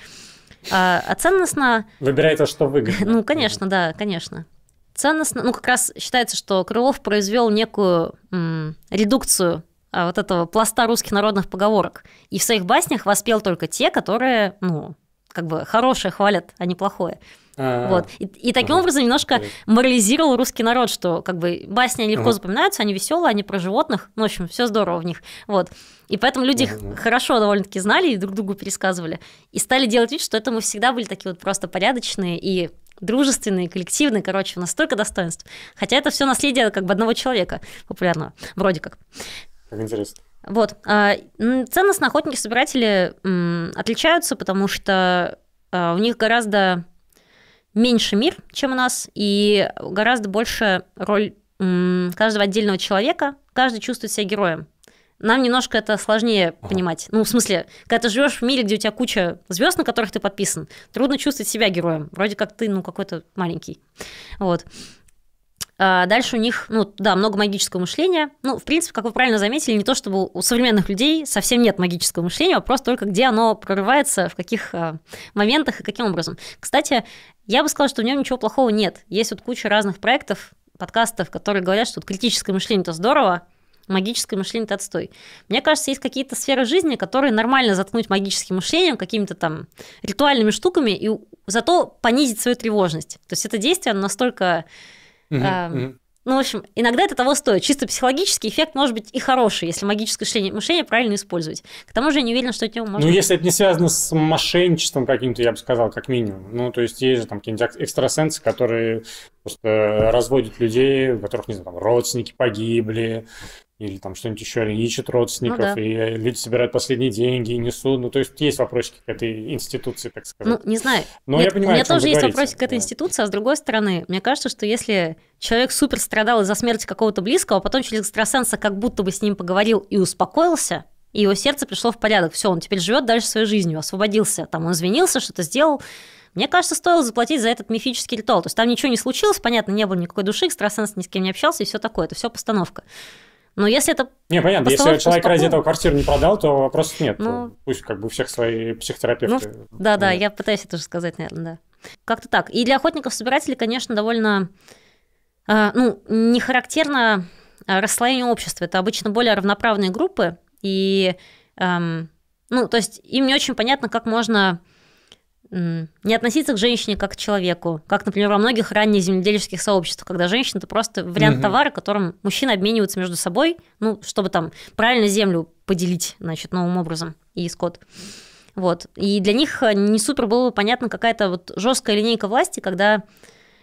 А, а ценностно... Выбирай то, что выгодно. Ну, конечно, да, конечно. Ценностно, ну, как раз считается, что Крылов произвел некую м, редукцию а, вот этого пласта русских народных поговорок. И в своих баснях воспел только те, которые, ну, как бы хорошее хвалят, а не плохое. А. Вот. И, и таким образом немножко морализировал русский народ, что как бы басни легко запоминаются, они веселые, они про животных, ну, в общем, все здорово в них. Вот. И поэтому люди ага. хорошо довольно-таки знали и друг другу пересказывали. И стали делать вид, что это мы всегда были такие вот просто порядочные и дружественные, коллективные, короче, у нас столько достоинств. Хотя это все наследие как бы одного человека популярного, вроде как. Как интересно. Вот. А, ценностные охотники-собиратели отличаются, потому что а, у них гораздо меньше мир, чем у нас, и гораздо больше роль каждого отдельного человека, каждый чувствует себя героем. Нам немножко это сложнее ага. понимать. Ну, в смысле, когда ты живешь в мире, где у тебя куча звезд, на которых ты подписан, трудно чувствовать себя героем. Вроде как ты, ну, какой-то маленький. Вот. А, дальше у них, ну да, много магического мышления. Ну, в принципе, как вы правильно заметили, не то чтобы у современных людей совсем нет магического мышления, вопрос только, где оно прорывается, в каких а, моментах и каким образом. Кстати, я бы сказала, что в нем ничего плохого нет. Есть вот куча разных проектов, подкастов, которые говорят, что вот критическое мышление это здорово, магическое мышление это отстой. Мне кажется, есть какие-то сферы жизни, которые нормально заткнуть магическим мышлением, какими-то там ритуальными штуками, и зато понизить свою тревожность. То есть это действие настолько ну, в общем, иногда это того стоит. Чисто психологический эффект может быть и хороший, если магическое мышление, мышление правильно использовать. К тому же я не уверена, что от него можно... Ну, если это не связано с мошенничеством каким-то, я бы сказал, как минимум. Ну, то есть есть же там какие-нибудь экстрасенсы, которые просто разводят людей, у которых, не знаю, там, родственники погибли, или там что-нибудь еще, ищут родственников, ну, да. и э, люди собирают последние деньги и несут. Ну, то есть есть вопросики к этой институции, так сказать. Ну, не знаю. Но Нет, я понимаю, у меня тоже есть вопросик к этой да. институции, а с другой стороны, мне кажется, что если человек супер страдал из-за смерти какого-то близкого, а потом через экстрасенса как будто бы с ним поговорил и успокоился, и его сердце пришло в порядок. Все, он теперь живет дальше своей жизнью, освободился, там он извинился, что-то сделал. Мне кажется, стоило заплатить за этот мифический ритуал. То есть там ничего не случилось, понятно, не было никакой души, экстрасенс ни с кем не общался и все такое. Это все постановка. Но если это... Не, понятно, если человек ради этого квартиру не продал, то вопросов нет. Ну, Пусть как бы всех свои психотерапевты. Ну, да, да, я пытаюсь это же сказать, наверное, да. Как-то так. И для охотников-собирателей, конечно, довольно а, ну, не характерно а, расслоение общества. Это обычно более равноправные группы, и эм, ну, то есть им не очень понятно, как можно не относиться к женщине как к человеку, как, например, во многих ранних земледельческих сообществах, когда женщина это просто вариант угу. товара, которым мужчины обмениваются между собой, ну, чтобы там правильно землю поделить, значит, новым образом и скот. Вот. И для них э, не супер было бы понятно какая-то вот жесткая линейка власти, когда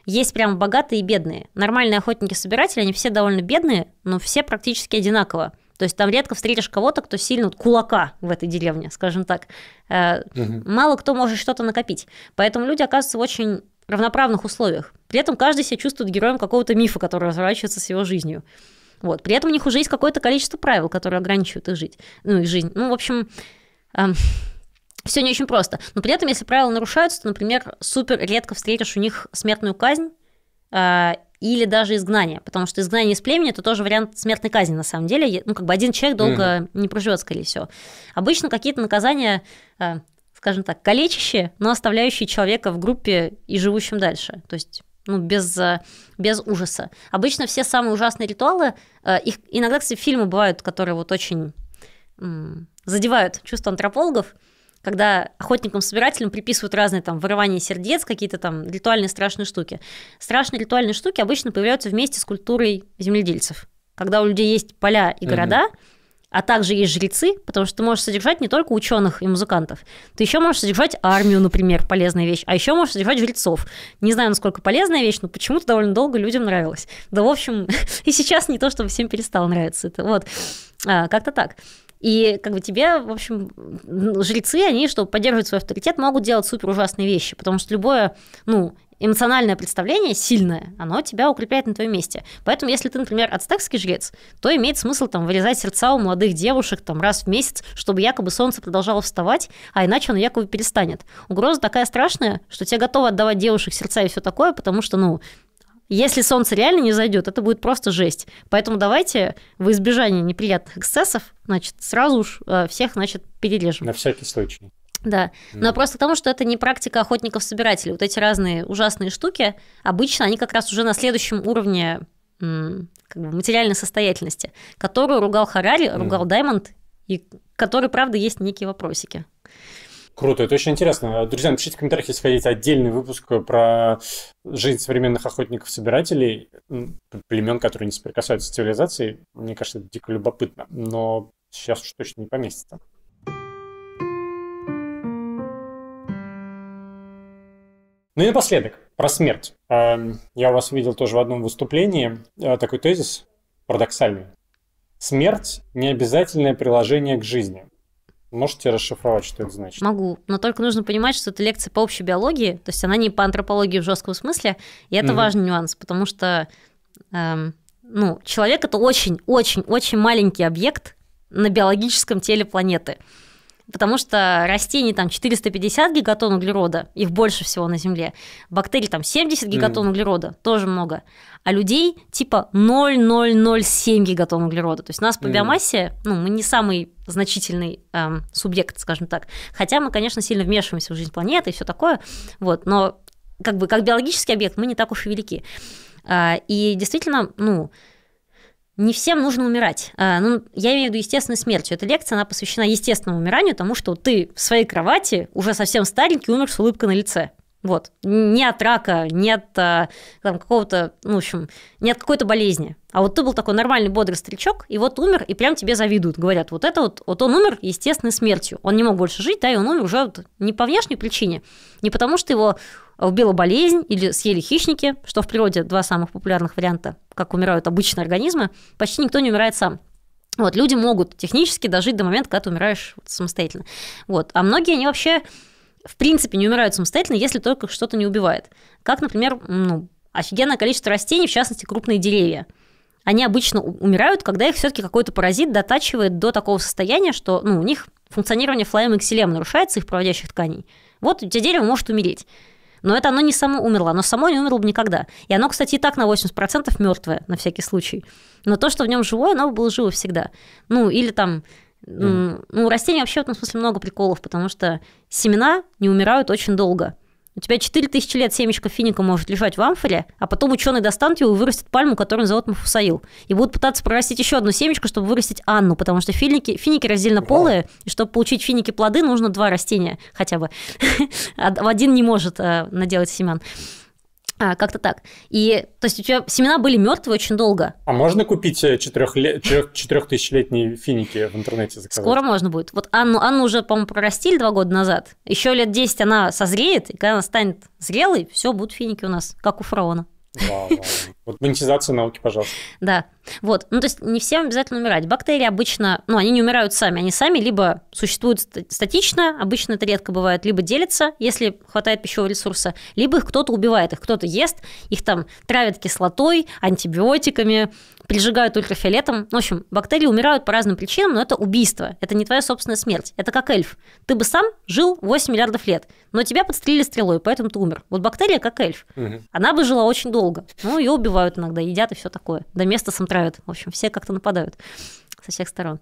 есть прям богатые и бедные. Нормальные охотники-собиратели, они все довольно бедные, но все практически одинаково. То есть там редко встретишь кого-то, кто сильно кулака в этой деревне, скажем так. Угу. Мало кто может что-то накопить. Поэтому люди оказываются в очень равноправных условиях. При этом каждый себя чувствует героем какого-то мифа, который разворачивается с его жизнью. Вот. При этом у них уже есть какое-то количество правил, которые ограничивают их жить. Ну, их жизнь. Ну, в общем, эм, все не очень просто. Но при этом, если правила нарушаются, то, например, супер редко встретишь у них смертную казнь, э, или даже изгнание, потому что изгнание из племени это тоже вариант смертной казни на самом деле, ну как бы один человек долго mm-hmm. не проживет, скорее всего. Обычно какие-то наказания, а, скажем так, калечащие, но оставляющие человека в группе и живущим дальше, то есть ну, без, а, без ужаса. Обычно все самые ужасные ритуалы, а, их иногда, кстати, фильмы бывают, которые вот очень задевают чувства антропологов, когда охотникам-собирателям приписывают разные там вырывания сердец, какие-то там ритуальные страшные штуки. Страшные ритуальные штуки обычно появляются вместе с культурой земледельцев. Когда у людей есть поля и города, а также есть жрецы, потому что ты можешь содержать не только ученых и музыкантов, ты еще можешь содержать армию, например, полезная вещь, а еще можешь содержать жрецов. Не знаю, насколько полезная вещь, но почему-то довольно долго людям нравилось. Да, в общем, и сейчас не то, чтобы всем перестало нравиться это. Вот, а, как-то так. И как бы тебе, в общем, жрецы, они, чтобы поддерживать свой авторитет, могут делать супер ужасные вещи, потому что любое, ну, эмоциональное представление сильное, оно тебя укрепляет на твоем месте. Поэтому, если ты, например, ацтекский жрец, то имеет смысл там вырезать сердца у молодых девушек там раз в месяц, чтобы якобы солнце продолжало вставать, а иначе оно якобы перестанет. Угроза такая страшная, что тебе готовы отдавать девушек сердца и все такое, потому что, ну, если солнце реально не зайдет, это будет просто жесть. Поэтому давайте в избежание неприятных эксцессов, значит, сразу уж э, всех, значит, перережем. На всякий случай. Да, но mm. просто потому, что это не практика охотников-собирателей. Вот эти разные ужасные штуки, обычно они как раз уже на следующем уровне как бы, материальной состоятельности, которую ругал Харари, ругал mm. Даймонд, и который, правда, есть некие вопросики. Круто, это очень интересно. Друзья, напишите в комментариях, если хотите отдельный выпуск про жизнь современных охотников-собирателей, племен, которые не соприкасаются с цивилизацией. Мне кажется, это дико любопытно, но сейчас уж точно не поместится. Ну и напоследок, про смерть. Эм, я у вас видел тоже в одном выступлении э, такой тезис, парадоксальный. Смерть – не обязательное приложение к жизни – Можете расшифровать, что это значит? Могу, но только нужно понимать, что это лекция по общей биологии, то есть она не по антропологии в жестком смысле, и это угу. важный нюанс, потому что эм, ну, человек это очень-очень-очень маленький объект на биологическом теле планеты потому что растений там 450 гигатон углерода, их больше всего на Земле, бактерий там 70 гигатон mm. углерода, тоже много, а людей типа 0,007 гигатон углерода. То есть нас по mm. биомассе, ну, мы не самый значительный эм, субъект, скажем так. Хотя мы, конечно, сильно вмешиваемся в жизнь планеты и все такое, вот, но как бы как биологический объект мы не так уж и велики. А, и действительно, ну, не всем нужно умирать. А, ну, я имею в виду естественной смертью. Эта лекция, она посвящена естественному умиранию, тому, что ты в своей кровати уже совсем старенький умер с улыбкой на лице. Вот. Не от рака, не от а, там, какого-то, ну, в общем, не от какой-то болезни. А вот ты был такой нормальный, бодрый старичок, и вот умер, и прям тебе завидуют. Говорят, вот это вот, вот он умер естественной смертью. Он не мог больше жить, да, и он умер уже вот не по внешней причине, не потому что его Убила болезнь или съели хищники, что в природе два самых популярных варианта, как умирают обычные организмы, почти никто не умирает сам. Вот, люди могут технически дожить до момента, когда ты умираешь самостоятельно. Вот. А многие, они вообще, в принципе, не умирают самостоятельно, если только что-то не убивает. Как, например, ну, офигенное количество растений, в частности, крупные деревья они обычно умирают, когда их все-таки какой-то паразит дотачивает до такого состояния, что ну, у них функционирование флоем и нарушается, их проводящих тканей. Вот у тебя дерево может умереть. Но это оно не само умерло, оно само не умерло бы никогда. И оно, кстати, и так на 80% мертвое, на всякий случай. Но то, что в нем живое, оно было живо всегда. Ну, или там Mm. Ну, у растений вообще в этом смысле много приколов, потому что семена не умирают очень долго. У тебя 4000 лет семечко финика может лежать в амфоре, а потом ученые достанут его и вырастет пальму, которую назовут Мафусаил. И будут пытаться прорастить еще одну семечко, чтобы вырастить Анну, потому что финики, финики раздельно полые, и чтобы получить финики плоды, нужно два растения хотя бы. Один не может э, наделать семян. А, как-то так. И то есть у тебя семена были мертвые очень долго. А можно купить э, четырехтысячелетние финики в интернете заказать? Скоро можно будет. Вот Анну, Анну уже, по-моему, прорастили два года назад. Еще лет 10 она созреет, и когда она станет зрелой, все, будут финики у нас, как у фараона. Вот монетизация науки, пожалуйста. Да. Вот. Ну, то есть не всем обязательно умирать. Бактерии обычно, ну, они не умирают сами. Они сами либо существуют статично, обычно это редко бывает, либо делятся, если хватает пищевого ресурса, либо их кто-то убивает, их кто-то ест, их там травят кислотой, антибиотиками, прижигают ультрафиолетом. Ну, в общем, бактерии умирают по разным причинам, но это убийство. Это не твоя собственная смерть. Это как эльф. Ты бы сам жил 8 миллиардов лет, но тебя подстрелили стрелой, поэтому ты умер. Вот бактерия как эльф. Угу. Она бы жила очень долго. Ну, ее убивают иногда, едят и все такое. До места сам травят. В общем, все как-то нападают со всех сторон.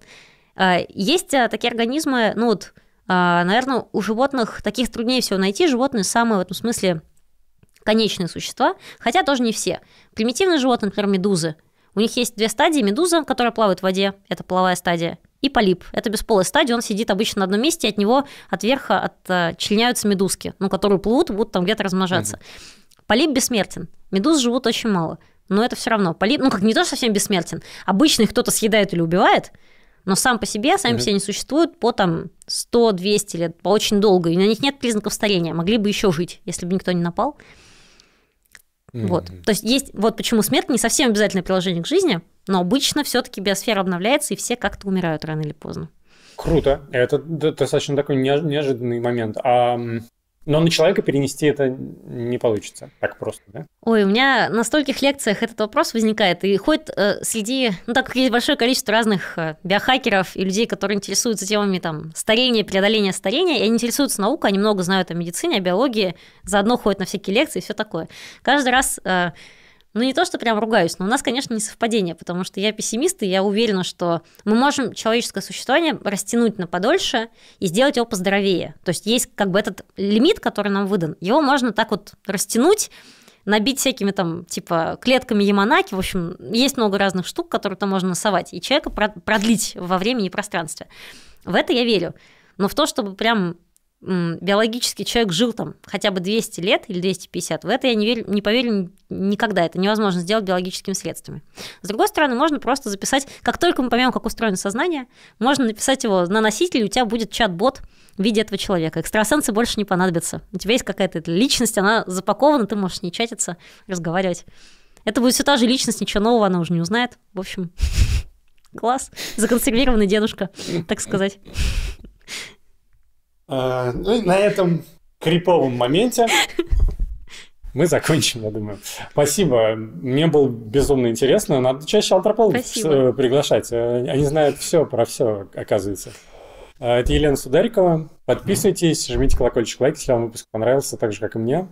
А, есть а, такие организмы, ну вот, а, наверное, у животных таких труднее всего найти. Животные самые в этом смысле конечные существа, хотя тоже не все. Примитивные животные, например, медузы, у них есть две стадии. Медуза, которая плавает в воде, это половая стадия, и полип. Это бесполая стадия, он сидит обычно на одном месте, и от него от верха отчленяются э, медузки, ну, которые плывут и будут там где-то размножаться. Угу. Полип бессмертен. Медуз живут очень мало. Но это все равно. Полип, ну, как не то, что совсем бессмертен. Обычно их кто-то съедает или убивает, но сам по себе, сами mm по себе не существуют по там 100-200 лет, по очень долго, и на них нет признаков старения, могли бы еще жить, если бы никто не напал. Mm-hmm. Вот. То есть есть вот почему смерть не совсем обязательное приложение к жизни, но обычно все-таки биосфера обновляется, и все как-то умирают рано или поздно. Круто. Это достаточно такой неожиданный момент. А но на человека перенести это не получится так просто, да? Ой, у меня на стольких лекциях этот вопрос возникает. И ходит э, среди, ну так как есть большое количество разных э, биохакеров и людей, которые интересуются темами там старения, преодоления старения, и они интересуются наукой, они много знают о медицине, о биологии, заодно ходят на всякие лекции и все такое. Каждый раз э, ну не то, что прям ругаюсь, но у нас, конечно, не совпадение, потому что я пессимист, и я уверена, что мы можем человеческое существование растянуть на подольше и сделать его поздоровее. То есть есть как бы этот лимит, который нам выдан, его можно так вот растянуть, набить всякими там, типа, клетками Яманаки. В общем, есть много разных штук, которые там можно носовать, и человека продлить во времени и пространстве. В это я верю. Но в то, чтобы прям биологический человек жил там хотя бы 200 лет или 250, в это я не, верю, не поверю никогда. Это невозможно сделать биологическими средствами. С другой стороны, можно просто записать, как только мы поймем, как устроено сознание, можно написать его на носитель, и у тебя будет чат-бот в виде этого человека. Экстрасенсы больше не понадобятся. У тебя есть какая-то личность, она запакована, ты можешь не чатиться, разговаривать. Это будет все та же личность, ничего нового она уже не узнает. В общем, класс. Законсервированный дедушка, так сказать. Э, ну на этом криповом моменте мы закончим, я думаю. Спасибо. Мне было безумно интересно. Надо чаще антропологов Спасибо. Э, приглашать. Э, они знают все про все, оказывается. Это Елена Сударикова. Подписывайтесь, жмите колокольчик лайк, если вам выпуск понравился, так же, как и мне.